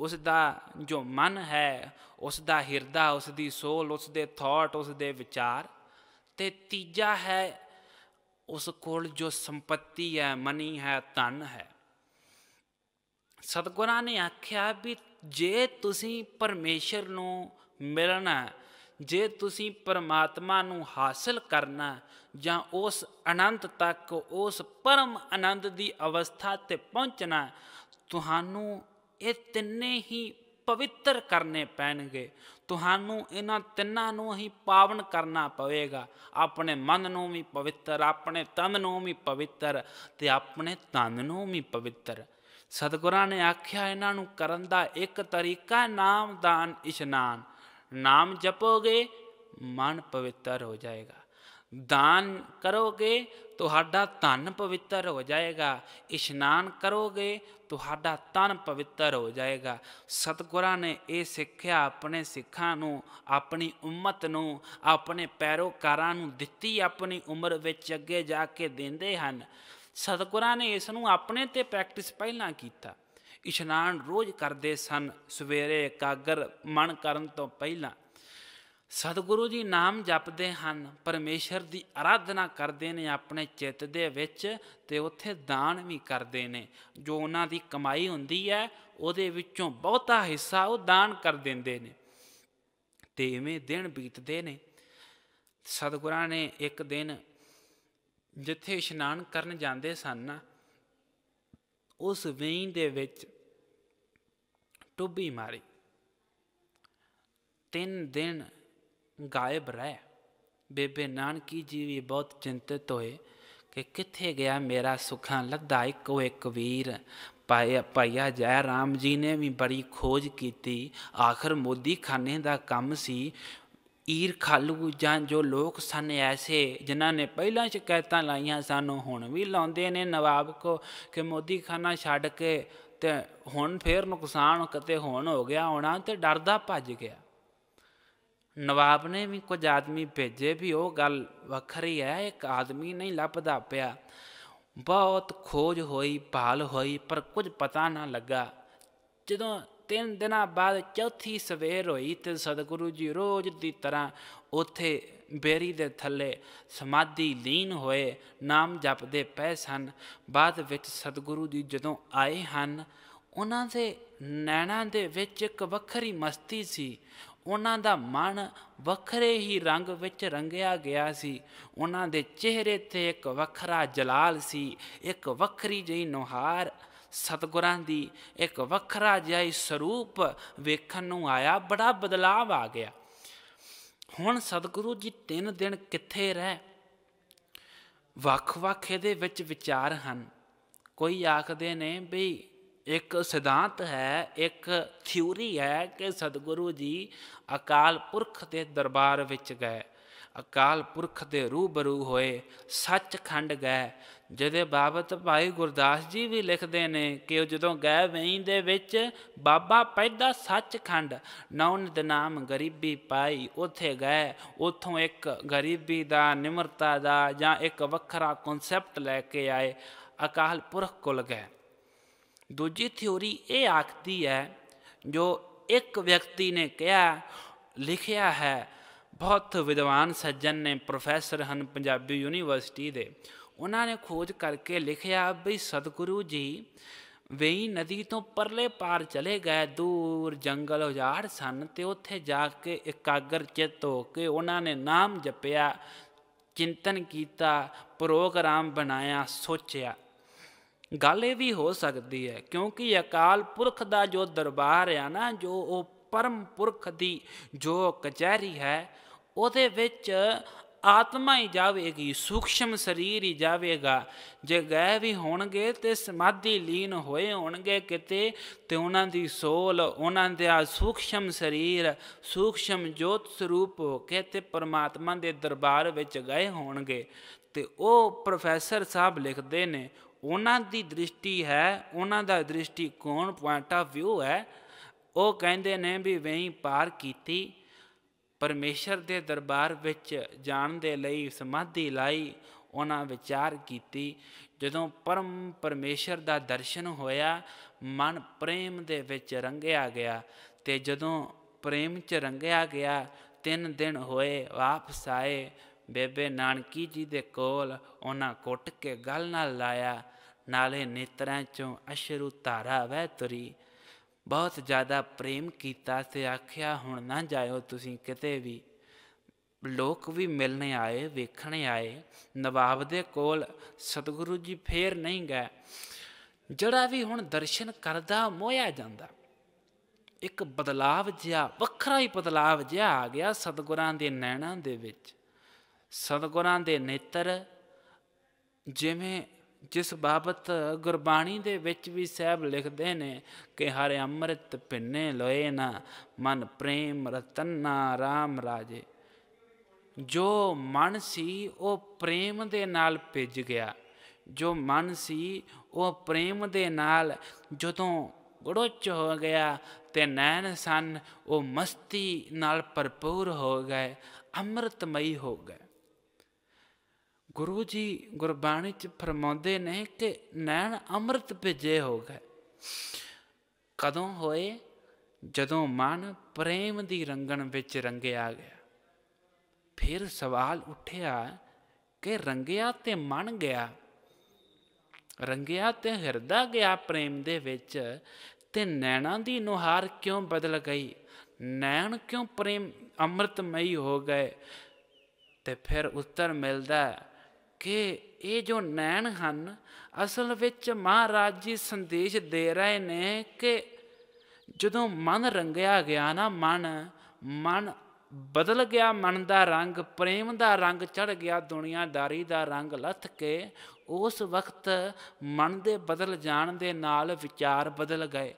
Speaker 1: ਉਸ ਦਾ ਜੋ ਮਨ ਹੈ ਉਸ ਦਾ ਹਿਰਦਾ ਉਸ ਦੀ ਸੋਲ ਉਸ ਦੇ ਥਾਟ ਉਸ ਦੇ ਵਿਚਾਰ ਤੇ ਤੀਜਾ ਹੈ ਉਸ ਕੋਲ ਜੋ ਸੰਪਤੀ ਹੈ ਮਨੀ ਹੈ ਧਨ ਹੈ ਸਤਗੁਰਾਂ ਨੇ ਆਖਿਆ ਵੀ ਜੇ ਤੁਸੀਂ ਪਰਮੇਸ਼ਰ ਨੂੰ ਮਿਲਣਾ ਜੇ ਤੁਸੀਂ ਪਰਮਾਤਮਾ ਨੂੰ ਹਾਸਲ ਕਰਨਾ ਜਾਂ ਉਸ ਅਨੰਤ ਤੱਕ ਉਸ ਪਰਮ ਆਨੰਦ ਦੀ ਅਵਸਥਾ ਤੇ ਪਹੁੰਚਣਾ ਤੁਹਾਨੂੰ ਇਹ ਤਿੰਨੇ ਹੀ ਪਵਿੱਤਰ ਕਰਨੇ ਪੈਣਗੇ ਤੁਹਾਨੂੰ ਇਹਨਾਂ ਤਿੰਨਾਂ ਨੂੰ ਹੀ ਪਾਵਨ ਕਰਨਾ ਪਵੇਗਾ ਆਪਣੇ ਮਨ ਨੂੰ ਵੀ ਪਵਿੱਤਰ ਆਪਣੇ ਤਨ ਨੂੰ ਵੀ ਪਵਿੱਤਰ ਤੇ ਆਪਣੇ ਤਨ ਨੂੰ ਵੀ ਪਵਿੱਤਰ ਸਤਿਗੁਰਾਂ ਨੇ ਆਖਿਆ ਇਹਨਾਂ ਨੂੰ ਕਰਨ ਦਾ ਇੱਕ ਤਰੀਕਾ ਨਾਮਦਾਨ ਇਸ਼ਨਾਨ ਨਾਮ ਜਪੋਗੇ ਮਨ ਪਵਿੱਤਰ ਹੋ ਜਾਏਗਾ ਦਾਨ ਕਰੋਗੇ ਤੁਹਾਡਾ ਤਨ ਪਵਿੱਤਰ ਹੋ ਜਾਏਗਾ ਇਸ਼ਨਾਨ ਕਰੋਗੇ ਤੁਹਾਡਾ ਤਨ ਪਵਿੱਤਰ ਹੋ ਜਾਏਗਾ ਸਤਗੁਰਾਂ ਨੇ ਇਹ ਸਿੱਖਿਆ ਆਪਣੇ ਸਿੱਖਾਂ ਨੂੰ ਆਪਣੀ ਉਮਤ ਨੂੰ ਆਪਣੇ ਪੈਰੋਕਾਰਾਂ ਨੂੰ ਦਿੱਤੀ ਆਪਣੀ ਉਮਰ ਵਿੱਚ ਅੱਗੇ ਜਾ ਕੇ ਦਿੰਦੇ ਹਨ ਸਤਗੁਰਾਂ ਨੇ ਇਸ ਨੂੰ ਆਪਣੇ ਤੇ ਪ੍ਰੈਕਟਿਸ ਪਹਿਲਾਂ ਕੀਤਾ ਇਸ਼ਨਾਨ ਰੋਜ਼ ਕਰਦੇ ਸਨ ਸਵੇਰੇ ਇਕਾਗਰ ਮਨ ਕਰਨ ਤੋਂ ਪਹਿਲਾਂ ਸਤਿਗੁਰੂ ਜੀ ਨਾਮ ਜਪਦੇ ਹਨ ਪਰਮੇਸ਼ਰ ਦੀ ਆਰਾਧਨਾ ਕਰਦੇ ਨੇ ਆਪਣੇ ਚਿੱਤ ਦੇ ਵਿੱਚ ਤੇ ਉੱਥੇ ਦਾਨ ਵੀ ਕਰਦੇ ਨੇ ਜੋ ਉਹਨਾਂ ਦੀ ਕਮਾਈ ਹੁੰਦੀ ਹੈ ਉਹਦੇ ਵਿੱਚੋਂ ਬਹੁਤਾ ਹਿੱਸਾ ਉਹ ਦਾਨ ਕਰ ਦਿੰਦੇ ਨੇ ਤੇ ਇਵੇਂ ਦਿਨ ਬੀਤਦੇ ਨੇ ਸਤਿਗੁਰਾਂ ਨੇ ਇੱਕ ਦਿਨ ਜਿੱਥੇ ਇਸ਼ਨਾਨ ਕਰਨ ਜਾਂਦੇ ਸਨ ਉਸ ਵੇਂ ਦੇ ਵਿੱਚ ਟੁੱਬੀ ਮਾਰੀ ਤਿੰਨ ਦਿਨ ਗਾਇਬ ਰਹਿ ਬੇਬੇ ਨਾਨਕੀ ਜੀ ਵੀ ਬਹੁਤ ਚਿੰਤਿਤ ਹੋਏ ਕਿ ਕਿੱਥੇ ਗਿਆ ਮੇਰਾ ਸੁਖਾਂ ਲੱਦਾ ਇੱਕੋ ਇੱਕ ਵੀਰ ਪਾਇਆ ਪਾਇਆ ਜੈ ਰਾਮ ਜੀ ਨੇ ਵੀ ਬੜੀ ਖੋਜ ਕੀਤੀ ਆਖਰ ਮੋਦੀ ਖਾਨੇ ਦਾ ਕੰਮ ਸੀ ਈਰ ਖਾਲੂ ਜਾਂ ਜੋ ਲੋਕ ਸਨ ਐਸੇ ਜਿਨ੍ਹਾਂ ਨੇ ਪਹਿਲਾਂ ਸ਼ਿਕਾਇਤਾਂ ਲਾਈਆਂ ਸਾਨੂੰ ਹੁਣ ਵੀ ਲਾਉਂਦੇ ਨੇ ਨਵਾਬ ਕੋ ਕਿ ਮੋਦੀ ਖਾਨਾ ਛੱਡ ਕੇ ਤੇ ਹੁਣ ਫੇਰ ਨੁਕਸਾਨ ਕਿਤੇ ਹੋਣ ਹੋ ਗਿਆ ਹੋਣਾ ਤੇ ਡਰਦਾ ਭੱਜ ਗਿਆ ਨਵਾਬ ਨੇ ਵੀ ਕੁਝ ਆਦਮੀ ਭੇਜੇ ਵੀ ਉਹ ਗੱਲ ਵੱਖਰੀ ਹੈ ਇੱਕ ਆਦਮੀ ਨਹੀਂ ਲੱਭਦਾ ਪਿਆ ਬਹੁਤ ਖੋਜ ਹੋਈ ਭਾਲ ਹੋਈ ਪਰ ਕੁਝ ਪਤਾ ਨਾ ਲੱਗਾ ਜਦੋਂ ਤਿੰਨ ਦਿਨਾਂ ਬਾਅਦ ਚੌਥੀ ਸਵੇਰ ਹੋਈ ਤੇ ਸਤਿਗੁਰੂ ਜੀ ਰੋਜ਼ ਦੀ ਤਰ੍ਹਾਂ ਉੱਥੇ ਬੇਰੀ ਦੇ ਥੱਲੇ ਸਮਾਧੀ ਲੀਨ ਹੋਏ ਨਾਮ ਜਪਦੇ ਪਏ ਸਨ ਬਾਅਦ ਵਿੱਚ ਸਤਿਗੁਰੂ ਜੀ ਜਦੋਂ ਆਏ ਹਨ ਉਹਨਾਂ ਦੇ ਨੈਣਾਂ ਦੇ ਵਿੱਚ ਇੱਕ ਵੱਖਰੀ ਮਸਤੀ ਸੀ ਉਹਨਾਂ ਦਾ ਮਨ ਵੱਖਰੇ ਹੀ ਰੰਗ ਵਿੱਚ ਰੰਗਿਆ ਗਿਆ ਸੀ ਉਹਨਾਂ ਦੇ ਚਿਹਰੇ ਤੇ ਇੱਕ ਵੱਖਰਾ ਜਲਾਲ ਸੀ ਇੱਕ ਵੱਖਰੀ ਜਿਹੀ ਨੁਹਾਰ ਸਤਗੁਰਾਂ ਦੀ ਇੱਕ ਵੱਖਰਾ ਜਿਹਾ ਸਰੂਪ ਵੇਖਣ ਨੂੰ ਆਇਆ ਬੜਾ ਬਦਲਾਵ ਆ ਗਿਆ ਹੁਣ ਸਤਗੁਰੂ ਜੀ ਤਿੰਨ ਦਿਨ ਕਿੱਥੇ ਰਹਿ ਵੱਖ-ਵੱਖ ਇਹਦੇ ਵਿੱਚ ਵਿਚਾਰ ਹਨ ਕੋਈ ਆਖਦੇ ਨੇ ਵੀ ਇੱਕ ਸਿਧਾਂਤ ਹੈ ਇੱਕ ਥਿਉਰੀ ਹੈ ਕਿ ਸਤਿਗੁਰੂ ਜੀ ਅਕਾਲ ਪੁਰਖ ਦੇ ਦਰਬਾਰ ਵਿੱਚ ਗਏ ਅਕਾਲ ਪੁਰਖ ਦੇ ਰੂਬਰੂ ਹੋਏ ਸੱਚਖੰਡ ਗਏ ਜਿਹਦੇ ਬਾਬਤ ਭਾਈ ਗੁਰਦਾਸ ਜੀ ਵੀ ਲਿਖਦੇ ਨੇ ਕਿ ਉਹ ਜਦੋਂ ਗਏ ਵਹੀਂ ਦੇ ਵਿੱਚ ਬਾਬਾ ਪੈਦਾ ਸੱਚਖੰਡ ਨੌਨ ਦੇ ਨਾਮ ਗਰੀਬੀ ਪਾਈ ਉੱਥੇ ਗਏ ਉੱਥੋਂ ਇੱਕ ਗਰੀਬੀ ਦਾ ਨਿਮਰਤਾ ਦਾ ਜਾਂ ਇੱਕ ਵੱਖਰਾ ਕਨਸੈਪਟ ਲੈ ਕੇ ਆਏ ਅਕਾਲ ਪੁਰਖ ਕੋਲ ਗਏ ਦੂਜੀ ਥਿਉਰੀ ਇਹ ਆਖਦੀ ਹੈ ਜੋ ਇੱਕ ਵਿਅਕਤੀ ਨੇ ਕਿਹਾ ਲਿਖਿਆ ਹੈ ਬਹੁਤ ਵਿਦਵਾਨ ਸੱਜਣ ਨੇ ਪ੍ਰੋਫੈਸਰ ਹਨ ਪੰਜਾਬੀ ਯੂਨੀਵਰਸਿਟੀ ਦੇ ਉਹਨਾਂ ਨੇ ਖੋਜ ਕਰਕੇ ਲਿਖਿਆ ਵੀ ਸਤਿਗੁਰੂ ਜੀ ਵੇਈ ਨਦੀ ਤੋਂ ਪਰਲੇ ਪਾਰ ਚਲੇ ਗਏ ਦੂਰ ਜੰਗਲ ਉਜਾੜ ਸਨ ਤੇ ਉੱਥੇ ਜਾ ਕੇ ਇਕਾਗਰ ਚਿੱਤ ਹੋ ਕੇ ਉਹਨਾਂ ਨੇ ਨਾਮ ਜਪਿਆ ਚਿੰਤਨ ਕੀਤਾ ਪ੍ਰੋਗਰਾਮ ਬਣਾਇਆ ਸੋਚਿਆ ਗੱਲ ਇਹ ਵੀ ਹੋ ਸਕਦੀ ਹੈ ਕਿਉਂਕਿ ਅਕਾਲ ਪੁਰਖ ਦਾ ਜੋ ਦਰਬਾਰ ਆ ਨਾ ਜੋ ਉਹ ਪਰਮ ਪੁਰਖ ਦੀ ਜੋ ਕਚਹਿਰੀ ਹੈ ਉਹਦੇ ਵਿੱਚ ਆਤਮਾ ਹੀ ਜਾਵੇਗੀ ਸੂਖਸ਼ਮ ਸਰੀਰ ਹੀ ਜਾਵੇਗਾ ਜੇ ਗਏ ਵੀ ਹੋਣਗੇ ਤੇ ਸਮਾਧੀ ਲੀਨ ਹੋਏ ਹੋਣਗੇ ਕਿਤੇ ਤੇ ਉਹਨਾਂ ਦੀ ਸੋਲ ਉਹਨਾਂ ਦੇ ਆ ਸੂਖਸ਼ਮ ਸਰੀਰ ਸੂਖਸ਼ਮ ਜੋਤ ਸਰੂਪ ਹੋ ਕੇ ਤੇ ਪਰਮਾਤਮਾ ਦੇ ਦਰਬਾਰ ਵਿੱਚ ਗਏ ਹੋਣਗੇ ਤੇ ਉਹ ਪ੍ਰੋਫੈਸਰ ਸਾਹਿਬ ਲਿਖਦੇ ਨੇ ਉਹਨਾਂ ਦੀ ਦ੍ਰਿਸ਼ਟੀ ਹੈ ਉਹਨਾਂ ਦਾ ਦ੍ਰਿਸ਼ਟੀਕੋਣ ਪੁਆਇੰਟ ਆਫ ਵਿਊ ਹੈ ਉਹ ਕਹਿੰਦੇ ਨੇ ਵੀ ਵਹੀਂ ਪਾਰ ਕੀਤੀ ਪਰਮੇਸ਼ਰ ਦੇ ਦਰਬਾਰ ਵਿੱਚ ਜਾਣ ਦੇ ਲਈ ਸਮਾਧੀ ਲਾਈ ਉਹਨਾਂ ਵਿਚਾਰ ਕੀਤੀ ਜਦੋਂ ਪਰਮ ਪਰਮੇਸ਼ਰ ਦਾ ਦਰਸ਼ਨ ਹੋਇਆ ਮਨ ਪ੍ਰੇਮ ਦੇ ਵਿੱਚ ਰੰਗਿਆ ਗਿਆ ਤੇ ਜਦੋਂ ਪ੍ਰੇਮ 'ਚ ਰੰਗਿਆ ਗਿਆ ਤਿੰਨ ਦਿਨ ਹੋਏ ਵਾਪਸ ਆਏ ਬੇਬੇ ਨਾਨਕੀ ਜੀ ਦੇ ਕੋਲ ਉਹਨਾਂ ਕੁੱਟ ਕੇ ਗਲ ਨਾਲ ਲਾਇਆ ਨਾਲੇ ਨੇਤਰਾਂ ਚੋਂ ਅਸ਼ਰੂ ਧਾਰਾ ਵਹਿ ਤੁਰੀ ਬਹੁਤ ਜ਼ਿਆਦਾ ਪ੍ਰੇਮ ਕੀਤਾ ਤੇ ਆਖਿਆ ਹੁਣ ਨਾ ਜਾਇਓ ਤੁਸੀਂ ਕਿਤੇ ਵੀ ਲੋਕ ਵੀ ਮਿਲਣ ਆਏ ਵੇਖਣ ਆਏ ਨਵਾਬ ਦੇ ਕੋਲ ਸਤਿਗੁਰੂ ਜੀ ਫੇਰ ਨਹੀਂ ਗਏ ਜਿਹੜਾ ਵੀ ਹੁਣ ਦਰਸ਼ਨ ਕਰਦਾ ਮੋਇਆ ਜਾਂਦਾ ਇੱਕ ਬਦਲਾਵ ਜਿਹਾ ਵੱਖਰਾ ਹੀ ਬਦਲਾਵ ਜਿਹਾ ਆ ਗਿਆ ਸਤਿਗੁਰਾਂ ਦੇ ਨੈਣਾਂ ਦੇ ਵਿੱਚ ਸਤਗੁਰਾਂ ਦੇ ਨੇਤਰ ਜਿਵੇਂ ਜਿਸ ਬਾਬਤ ਗੁਰਬਾਣੀ ਦੇ ਵਿੱਚ ਵੀ ਸਹਿਬ ਲਿਖਦੇ ਨੇ ਕਿ ਹਰ ਅੰਮ੍ਰਿਤ ਪਿੰਨੇ ਲੋਏ ਨਾ ਮਨ ਪ੍ਰੇਮ ਰਤਨਾ RAM ਰਾਜੇ ਜੋ ਮਨ ਸੀ ਉਹ ਪ੍ਰੇਮ ਦੇ ਨਾਲ ਭਿੱਜ ਗਿਆ ਜੋ ਮਨ ਸੀ ਉਹ ਪ੍ਰੇਮ ਦੇ ਨਾਲ ਜਦੋਂ ਗੜੋਚ ਹੋ ਗਿਆ ਤੇ ਨੈਣ ਸੰ ਉਹ ਮਸਤੀ ਨਾਲ ਭਰਪੂਰ ਹੋ ਗਏ ਅੰਮ੍ਰਿਤਮਈ ਹੋ ਗਏ ਗੁਰੂ ਜੀ ਗੁਰਬਾਣੀ ਚ ਫਰਮਾਉਂਦੇ ਨੇ ਕਿ ਨੈਣ ਅੰਮ੍ਰਿਤ ਭਿਜੇ ਹੋ ਗਏ ਕਦੋਂ ਹੋਏ ਜਦੋਂ ਮਨ ਪ੍ਰੇਮ ਦੀ ਰੰਗਣ ਵਿੱਚ ਰੰਗਿਆ ਗਿਆ ਫਿਰ ਸਵਾਲ ਉੱਠਿਆ ਕਿ ਰੰਗਿਆ ਤੇ ਮਨ ਗਿਆ ਰੰਗਿਆ ਤੇ ਹਿਰਦਾ ਗਿਆ ਪ੍ਰੇਮ ਦੇ ਵਿੱਚ ਤੇ ਨੈਣਾ ਦੀ ਨੁਹਾਰ ਕਿਉਂ ਬਦਲ ਗਈ ਨੈਣ ਕਿਉਂ ਪ੍ਰੇਮ ਅੰਮ੍ਰਿਤਮਈ ਹੋ ਗਏ ਤੇ ਫਿਰ ਉੱਤਰ ਮਿਲਦਾ ਕਿ ਇਹ ਜੋ ਨੈਣ ਹਨ ਅਸਲ ਵਿੱਚ ਮਹਾਰਾਜ ਜੀ ਸੰਦੇਸ਼ ਦੇ ਰਹੇ ਨੇ ਕਿ ਜਦੋਂ ਮਨ ਰੰਗਿਆ ਗਿਆ ਨਾ ਮਨ ਮਨ ਬਦਲ ਗਿਆ ਮਨ ਦਾ ਰੰਗ ਪ੍ਰੇਮ ਦਾ ਰੰਗ ਚੜ ਗਿਆ ਦੁਨੀਆਦਾਰੀ ਦਾ ਰੰਗ ਲੱਥ ਕੇ ਉਸ ਵਕਤ ਮਨ ਦੇ ਬਦਲ ਜਾਣ ਦੇ ਨਾਲ ਵਿਚਾਰ ਬਦਲ ਗਏ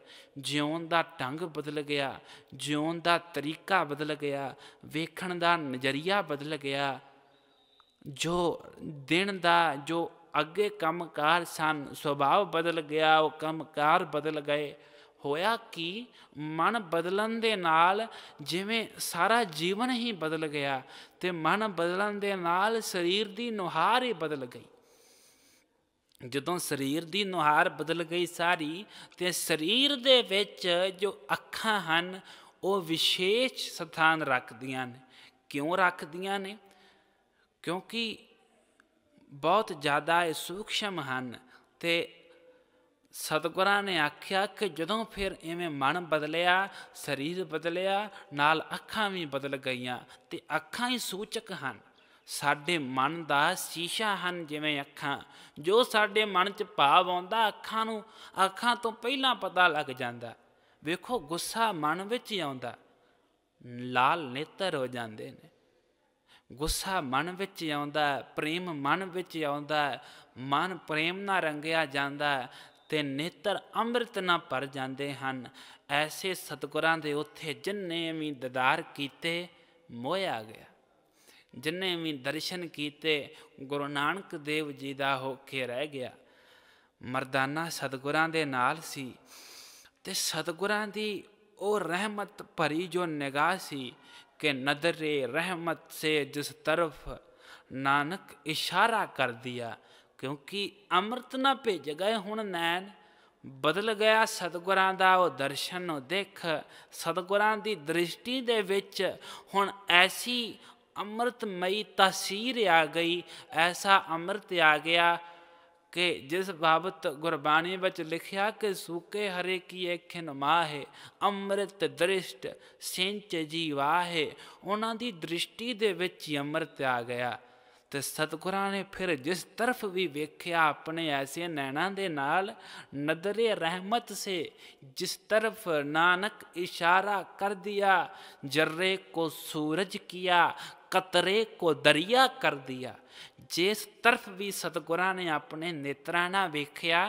Speaker 1: ਜਿਉਣ ਦਾ ਢੰਗ ਬਦਲ ਗਿਆ ਜਿਉਣ ਦਾ ਤਰੀਕਾ ਬਦਲ ਗਿਆ ਵੇਖਣ ਦਾ ਨਜ਼ਰੀਆ ਬਦਲ ਗਿਆ ਜੋ ਦਿਨ ਦਾ ਜੋ ਅੱਗੇ ਕੰਮਕਾਰ ਸਨ ਸੁਭਾਅ ਬਦਲ ਗਿਆ ਉਹ ਕੰਮਕਾਰ ਬਦਲ ਗਏ ਹੋਇਆ ਕਿ ਮਨ ਬਦਲਣ ਦੇ ਨਾਲ ਜਿਵੇਂ ਸਾਰਾ ਜੀਵਨ ਹੀ ਬਦਲ ਗਿਆ ਤੇ ਮਨ ਬਦਲਣ ਦੇ ਨਾਲ ਸਰੀਰ ਦੀ ਨੁਹਾਰ ਹੀ ਬਦਲ ਗਈ ਜਦੋਂ ਸਰੀਰ ਦੀ ਨੁਹਾਰ ਬਦਲ ਗਈ ਸਾਰੀ ਤੇ ਸਰੀਰ ਦੇ ਵਿੱਚ ਜੋ ਅੱਖਾਂ ਹਨ ਉਹ ਵਿਸ਼ੇਸ਼ ਸਥਾਨ ਰੱਖਦੀਆਂ ਨੇ ਕਿਉਂ ਰੱਖਦੀਆਂ ਨੇ ਕਿਉਂਕਿ ਬਹੁਤ ਜ਼ਿਆਦਾ ਇਹ ਸੂਖਸ਼ਮ ਹਨ ਤੇ ਸਤਗੁਰਾਂ ਨੇ ਆਖਿਆ ਕਿ ਜਦੋਂ ਫਿਰ ਐਵੇਂ ਮਨ ਬਦਲਿਆ ਸਰੀਰ ਬਦਲਿਆ ਨਾਲ ਅੱਖਾਂ ਵੀ ਬਦਲ ਗਈਆਂ ਤੇ ਅੱਖਾਂ ਹੀ ਸੂਚਕ ਹਨ ਸਾਡੇ ਮਨ ਦਾ ਸ਼ੀਸ਼ਾ ਹਨ ਜਿਵੇਂ ਅੱਖਾਂ ਜੋ ਸਾਡੇ ਮਨ 'ਚ ਭਾਵ ਆਉਂਦਾ ਅੱਖਾਂ ਨੂੰ ਅੱਖਾਂ ਤੋਂ ਪਹਿਲਾਂ ਪਤਾ ਲੱਗ ਜਾਂਦਾ ਵੇਖੋ ਗੁੱਸਾ ਮਨ ਵਿੱਚ ਹੀ ਆਉਂਦਾ ਲਾਲ ਨੇਤਰ ਹੋ ਜਾਂਦੇ ਨੇ ਗੁੱਸਾ ਮਨ ਵਿੱਚ ਆਉਂਦਾ ਪ੍ਰੇਮ ਮਨ ਵਿੱਚ ਆਉਂਦਾ ਮਨ ਪ੍ਰੇਮ ਨਾਲ ਰੰਗਿਆ ਜਾਂਦਾ ਤੇ ਨੇਤਰ ਅੰਮ੍ਰਿਤ ਨਾਲ ਭਰ ਜਾਂਦੇ ਹਨ ਐਸੇ ਸਤਗੁਰਾਂ ਦੇ ਉੱਥੇ ਜਿਨਨੇ ਵੀ ਦਦਾਰ ਕੀਤੇ ਮੋਇਆ ਗਿਆ ਜਿਨਨੇ ਵੀ ਦਰਸ਼ਨ ਕੀਤੇ ਗੁਰੂ ਨਾਨਕ ਦੇਵ ਜੀ ਦਾ ਹੋ ਕੇ ਰਹਿ ਗਿਆ ਮਰਦਾਨਾ ਸਤਗੁਰਾਂ ਦੇ ਨਾਲ ਸੀ ਤੇ ਸਤਗੁਰਾਂ ਦੀ ਉਹ ਰਹਿਮਤ ਭਰੀ ਜੋ ਨਿਗਾਹ ਸੀ ਕਿ ਨਦਰੇ ਰਹਿਮਤ ਸੇ ਜਿਸ ਤਰਫ ਨਾਨਕ ਇਸ਼ਾਰਾ ਕਰ ਦਿਆ ਕਿਉਂਕਿ ਅੰਮ੍ਰਿਤ ਨਾ ਭੇਜ ਗਏ ਹੁਣ ਨੈਣ ਬਦਲ ਗਿਆ ਸਤਗੁਰਾਂ ਦਾ ਉਹ ਦਰਸ਼ਨ ਉਹ ਦੇਖ ਸਤਗੁਰਾਂ ਦੀ ਦ੍ਰਿਸ਼ਟੀ ਦੇ ਵਿੱਚ ਹੁਣ ਐਸੀ ਅੰਮ੍ਰਿਤਮਈ ਤਸਵੀਰ ਆ ਗਈ ਐਸਾ ਅੰਮ੍ਰਿਤ ਆ ਗਿਆ ਕਿ ਜਿਸ ਬਾਬਤ ਗੁਰਬਾਣੀ ਵਿੱਚ ਲਿਖਿਆ ਕਿ ਸੂਕੇ ਹਰੇ ਕੀ ਖਿਨ ਮਾਹੇ ਅੰਮ੍ਰਿਤ ਦ੍ਰਿਸ਼ਟ ਸਿੰਚ ਜੀਵਾ ਹੈ ਉਹਨਾਂ ਦੀ ਦ੍ਰਿਸ਼ਟੀ ਦੇ ਵਿੱਚ ਹੀ ਅੰਮ੍ਰਿਤ ਆ ਗਿਆ ਤੇ ਸਤਗੁਰਾਂ ਨੇ ਫਿਰ ਜਿਸ ਤਰਫ ਵੀ ਵੇਖਿਆ ਆਪਣੇ ਐਸੇ ਨੈਣਾਂ ਦੇ ਨਾਲ ਨਦਰੇ ਰਹਿਮਤ ਸੇ ਜਿਸ ਤਰਫ ਨਾਨਕ ਇਸ਼ਾਰਾ ਕਰ ਦਿਆ ਜਰਰੇ ਕੋ ਸੂਰਜ ਕੀਆ ਕਤਰੇ ਕੋ ਦਰਿਆ ਕਰ ਦਿਆ ਜਿਸ ਤਰਫ ਵੀ ਸਤਗੁਰਾਂ ਨੇ ਆਪਣੇ ਨੇਤਰਾਂ ਨਾਲ ਵੇਖਿਆ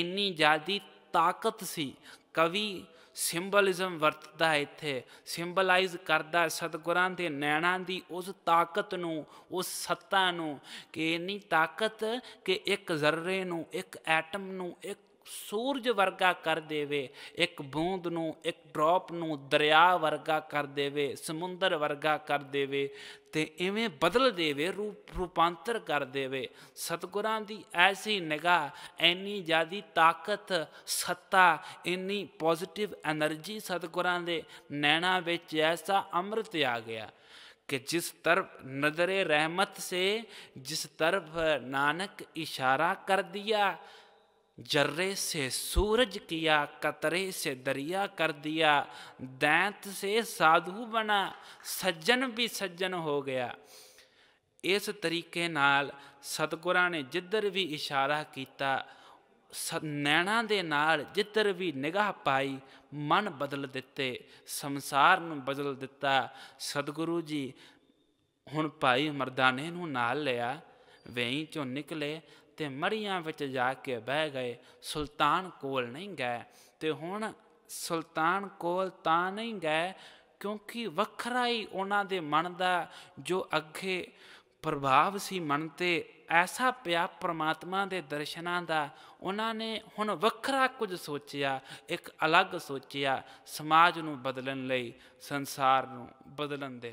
Speaker 1: ਇੰਨੀ ਜਿਆਦੀ ਤਾਕਤ ਸੀ ਕਵੀ ਸਿੰਬਲਿਜ਼ਮ ਵਰਤਦਾ ਹੈ ਇੱਥੇ ਸਿੰਬਲਾਈਜ਼ ਕਰਦਾ ਸਤਗੁਰਾਂ ਦੇ ਨੈਣਾਂ ਦੀ ਉਸ ਤਾਕਤ ਨੂੰ ਉਸ ਸੱਤਾ ਨੂੰ ਕਿ ਇਨੀ ਤਾਕਤ ਕਿ ਇੱਕ ਜ਼ਰਰੇ ਨੂੰ ਇੱਕ ਐਟਮ ਨੂੰ ਇੱਕ ਸੂਰਜ ਵਰਗਾ ਕਰ ਦੇਵੇ ਇੱਕ ਬੂੰਦ ਨੂੰ ਇੱਕ ਡ੍ਰੌਪ ਨੂੰ ਦਰਿਆ ਵਰਗਾ ਕਰ ਦੇਵੇ ਸਮੁੰਦਰ ਵਰਗਾ ਕਰ ਦੇਵੇ ਤੇ ਇਵੇਂ ਬਦਲ ਦੇਵੇ ਰੂਪ ਰੂਪਾਂਤਰ ਕਰ ਦੇਵੇ ਸਤਗੁਰਾਂ ਦੀ ਐਸੀ ਨਿਗਾਹ ਐਨੀ ਜਿਆਦੀ ਤਾਕਤ ਸੱਤਾ ਇੰਨੀ ਪੋਜ਼ਿਟਿਵ એનર્ਜੀ ਸਤਗੁਰਾਂ ਦੇ ਨੈਣਾ ਵਿੱਚ ਐਸਾ ਅੰਮ੍ਰਿਤ ਆ ਗਿਆ ਕਿ ਜਿਸ ਤਰਫ ਨਜ਼ਰੇ ਰਹਿਮਤ ਸੇ ਜਿਸ ਤਰਫ ਨਾਨਕ ਇਸ਼ਾਰਾ ਕਰ ਦਿਆ जर्रे से सूरज किया कतरे से दरिया कर दिया दैंत से साधु बना ਸੱਜਣ ਵੀ ਸੱਜਣ ਹੋ ਗਿਆ ਇਸ ਤਰੀਕੇ ਨਾਲ ਸਤਗੁਰਾਂ ਨੇ ਜਿੱਧਰ ਵੀ ਇਸ਼ਾਰਾ ਕੀਤਾ ਨੈਣਾ ਦੇ ਨਾਲ ਜਿੱਧਰ ਵੀ ਨਿਗਾਹ ਪਾਈ ਮਨ ਬਦਲ ਦਿੱਤੇ ਸੰਸਾਰ ਨੂੰ ਬਦਲ ਦਿੱਤਾ ਸਤਗੁਰੂ ਜੀ ਹੁਣ ਭਾਈ ਮਰਦਾਨੇ ਨੂੰ ਨਾਲ ਲਿਆ ਵੇਈ ਚੋਂ ਨਿਕਲੇ ਤੇ ਮਰੀਆਂ ਵਿੱਚ ਜਾ ਕੇ ਬਹਿ ਗਏ ਸੁਲਤਾਨ ਕੋਲ ਨਹੀਂ ਗਏ ਤੇ ਹੁਣ ਸੁਲਤਾਨ ਕੋਲ ਤਾਂ ਨਹੀਂ ਗਏ ਕਿਉਂਕਿ ਵੱਖਰਾ ਹੀ ਉਹਨਾਂ ਦੇ ਮਨ ਦਾ ਜੋ ਅੱਗੇ ਪ੍ਰਭਾਵ ਸੀ ਮਨ ਤੇ ਐਸਾ ਪਿਆ ਪ੍ਰਮਾਤਮਾ ਦੇ ਦਰਸ਼ਨਾਂ ਦਾ ਉਹਨਾਂ ਨੇ ਹੁਣ ਵੱਖਰਾ ਕੁਝ ਸੋਚਿਆ ਇੱਕ ਅਲੱਗ ਸੋਚਿਆ ਸਮਾਜ ਨੂੰ ਬਦਲਣ ਲਈ ਸੰਸਾਰ ਨੂੰ ਬਦਲਣ ਦੇ